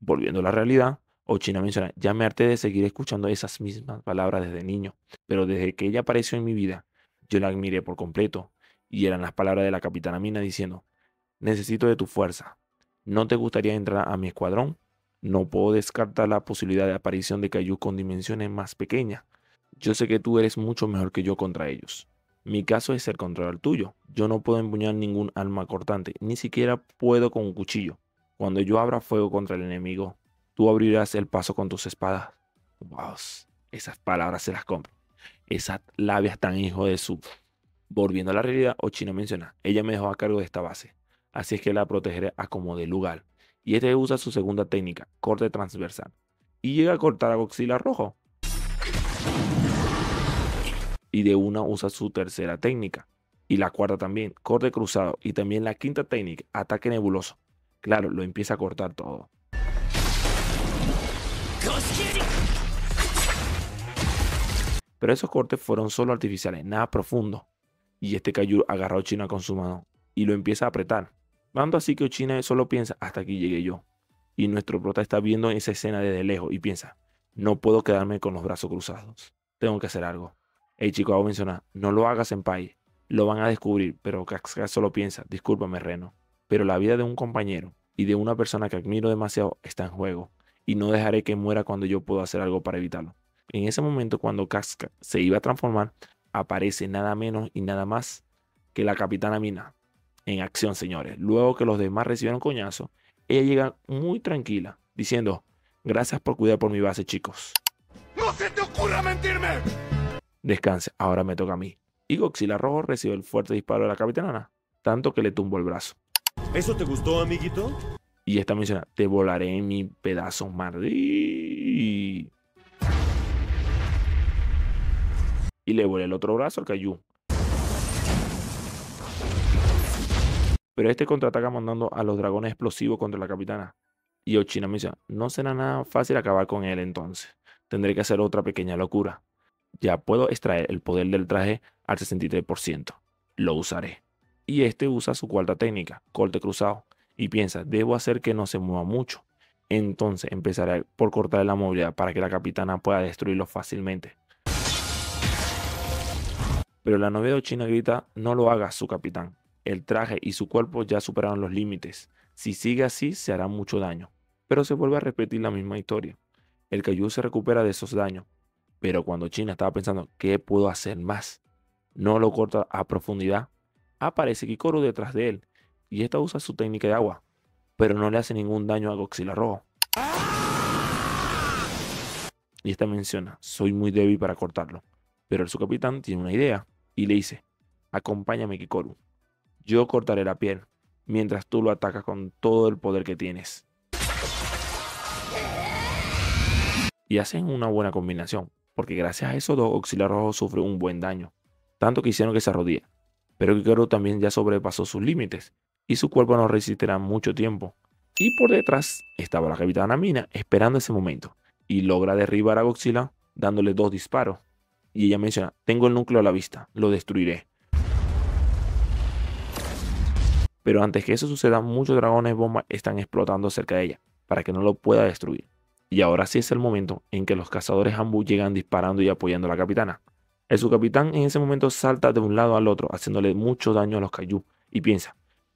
Volviendo a la realidad, Ochina menciona, ya me harté de seguir escuchando esas mismas palabras desde niño, pero desde que ella apareció en mi vida, yo la admiré por completo, y eran las palabras de la capitana Mina diciendo, necesito de tu fuerza, ¿no te gustaría entrar a mi escuadrón? No puedo descartar la posibilidad de aparición de Kaiju con dimensiones más pequeñas. Yo sé que tú eres mucho mejor que yo contra ellos. Mi caso es el contrario al tuyo. Yo no puedo empuñar ningún alma cortante, ni siquiera puedo con un cuchillo. Cuando yo abra fuego contra el enemigo, tú abrirás el paso con tus espadas. Wow, esas palabras se las compro. Esas labias tan hijo de su. Volviendo a la realidad, Ochino menciona, ella me dejó a cargo de esta base, así es que la protegeré a como de lugar. Y este usa su segunda técnica, corte transversal, y llega a cortar a Godzilla rojo, y de una usa su tercera técnica. Y la cuarta también, corte cruzado. Y también la quinta técnica, ataque nebuloso. Claro, lo empieza a cortar todo. Pero esos cortes fueron solo artificiales, nada profundo. Y este Kaiju agarró a China con su mano y lo empieza a apretar. Mando así que China solo piensa, hasta aquí llegué yo. Y nuestro prota está viendo esa escena desde lejos y piensa, no puedo quedarme con los brazos cruzados. Tengo que hacer algo hey chico, hago mencionar, no lo hagas en país, lo van a descubrir, pero Kaxka solo piensa, discúlpame Reno, pero la vida de un compañero y de una persona que admiro demasiado está en juego y no dejaré que muera cuando yo pueda hacer algo para evitarlo. En ese momento cuando Kaxka se iba a transformar, aparece nada menos y nada más que la capitana Mina en acción, señores. Luego que los demás recibieron coñazo, ella llega muy tranquila, diciendo, gracias por cuidar por mi base, chicos. ¡No se te ocurra mentirme! Descanse, ahora me toca a mí. Y Goxila Rojo recibe el fuerte disparo de la Capitana. tanto que le tumbó el brazo. ¿Eso te gustó, amiguito? Y esta menciona, te volaré en mi pedazo, Mardi. Y le vuelve el otro brazo al Cayu. Pero este contraataca mandando a los dragones explosivos contra la capitana. Y Ochina dice, no será nada fácil acabar con él entonces. Tendré que hacer otra pequeña locura ya puedo extraer el poder del traje al 63%. Lo usaré. Y este usa su cuarta técnica, corte cruzado, y piensa, debo hacer que no se mueva mucho. Entonces empezaré por cortar la movilidad para que la capitana pueda destruirlo fácilmente. Pero la novia china grita, no lo haga su capitán. El traje y su cuerpo ya superaron los límites. Si sigue así, se hará mucho daño. Pero se vuelve a repetir la misma historia. El Kaiju se recupera de esos daños, pero cuando China estaba pensando qué puedo hacer más, no lo corta a profundidad, aparece Kikoru detrás de él y esta usa su técnica de agua, pero no le hace ningún daño a la Rojo. Y esta menciona, soy muy débil para cortarlo, pero su capitán tiene una idea y le dice, acompáñame Kikoru, yo cortaré la piel mientras tú lo atacas con todo el poder que tienes. Y hacen una buena combinación, porque gracias a eso dos, auxiliares Rojo sufre un buen daño, tanto que hicieron que se arrodilla. Pero Kikoro también ya sobrepasó sus límites y su cuerpo no resistirá mucho tiempo. Y por detrás estaba la capitana Mina esperando ese momento y logra derribar a Oxila, dándole dos disparos. Y ella menciona, tengo el núcleo a la vista, lo destruiré. Pero antes que eso suceda, muchos dragones bombas están explotando cerca de ella para que no lo pueda destruir. Y ahora sí es el momento en que los cazadores Ambu llegan disparando y apoyando a la capitana. El subcapitán en ese momento salta de un lado al otro, haciéndole mucho daño a los Kaiju, y piensa,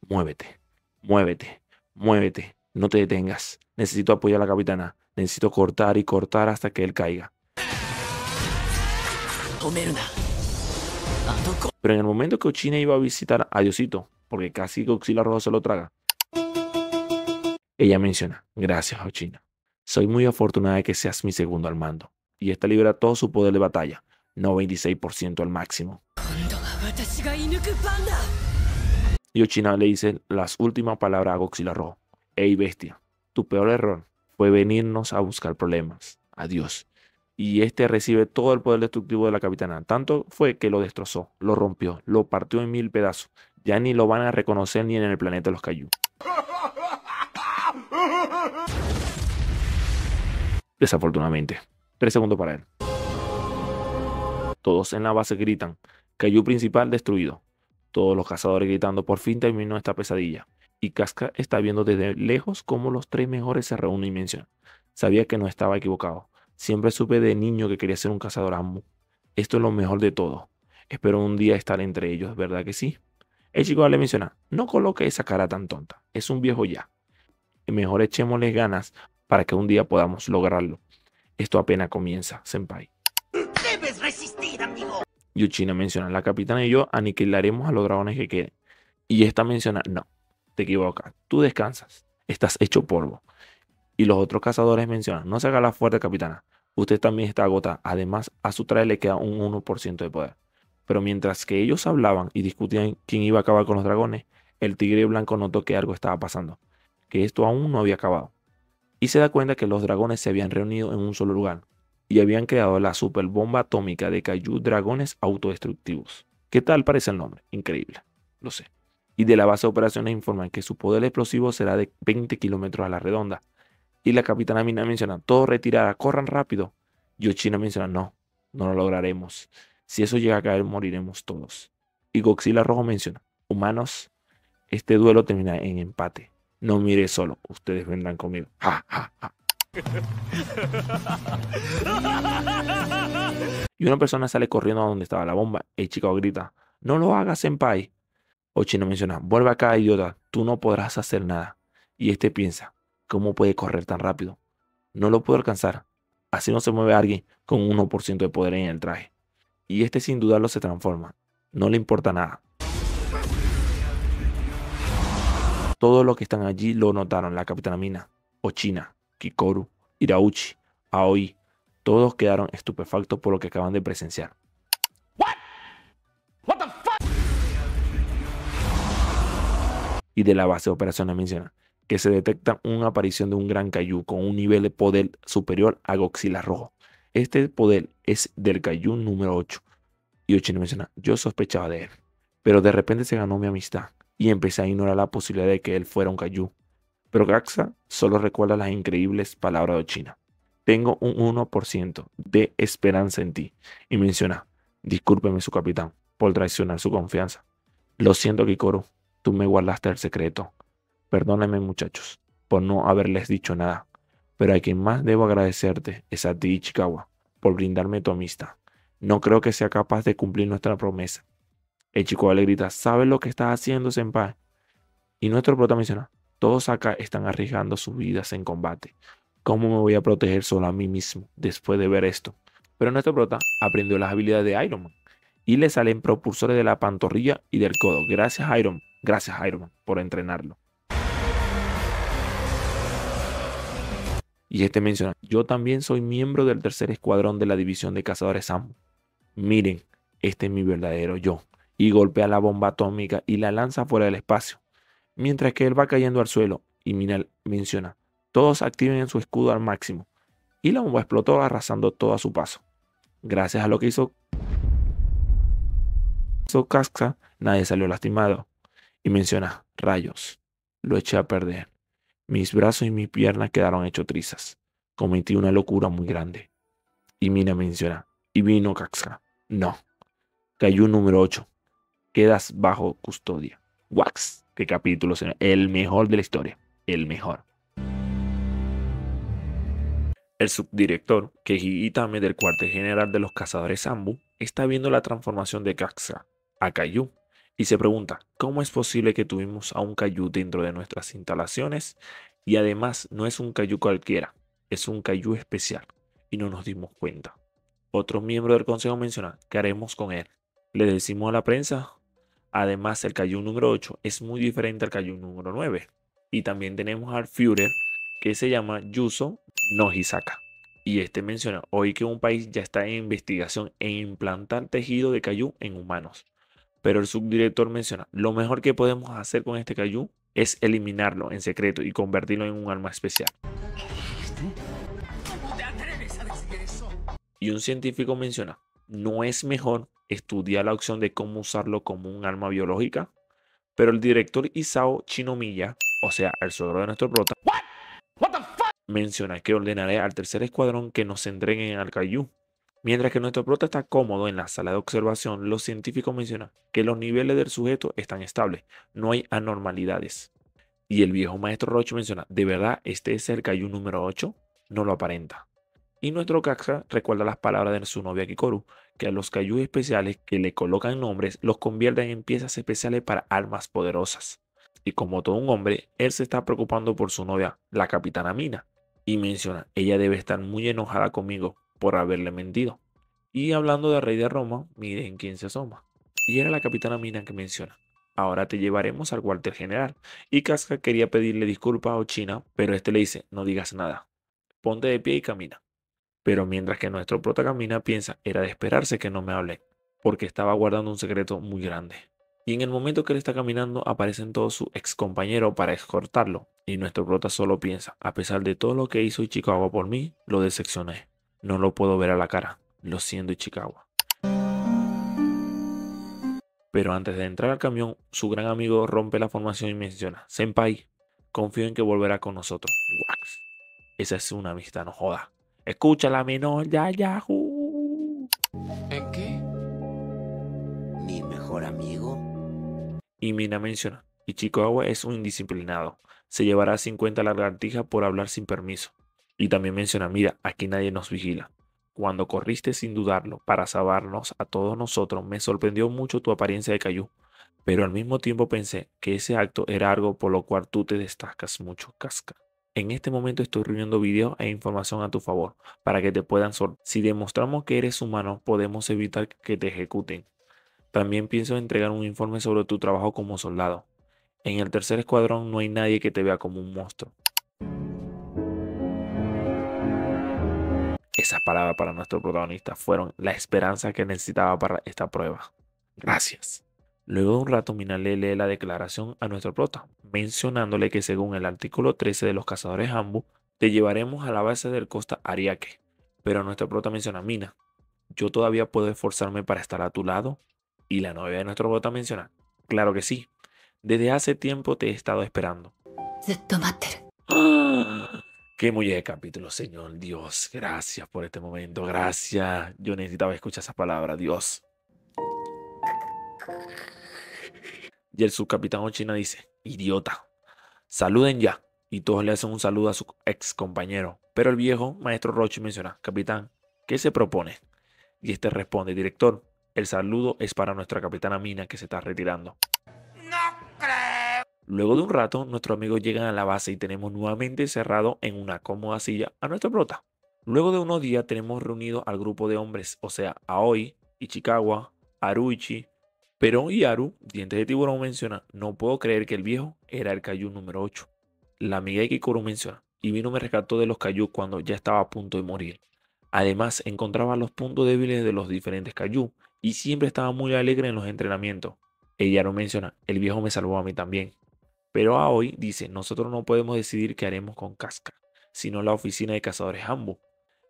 muévete, muévete, muévete, no te detengas, necesito apoyar a la capitana, necesito cortar y cortar hasta que él caiga. Pero en el momento que Ochina iba a visitar a Diosito, porque casi Godzilla Rojo se lo traga, ella menciona, gracias Ochina, soy muy afortunada de que seas mi segundo al mando. Y esta libera todo su poder de batalla, 96% al máximo. Ochina le dice las últimas palabras a Goxila Rojo. Ey bestia, tu peor error fue venirnos a buscar problemas. Adiós. Y este recibe todo el poder destructivo de la capitana. Tanto fue que lo destrozó, lo rompió, lo partió en mil pedazos. Ya ni lo van a reconocer ni en el planeta los Cayu. Desafortunadamente. Tres segundos para él. Todos en la base gritan. Cayu principal destruido. Todos los cazadores gritando, por fin terminó esta pesadilla. Y Casca está viendo desde lejos cómo los tres mejores se reúnen y mencionan. Sabía que no estaba equivocado. Siempre supe de niño que quería ser un cazador Esto es lo mejor de todo. Espero un día estar entre ellos, ¿verdad que sí? El chico le menciona, no coloque esa cara tan tonta. Es un viejo ya. Mejor echémosle ganas para que un día podamos lograrlo. Esto apenas comienza, Senpai. Debes resistir, amigo. Yuchina menciona, la capitana y yo aniquilaremos a los dragones que queden. Y esta menciona, no, te equivocas, tú descansas, estás hecho polvo. Y los otros cazadores mencionan, no se haga la fuerte, capitana, usted también está agotada. Además, a su traje le queda un 1% de poder. Pero mientras que ellos hablaban y discutían quién iba a acabar con los dragones, el tigre blanco notó que algo estaba pasando, que esto aún no había acabado y se da cuenta que los dragones se habían reunido en un solo lugar y habían creado la superbomba atómica de Kaiju Dragones Autodestructivos. ¿Qué tal parece el nombre? Increíble, lo sé. Y de la base de operaciones informan que su poder explosivo será de 20 kilómetros a la redonda. Y la capitana Mina menciona, todo retirada, corran rápido. Yoshina menciona, no, no lo lograremos. Si eso llega a caer, moriremos todos. Y Goxila Rojo menciona, humanos, este duelo termina en empate. No mire solo, ustedes vendrán conmigo. y una persona sale corriendo a donde estaba la bomba. El chico grita, no lo hagas, en senpai. Ochino menciona, vuelve acá, idiota, tú no podrás hacer nada. Y este piensa, ¿cómo puede correr tan rápido? No lo puedo alcanzar. Así no se mueve alguien con un 1% de poder en el traje. Y este sin dudarlo se transforma. No le importa nada. Todos los que están allí lo notaron, la capitana Mina, Ochina, Kikoru, Irauchi, Aoi. Todos quedaron estupefactos por lo que acaban de presenciar. Y de la base de operaciones menciona que se detecta una aparición de un gran Kaiju con un nivel de poder superior a Goxila Rojo. Este poder es del Kaiju número 8. Y Ochina menciona, yo sospechaba de él, pero de repente se ganó mi amistad y empecé a ignorar la posibilidad de que él fuera un cayú. Pero Gaxa solo recuerda las increíbles palabras de China. Tengo un 1% de esperanza en ti. Y menciona, discúlpeme su capitán por traicionar su confianza. Lo siento, Kikoro, tú me guardaste el secreto. Perdóname muchachos, por no haberles dicho nada. Pero a quien más debo agradecerte es a ti, Ichikawa, por brindarme tu amistad. No creo que sea capaz de cumplir nuestra promesa, el chico alegrita grita, ¿sabes lo que estás haciendo, Senpai? Y nuestro prota menciona, todos acá están arriesgando sus vidas en combate. ¿Cómo me voy a proteger solo a mí mismo después de ver esto? Pero nuestro prota aprendió las habilidades de Iron Man y le salen propulsores de la pantorrilla y del codo. Gracias Iron Man, gracias Iron Man por entrenarlo. Y este menciona, yo también soy miembro del tercer escuadrón de la división de cazadores Sam. Miren, este es mi verdadero yo y golpea la bomba atómica y la lanza fuera del espacio, mientras que él va cayendo al suelo y Mina menciona, todos activen su escudo al máximo, y la bomba explotó arrasando todo a su paso. Gracias a lo que hizo, hizo Casca, nadie salió lastimado. Y menciona, rayos, lo eché a perder. Mis brazos y mis piernas quedaron hechos trizas. Cometí una locura muy grande. Y Mina menciona, y vino Casca. No. Cayó número 8 quedas bajo custodia. Wax, qué capítulo, señor. El mejor de la historia, el mejor. El subdirector, Keiji Itame del cuartel general de los cazadores Zambu, está viendo la transformación de Kaxa a Kayu y se pregunta, ¿cómo es posible que tuvimos a un Kayu dentro de nuestras instalaciones? Y además no es un Kayu cualquiera, es un Kayu especial y no nos dimos cuenta. Otro miembro del consejo menciona, ¿qué haremos con él? ¿Le decimos a la prensa Además, el cayú número 8 es muy diferente al cayú número 9. Y también tenemos al Führer, que se llama Yuso Nohisaka. Y este menciona hoy que un país ya está en investigación e implantar tejido de cayú en humanos. Pero el subdirector menciona, lo mejor que podemos hacer con este cayú es eliminarlo en secreto y convertirlo en un arma especial. Y un científico menciona, no es mejor estudiar la opción de cómo usarlo como un arma biológica, pero el director Isao Chinomiya, o sea, el suegro de nuestro prota, menciona que ordenaré al tercer escuadrón que nos entreguen al Kaiju. Mientras que nuestro prota está cómodo en la sala de observación, los científicos mencionan que los niveles del sujeto están estables, no hay anormalidades. Y el viejo maestro Roche menciona, ¿de verdad este es el Kaiju número 8? No lo aparenta. Y nuestro Kaxa recuerda las palabras de su novia Kikoru, que a los Kaiju especiales que le colocan nombres los convierten en piezas especiales para almas poderosas. Y como todo un hombre, él se está preocupando por su novia, la capitana Mina. Y menciona, ella debe estar muy enojada conmigo por haberle mentido. Y hablando de Rey de Roma, miren quién se asoma. Y era la capitana Mina que menciona. Ahora te llevaremos al cuartel general. Y Casca quería pedirle disculpas a Ochina, pero este le dice, no digas nada. Ponte de pie y camina. Pero mientras que nuestro prota camina, piensa, era de esperarse que no me hable, porque estaba guardando un secreto muy grande. Y en el momento que él está caminando, aparecen todos sus excompañeros para escortarlo. Y nuestro prota solo piensa, a pesar de todo lo que hizo Ichikawa por mí, lo decepcioné. No lo puedo ver a la cara. Lo siento, Ichikawa. Pero antes de entrar al camión, su gran amigo rompe la formación y menciona, Senpai, confío en que volverá con nosotros. Esa es una amistad, no joda. Escúchala la menor, ya, ya. ¿En qué? Mi mejor amigo. Y Mina menciona, y Chico es un indisciplinado. Se llevará 50 lagartijas por hablar sin permiso. Y también menciona, mira, aquí nadie nos vigila. Cuando corriste sin dudarlo para salvarnos a todos nosotros, me sorprendió mucho tu apariencia de cayú. Pero al mismo tiempo pensé que ese acto era algo por lo cual tú te destacas mucho, Casca. En este momento estoy reuniendo videos e información a tu favor para que te puedan sortear. Si demostramos que eres humano, podemos evitar que te ejecuten. También pienso entregar un informe sobre tu trabajo como soldado. En el tercer escuadrón no hay nadie que te vea como un monstruo. Esas palabras para nuestro protagonista fueron la esperanza que necesitaba para esta prueba. Gracias. Luego de un rato, Minale lee la declaración a nuestro prota, mencionándole que según el artículo 13 de los cazadores Hambu, te llevaremos a la base del costa Ariake. Pero nuestro prota menciona, Mina, yo todavía puedo esforzarme para estar a tu lado. Y la novia de nuestro prota menciona, claro que sí, desde hace tiempo te he estado esperando. Qué muy de capítulo, Señor Dios. Gracias por este momento. Gracias. Yo necesitaba escuchar esa palabra, Dios. Y el subcapitán Ochina dice, idiota, saluden ya. Y todos le hacen un saludo a su ex compañero. Pero el viejo maestro Roche menciona, capitán, ¿qué se propone? Y este responde, director, el saludo es para nuestra capitana Mina que se está retirando. No creo. Luego de un rato, nuestros amigos llegan a la base y tenemos nuevamente cerrado en una cómoda silla a nuestro prota. Luego de unos días tenemos reunido al grupo de hombres, o sea, Aoi, Ichikawa, Aruichi, pero Yaru, Dientes de Tiburón, menciona, no puedo creer que el viejo era el cayú número 8. La amiga de Kikuru menciona, y vino me rescató de los Cayu cuando ya estaba a punto de morir. Además, encontraba los puntos débiles de los diferentes cayú y siempre estaba muy alegre en los entrenamientos. Ella no menciona, el viejo me salvó a mí también. Pero a hoy dice, nosotros no podemos decidir qué haremos con Casca, sino la oficina de cazadores Hambu.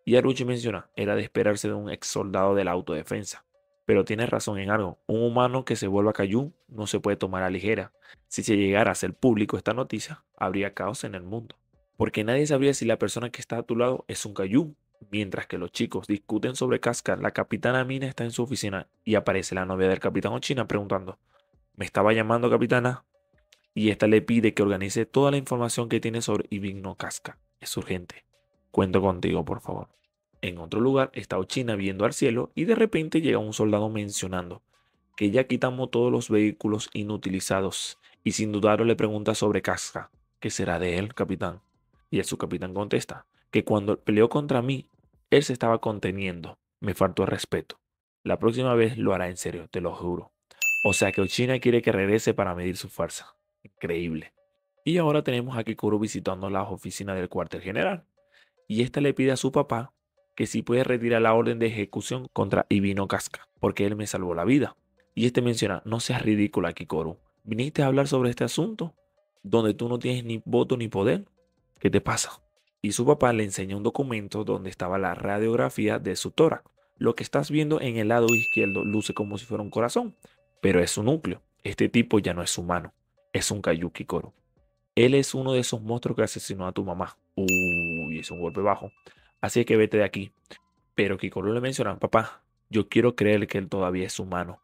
Y menciona, era de esperarse de un ex soldado de la autodefensa. Pero tienes razón en algo, un humano que se vuelva cayú no se puede tomar a ligera. Si se llegara a hacer público esta noticia, habría caos en el mundo. Porque nadie sabría si la persona que está a tu lado es un cayú. Mientras que los chicos discuten sobre Casca, la capitana Mina está en su oficina y aparece la novia del capitán Ochina preguntando, ¿me estaba llamando capitana? Y esta le pide que organice toda la información que tiene sobre Ibigno Casca. Es urgente. Cuento contigo, por favor. En otro lugar está Ochina viendo al cielo y de repente llega un soldado mencionando que ya quitamos todos los vehículos inutilizados y sin dudarlo le pregunta sobre Casca, ¿Qué será de él, capitán. Y el capitán contesta que cuando peleó contra mí, él se estaba conteniendo, me faltó el respeto. La próxima vez lo hará en serio, te lo juro. O sea que Ochina quiere que regrese para medir su fuerza. Increíble. Y ahora tenemos a Kikuru visitando las oficinas del cuartel general. Y esta le pide a su papá que si puedes retirar la orden de ejecución contra Ibino Casca, porque él me salvó la vida. Y este menciona, no seas ridícula, Kikoru. ¿Viniste a hablar sobre este asunto? Donde tú no tienes ni voto ni poder. ¿Qué te pasa? Y su papá le enseñó un documento donde estaba la radiografía de su tórax. Lo que estás viendo en el lado izquierdo luce como si fuera un corazón, pero es su núcleo. Este tipo ya no es humano, es un Kayuki Koro. Él es uno de esos monstruos que asesinó a tu mamá. Uy, es un golpe bajo así que vete de aquí. Pero Kikoru le menciona, papá, yo quiero creer que él todavía es humano.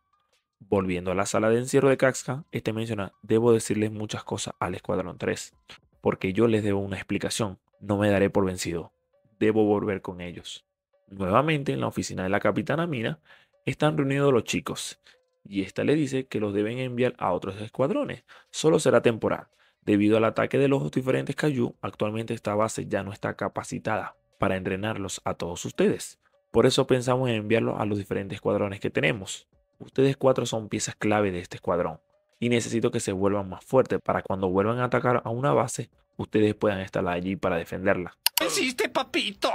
Volviendo a la sala de encierro de Kaxka, este menciona, debo decirles muchas cosas al Escuadrón 3, porque yo les debo una explicación, no me daré por vencido, debo volver con ellos. Nuevamente en la oficina de la capitana Mina están reunidos los chicos, y esta le dice que los deben enviar a otros escuadrones, solo será temporal. Debido al ataque de los diferentes Kaiju, actualmente esta base ya no está capacitada para entrenarlos a todos ustedes. Por eso pensamos en enviarlos a los diferentes escuadrones que tenemos. Ustedes cuatro son piezas clave de este escuadrón y necesito que se vuelvan más fuertes para cuando vuelvan a atacar a una base, ustedes puedan estar allí para defenderla. ¡Existe, papito!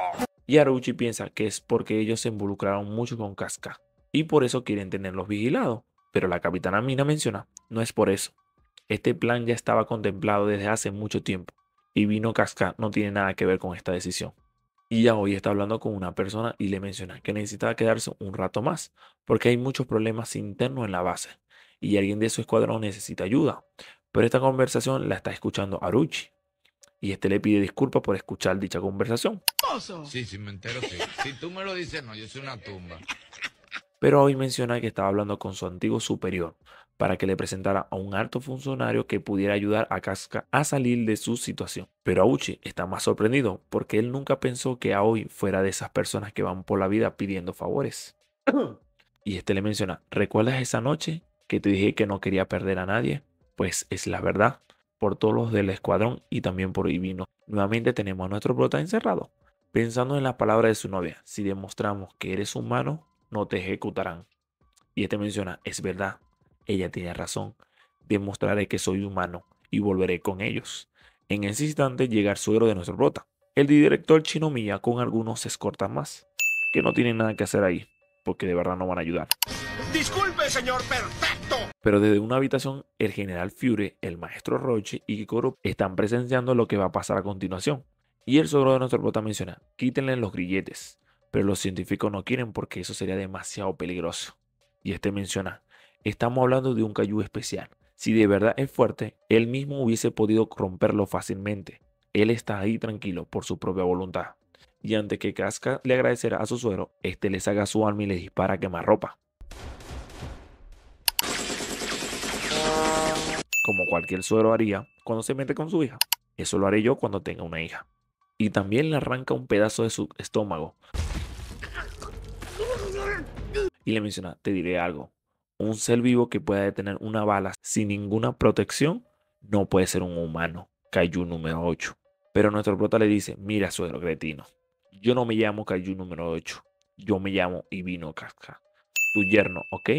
Y Aruchi piensa que es porque ellos se involucraron mucho con Casca y por eso quieren tenerlos vigilados. Pero la capitana Mina menciona, no es por eso. Este plan ya estaba contemplado desde hace mucho tiempo y Vino Casca no tiene nada que ver con esta decisión y ya hoy está hablando con una persona y le menciona que necesita quedarse un rato más, porque hay muchos problemas internos en la base y alguien de su escuadrón necesita ayuda. Pero esta conversación la está escuchando Aruchi y este le pide disculpas por escuchar dicha conversación. Sí, sí, me entero, Si tú me lo dices, no, yo soy una tumba. Pero hoy menciona que estaba hablando con su antiguo superior, para que le presentara a un alto funcionario que pudiera ayudar a Casca a salir de su situación. Pero Auchi está más sorprendido porque él nunca pensó que Aoi fuera de esas personas que van por la vida pidiendo favores. y este le menciona, ¿recuerdas esa noche que te dije que no quería perder a nadie? Pues es la verdad, por todos los del escuadrón y también por Ivino. Nuevamente tenemos a nuestro prota encerrado. Pensando en las palabras de su novia, si demostramos que eres humano, no te ejecutarán. Y este menciona, es verdad, ella tiene razón. Demostraré que soy humano y volveré con ellos. En ese instante llega el suegro de nuestro prota, el director chino con algunos escortas más, que no tienen nada que hacer ahí, porque de verdad no van a ayudar. Disculpe, señor perfecto. Pero desde una habitación, el general Fure, el maestro Roche y Kikoro están presenciando lo que va a pasar a continuación. Y el suegro de nuestro prota menciona, quítenle los grilletes, pero los científicos no quieren porque eso sería demasiado peligroso. Y este menciona, estamos hablando de un cayú especial. Si de verdad es fuerte, él mismo hubiese podido romperlo fácilmente. Él está ahí tranquilo por su propia voluntad. Y antes que Casca le agradecerá a su suero, este le saca su arma y le dispara a ropa. Como cualquier suero haría cuando se mete con su hija. Eso lo haré yo cuando tenga una hija. Y también le arranca un pedazo de su estómago. Y le menciona, te diré algo, un ser vivo que pueda detener una bala sin ninguna protección no puede ser un humano. Cayu número 8. Pero nuestro prota le dice, mira suegro cretino, yo no me llamo Cayu número 8, yo me llamo Ivino Casca, tu yerno, ¿ok?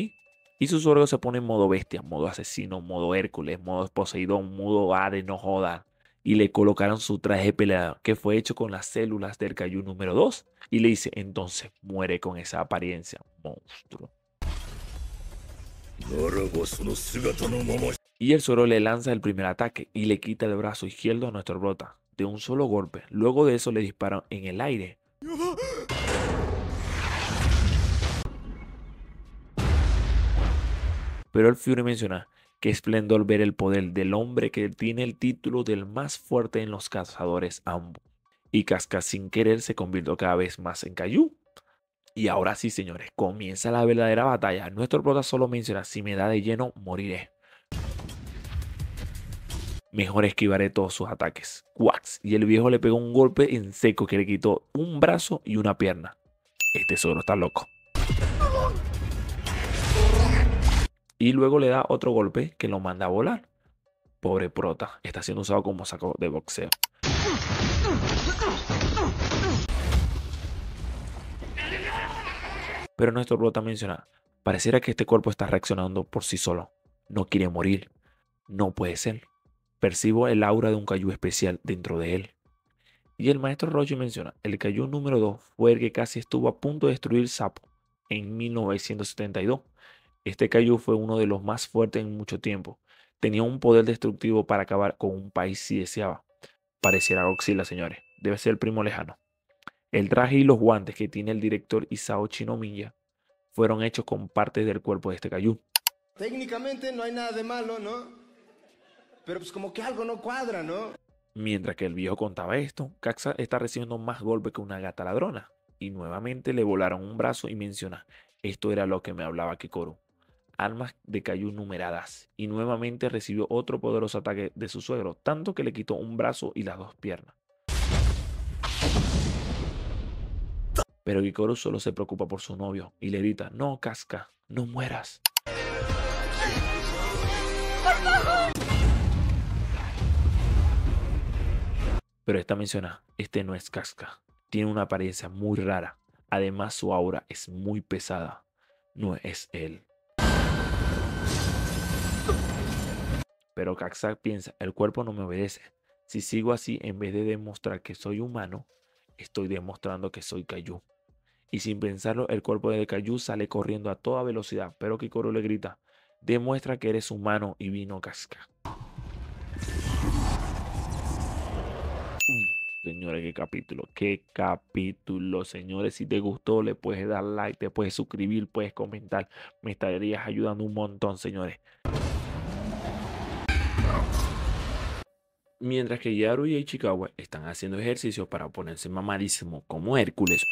Y su suegro se pone en modo bestia, modo asesino, modo Hércules, modo Poseidón, modo Hades, no joda. Y le colocaron su traje peleado, que fue hecho con las células del Cayu número 2. Y le dice, entonces muere con esa apariencia, monstruo. Y el Zoro le lanza el primer ataque y le quita el brazo izquierdo a nuestro Brota de un solo golpe. Luego de eso le disparan en el aire. Pero el Fury menciona que esplendor ver el poder del hombre que tiene el título del más fuerte en los cazadores ambos. Y Casca sin querer se convirtió cada vez más en Cayu y ahora sí, señores, comienza la verdadera batalla. Nuestro prota solo menciona, si me da de lleno, moriré. Mejor esquivaré todos sus ataques. Quax. Y el viejo le pegó un golpe en seco que le quitó un brazo y una pierna. Este solo está loco. Y luego le da otro golpe que lo manda a volar. Pobre prota, está siendo usado como saco de boxeo. Pero nuestro brota menciona, pareciera que este cuerpo está reaccionando por sí solo. No quiere morir. No puede ser. Percibo el aura de un cayú especial dentro de él. Y el maestro Roger menciona, el cayú número 2 fue el que casi estuvo a punto de destruir Sapo en 1972. Este cayú fue uno de los más fuertes en mucho tiempo. Tenía un poder destructivo para acabar con un país si deseaba. Pareciera Oxila señores. Debe ser el primo lejano. El traje y los guantes que tiene el director Isao Chinomiya fueron hechos con partes del cuerpo de este cayú. Técnicamente no hay nada de malo, ¿no? Pero pues como que algo no cuadra, ¿no? Mientras que el viejo contaba esto, Caxa está recibiendo más golpes que una gata ladrona. Y nuevamente le volaron un brazo y menciona, esto era lo que me hablaba Kikoro. Armas de cayú numeradas. Y nuevamente recibió otro poderoso ataque de su suegro, tanto que le quitó un brazo y las dos piernas. Pero Gikoro solo se preocupa por su novio y le grita, no, Casca, no mueras. Pero esta menciona, este no es Casca. Tiene una apariencia muy rara. Además su aura es muy pesada. No es él. Pero Kaxak piensa, el cuerpo no me obedece. Si sigo así, en vez de demostrar que soy humano, estoy demostrando que soy Kaiju y sin pensarlo el cuerpo de DeKayu sale corriendo a toda velocidad, pero Kikoro le grita, demuestra que eres humano y vino casca. Mm, señores, qué capítulo, qué capítulo, señores. Si te gustó, le puedes dar like, te puedes suscribir, puedes comentar. Me estarías ayudando un montón, señores. Mientras que Yaru y Ichikawa están haciendo ejercicio para ponerse mamadísimo como Hércules.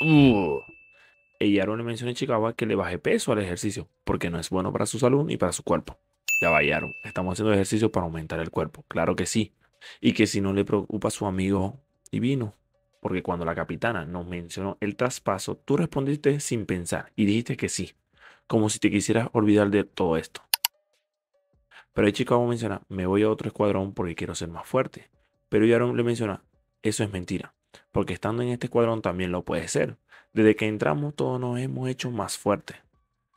Y Aaron le menciona a Chicago que le baje peso al ejercicio, porque no es bueno para su salud ni para su cuerpo. Ya vayaron, estamos haciendo ejercicio para aumentar el cuerpo, claro que sí. Y que si no le preocupa a su amigo divino, porque cuando la capitana nos mencionó el traspaso, tú respondiste sin pensar y dijiste que sí, como si te quisieras olvidar de todo esto. Pero ahí Chicago menciona, me voy a otro escuadrón porque quiero ser más fuerte. Pero Yaron le menciona, eso es mentira, porque estando en este escuadrón también lo puede ser, desde que entramos todos nos hemos hecho más fuertes.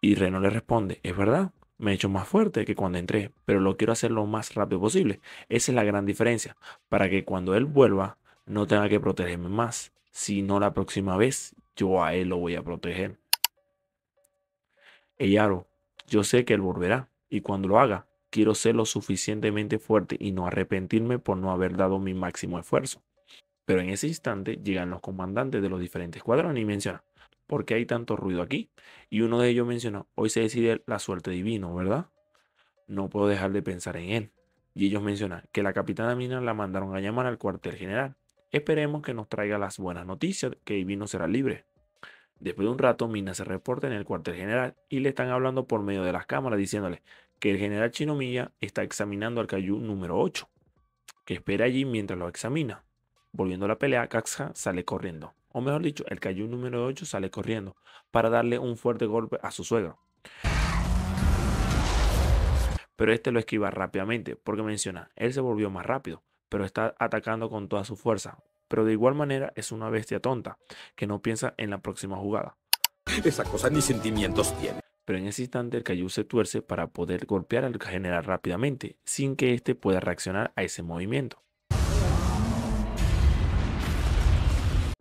Y Reno le responde, es verdad, me he hecho más fuerte que cuando entré, pero lo quiero hacer lo más rápido posible. Esa es la gran diferencia, para que cuando él vuelva no tenga que protegerme más, sino la próxima vez yo a él lo voy a proteger. Eyaro, yo sé que él volverá, y cuando lo haga, quiero ser lo suficientemente fuerte y no arrepentirme por no haber dado mi máximo esfuerzo. Pero en ese instante llegan los comandantes de los diferentes cuadrones y mencionan, ¿por qué hay tanto ruido aquí? Y uno de ellos menciona, hoy se decide la suerte divino, ¿verdad? No puedo dejar de pensar en él. Y ellos mencionan que la capitana Mina la mandaron a llamar al cuartel general. Esperemos que nos traiga las buenas noticias, que Divino será libre. Después de un rato, Mina se reporta en el cuartel general y le están hablando por medio de las cámaras diciéndole que el general Chinomilla está examinando al Cayú número 8, que espera allí mientras lo examina. Volviendo a la pelea, Kaxha sale corriendo. O mejor dicho, el Kaiju número 8 sale corriendo para darle un fuerte golpe a su suegro. Pero este lo esquiva rápidamente porque menciona, él se volvió más rápido, pero está atacando con toda su fuerza. Pero de igual manera es una bestia tonta que no piensa en la próxima jugada. Esa cosa ni sentimientos tiene pero en ese instante el Kaiju se tuerce para poder golpear al general rápidamente, sin que éste pueda reaccionar a ese movimiento.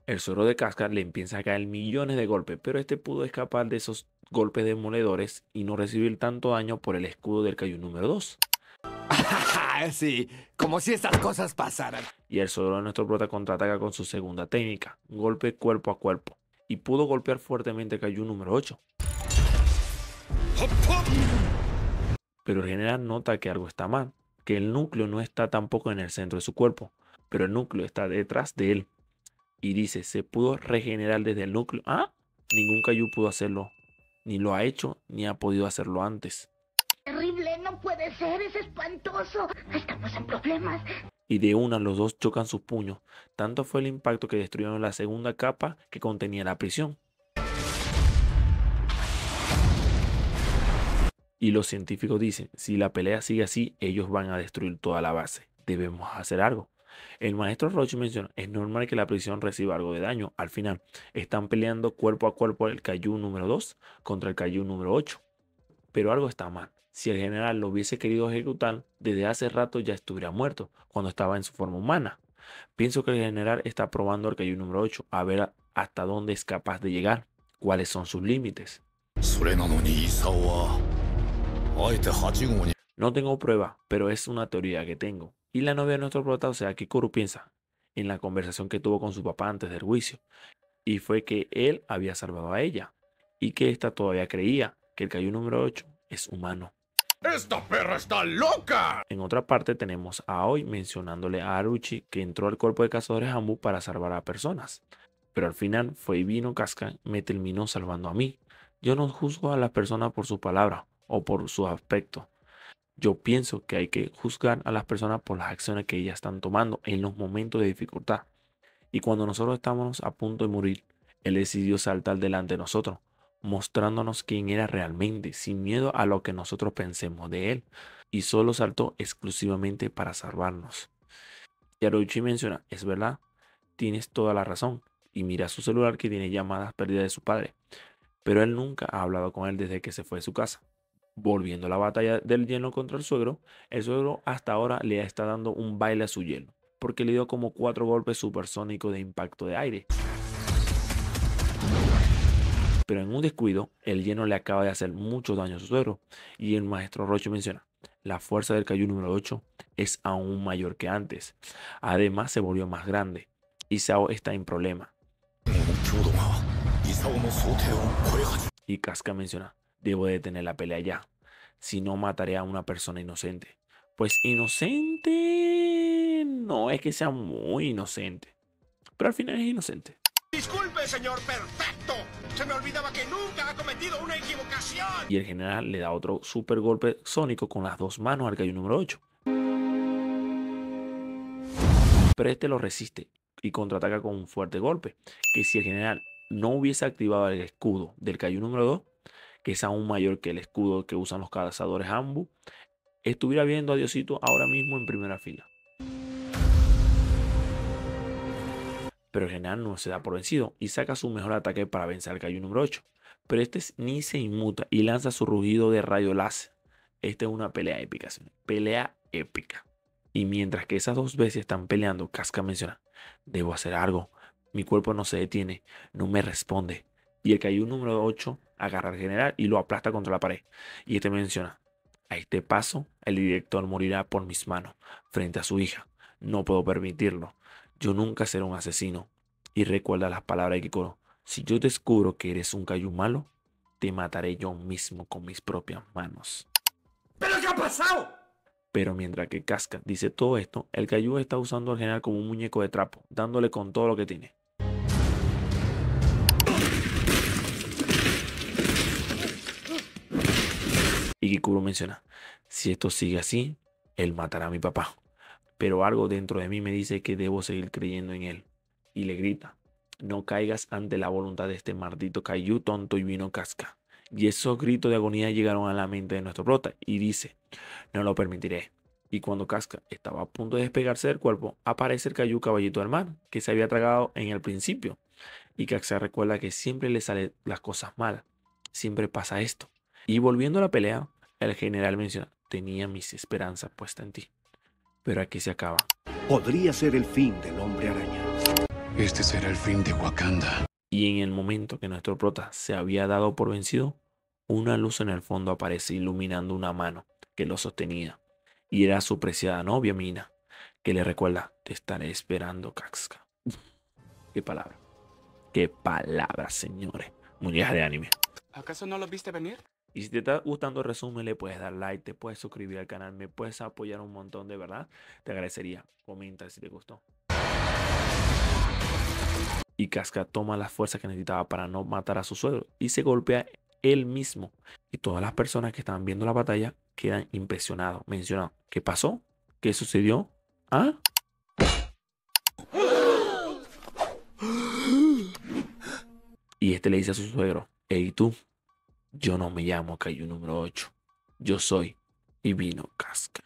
El zorro de Casca le empieza a caer millones de golpes, pero este pudo escapar de esos golpes demoledores y no recibir tanto daño por el escudo del Kaiju número 2. sí, como si estas cosas pasaran. Y el zorro de nuestro prota contraataca con su segunda técnica, golpe cuerpo a cuerpo, y pudo golpear fuertemente el Kaiju número 8. Pero el general nota que algo está mal, que el núcleo no está tampoco en el centro de su cuerpo, pero el núcleo está detrás de él y dice, se pudo regenerar desde el núcleo. Ah, ningún Kaiju pudo hacerlo. Ni lo ha hecho, ni ha podido hacerlo antes. Terrible, no puede ser, es espantoso. Estamos en problemas. Y de una los dos chocan sus puños. Tanto fue el impacto que destruyeron la segunda capa que contenía la prisión. Y los científicos dicen, si la pelea sigue así, ellos van a destruir toda la base. Debemos hacer algo. El maestro Roche menciona, es normal que la prisión reciba algo de daño. Al final, están peleando cuerpo a cuerpo el Cayú número 2 contra el Cayú número 8. Pero algo está mal. Si el general lo hubiese querido ejecutar, desde hace rato ya estuviera muerto, cuando estaba en su forma humana. Pienso que el general está probando al Cayú número 8 a ver hasta dónde es capaz de llegar, cuáles son sus límites. No tengo prueba, pero es una teoría que tengo y la novia de nuestro protagonista, o sea, Kikuru, piensa en la conversación que tuvo con su papá antes del juicio, y fue que él había salvado a ella, y que ésta todavía creía que el Kaiju número 8 es humano. ¡Esta perra está loca! En otra parte tenemos a Hoy mencionándole a Aruchi que entró al cuerpo de cazadores Hambu para salvar a personas. Pero al final fue Vino Casca me terminó salvando a mí. Yo no juzgo a las personas por su palabra o por su aspecto yo pienso que hay que juzgar a las personas por las acciones que ellas están tomando en los momentos de dificultad. Y cuando nosotros estábamos a punto de morir, Él decidió saltar delante de nosotros, mostrándonos quién era realmente, sin miedo a lo que nosotros pensemos de Él. Y solo saltó exclusivamente para salvarnos. Yaroichi menciona, es verdad, tienes toda la razón. Y mira su celular que tiene llamadas perdidas de su padre. Pero él nunca ha hablado con él desde que se fue de su casa. Volviendo a la batalla del hielo contra el suegro, el suegro hasta ahora le está dando un baile a su hielo, porque le dio como cuatro golpes supersónicos de impacto de aire. Pero en un descuido, el hielo le acaba de hacer mucho daño a su suegro, y el maestro Roche menciona, la fuerza del Kaiju número 8 es aún mayor que antes. Además, se volvió más grande. Isao está en problema. Y Casca menciona, debo detener la pelea ya. Si no, mataré a una persona inocente. Pues inocente no es que sea muy inocente, pero al final es inocente. Disculpe, señor perfecto. Se me olvidaba que nunca ha cometido una equivocación. Y el general le da otro super golpe sónico con las dos manos al gallo número 8. Pero este lo resiste y contraataca con un fuerte golpe. Que si el general no hubiese activado el escudo del Cayu número 2, que es aún mayor que el escudo que usan los cazadores Ambu, estuviera viendo a Diosito ahora mismo en primera fila. Pero Genan no se da por vencido y saca su mejor ataque para vencer al Kaiju número 8. Pero este ni se inmuta y lanza su rugido de rayo láser. Esta es una pelea épica, pelea épica. Y mientras que esas dos veces están peleando, Casca menciona, debo hacer algo. Mi cuerpo no se detiene, no me responde y el un número 8 agarra al general y lo aplasta contra la pared. Y este menciona, a este paso el director morirá por mis manos frente a su hija. No puedo permitirlo. Yo nunca seré un asesino. Y recuerda las palabras de Kikoro. Si yo descubro que eres un cayú malo, te mataré yo mismo con mis propias manos. ¿Pero qué ha pasado? Pero mientras que Casca dice todo esto, el Cayu está usando al general como un muñeco de trapo, dándole con todo lo que tiene. Y menciona, si esto sigue así, él matará a mi papá. Pero algo dentro de mí me dice que debo seguir creyendo en él. Y le grita, no caigas ante la voluntad de este maldito Kaiju tonto y vino casca. Y esos gritos de agonía llegaron a la mente de nuestro prota y dice, no lo permitiré. Y cuando Casca estaba a punto de despegarse del cuerpo, aparece el Cayú Caballito del Mar, que se había tragado en el principio. Y Casca recuerda que siempre le salen las cosas mal, siempre pasa esto. Y volviendo a la pelea, el general menciona, tenía mis esperanzas puestas en ti. Pero aquí se acaba. Podría ser el fin del hombre araña. Este será el fin de Wakanda. Y en el momento que nuestro prota se había dado por vencido, una luz en el fondo aparece iluminando una mano que lo sostenía. Y era su preciada novia Mina, que le recuerda, te estaré esperando, Kaxka. Qué palabra. Qué palabra, señores. Muñeca de anime. ¿Acaso no lo viste venir? Y si te está gustando el resumen, le puedes dar like, te puedes suscribir al canal, me puedes apoyar un montón, de verdad. Te agradecería. Comenta si te gustó. Y Casca toma las fuerzas que necesitaba para no matar a su suegro y se golpea él mismo. Y todas las personas que estaban viendo la batalla quedan impresionados, Mencionado. ¿Qué pasó? ¿Qué sucedió? ¿Ah? Y este le dice a su suegro, hey tú, yo no me llamo Cayu número 8. Yo soy Ibino Casca.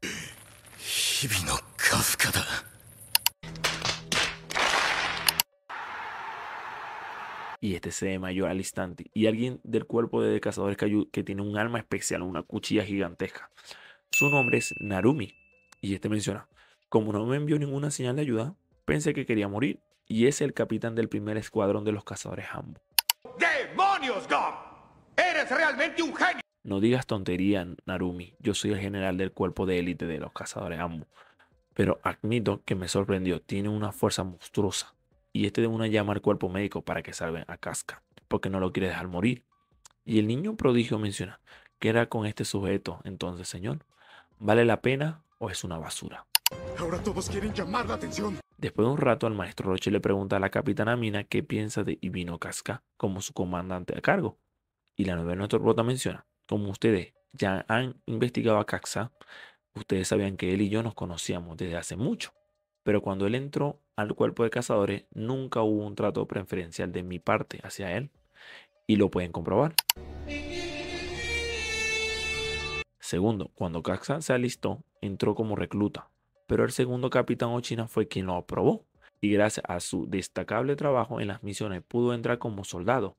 Ibino Casca. Y este se mayor al instante. Y alguien del cuerpo de cazadores Cayu que tiene un alma especial, una cuchilla gigantesca. Su nombre es Narumi. Y este menciona, como no me envió ninguna señal de ayuda, pensé que quería morir. Y es el capitán del primer escuadrón de los cazadores Hambo. ¡Demonios, Gump! realmente un genio. No digas tontería, Narumi. Yo soy el general del cuerpo de élite de los cazadores Ambu. Pero admito que me sorprendió. Tiene una fuerza monstruosa. Y este de una llama al cuerpo médico para que salven a Casca. Porque no lo quiere dejar morir. Y el niño prodigio menciona. ¿Qué era con este sujeto entonces, señor? ¿Vale la pena o es una basura? Ahora todos quieren llamar la atención. Después de un rato, el maestro Roche le pregunta a la capitana Mina qué piensa de Ibino Casca como su comandante a cargo y la novela nuestro prota menciona, como ustedes ya han investigado a Caxa, ustedes sabían que él y yo nos conocíamos desde hace mucho, pero cuando él entró al cuerpo de cazadores nunca hubo un trato preferencial de mi parte hacia él y lo pueden comprobar. Segundo, cuando Caxa se alistó, entró como recluta, pero el segundo capitán Ochina fue quien lo aprobó y gracias a su destacable trabajo en las misiones pudo entrar como soldado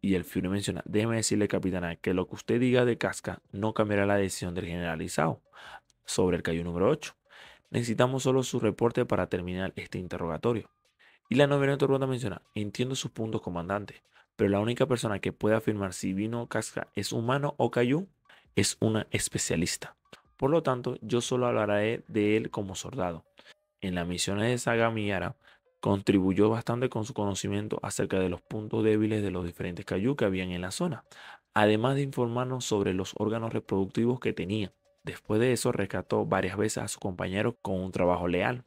y el Fury menciona, déjeme decirle, capitana, que lo que usted diga de Casca no cambiará la decisión del general sobre el cayó número 8. Necesitamos solo su reporte para terminar este interrogatorio. Y la novena interrogante menciona, entiendo sus puntos, comandante, pero la única persona que puede afirmar si vino Casca es humano o Cayu es una especialista. Por lo tanto, yo solo hablaré de él como soldado. En las misiones de Saga Miyara Contribuyó bastante con su conocimiento acerca de los puntos débiles de los diferentes cayú que habían en la zona, además de informarnos sobre los órganos reproductivos que tenía. Después de eso rescató varias veces a su compañero con un trabajo leal.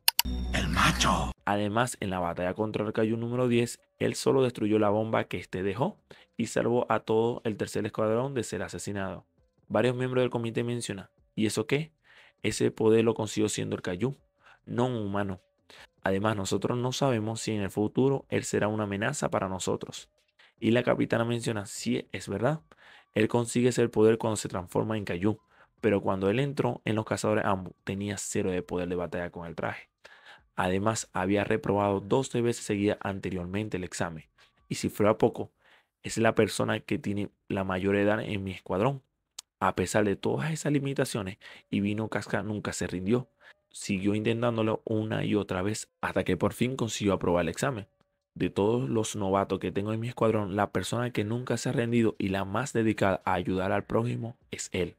El macho. Además, en la batalla contra el cayú número 10, él solo destruyó la bomba que éste dejó y salvó a todo el tercer escuadrón de ser asesinado. Varios miembros del comité mencionan, ¿y eso qué? Ese poder lo consiguió siendo el cayú, no un humano. Además, nosotros no sabemos si en el futuro él será una amenaza para nosotros. Y la capitana menciona, sí, es verdad. Él consigue ser poder cuando se transforma en Cayu, pero cuando él entró en los cazadores ambos tenía cero de poder de batalla con el traje. Además, había reprobado dos veces seguidas anteriormente el examen. Y si fue a poco, es la persona que tiene la mayor edad en mi escuadrón. A pesar de todas esas limitaciones, y vino Casca nunca se rindió siguió intentándolo una y otra vez hasta que por fin consiguió aprobar el examen. De todos los novatos que tengo en mi escuadrón, la persona que nunca se ha rendido y la más dedicada a ayudar al prójimo es él.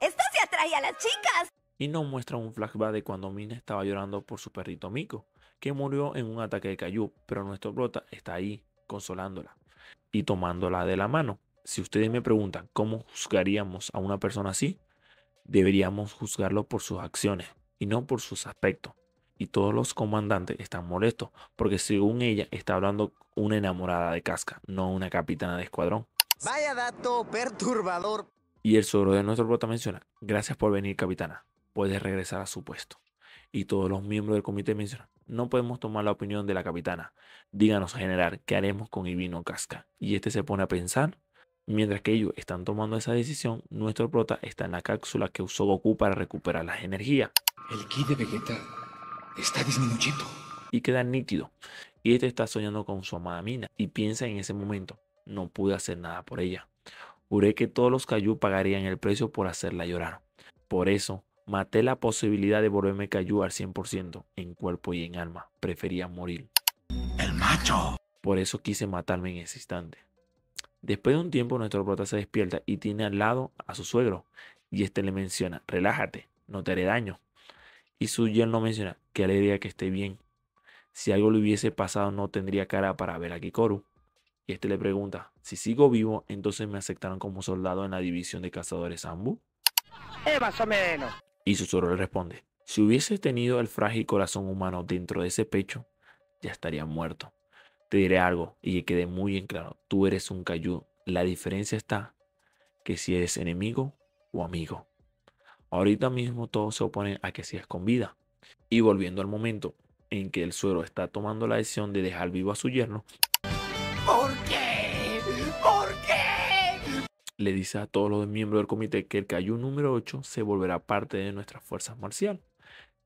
¡Esto se atrae a las chicas! Y nos muestra un flashback de cuando Mina estaba llorando por su perrito Miko, que murió en un ataque de cayú, pero nuestro brota está ahí, consolándola y tomándola de la mano. Si ustedes me preguntan cómo juzgaríamos a una persona así, deberíamos juzgarlo por sus acciones, y no por sus aspectos. Y todos los comandantes están molestos porque según ella está hablando una enamorada de casca, no una capitana de escuadrón. Vaya dato perturbador. Y el sobro de nuestro bota menciona, gracias por venir capitana, puedes regresar a su puesto. Y todos los miembros del comité mencionan, no podemos tomar la opinión de la capitana. Díganos, general, ¿qué haremos con ivino Casca? Y este se pone a pensar Mientras que ellos están tomando esa decisión, nuestro prota está en la cápsula que usó Goku para recuperar las energías. El ki de Vegeta está disminuyendo. Y queda nítido. Y este está soñando con su amada Mina y piensa en ese momento, no pude hacer nada por ella. Juré que todos los Kaiju pagarían el precio por hacerla llorar. Por eso, maté la posibilidad de volverme Kaiju al 100%, en cuerpo y en alma. Prefería morir. El macho. Por eso quise matarme en ese instante. Después de un tiempo, nuestro prota se despierta y tiene al lado a su suegro. Y este le menciona, relájate, no te haré daño. Y su yerno menciona, qué alegría que esté bien. Si algo le hubiese pasado, no tendría cara para ver a Kikoru. Y este le pregunta, si sigo vivo, entonces me aceptaron como soldado en la división de cazadores Ambu. Eh, más o menos. Y le responde, si hubiese tenido el frágil corazón humano dentro de ese pecho, ya estaría muerto. Te diré algo y que quede muy en claro. Tú eres un cayú. La diferencia está que si eres enemigo o amigo. Ahorita mismo todos se oponen a que sigas con vida. Y volviendo al momento en que el suero está tomando la decisión de dejar vivo a su yerno. ¿Por qué? ¿Por qué? Le dice a todos los miembros del comité que el cayú número 8 se volverá parte de nuestras fuerzas marcial.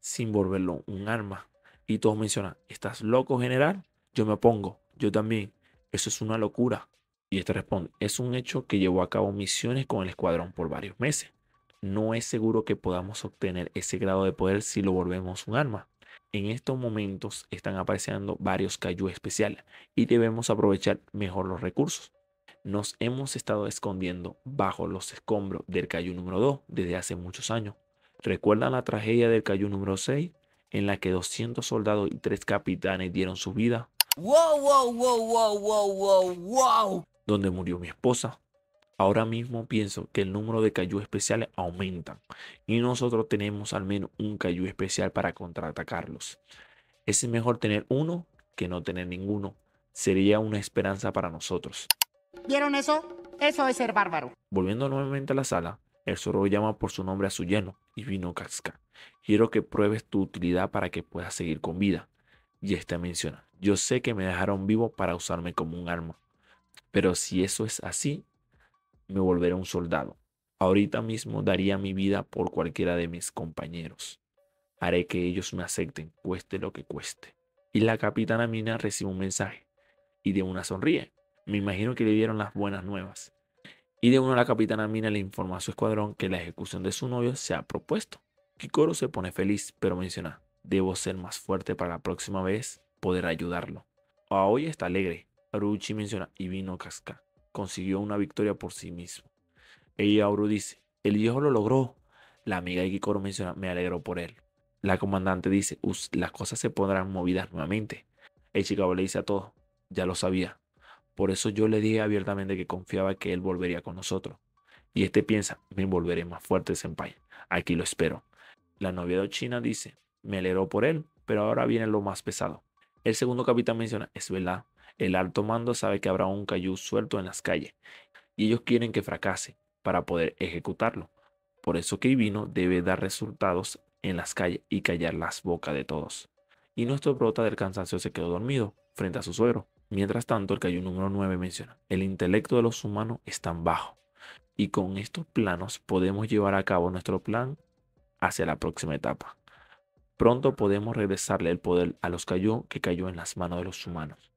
sin volverlo un arma. Y todos mencionan, ¿estás loco, general? Yo me opongo, yo también. Eso es una locura. Y este responde, es un hecho que llevó a cabo misiones con el escuadrón por varios meses. No es seguro que podamos obtener ese grado de poder si lo volvemos un arma. En estos momentos están apareciendo varios Kaiju especiales y debemos aprovechar mejor los recursos. Nos hemos estado escondiendo bajo los escombros del cayú número 2 desde hace muchos años. ¿Recuerdan la tragedia del cayú número 6 en la que 200 soldados y 3 capitanes dieron su vida? wow, wow, wow, wow, wow, wow, wow, donde murió mi esposa. Ahora mismo pienso que el número de cayú especiales aumenta y nosotros tenemos al menos un cayú especial para contraatacarlos. Es mejor tener uno que no tener ninguno. Sería una esperanza para nosotros. ¿Vieron eso? Eso es ser bárbaro. Volviendo nuevamente a la sala, el zorro llama por su nombre a su lleno y vino Casca. Quiero que pruebes tu utilidad para que puedas seguir con vida. Y esta menciona, yo sé que me dejaron vivo para usarme como un arma, pero si eso es así, me volveré un soldado. Ahorita mismo daría mi vida por cualquiera de mis compañeros. Haré que ellos me acepten, cueste lo que cueste. Y la capitana Mina recibe un mensaje y de una sonríe. Me imagino que le dieron las buenas nuevas. Y de una la capitana Mina le informa a su escuadrón que la ejecución de su novio se ha propuesto. Kikoro se pone feliz, pero menciona, debo ser más fuerte para la próxima vez poder ayudarlo. Ah, hoy está alegre. Aruchi menciona y vino Casca. Consiguió una victoria por sí mismo. Auru dice, el viejo lo logró. La amiga de menciona, me alegro por él. La comandante dice, las cosas se pondrán movidas nuevamente. El chico le dice a todo, ya lo sabía. Por eso yo le dije abiertamente que confiaba que él volvería con nosotros. Y este piensa, me volveré más fuerte, senpai. Aquí lo espero. La novia de China dice, me alegró por él, pero ahora viene lo más pesado. El segundo capitán menciona, es verdad, el alto mando sabe que habrá un cayú suelto en las calles y ellos quieren que fracase para poder ejecutarlo. Por eso vino debe dar resultados en las calles y callar las bocas de todos. Y nuestro brota del cansancio se quedó dormido frente a su suegro. Mientras tanto, el cayú número 9 menciona, el intelecto de los humanos es tan bajo y con estos planos podemos llevar a cabo nuestro plan hacia la próxima etapa. Pronto podemos regresarle el poder a los cayó que cayó en las manos de los humanos.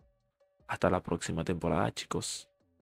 Hasta la próxima temporada, chicos.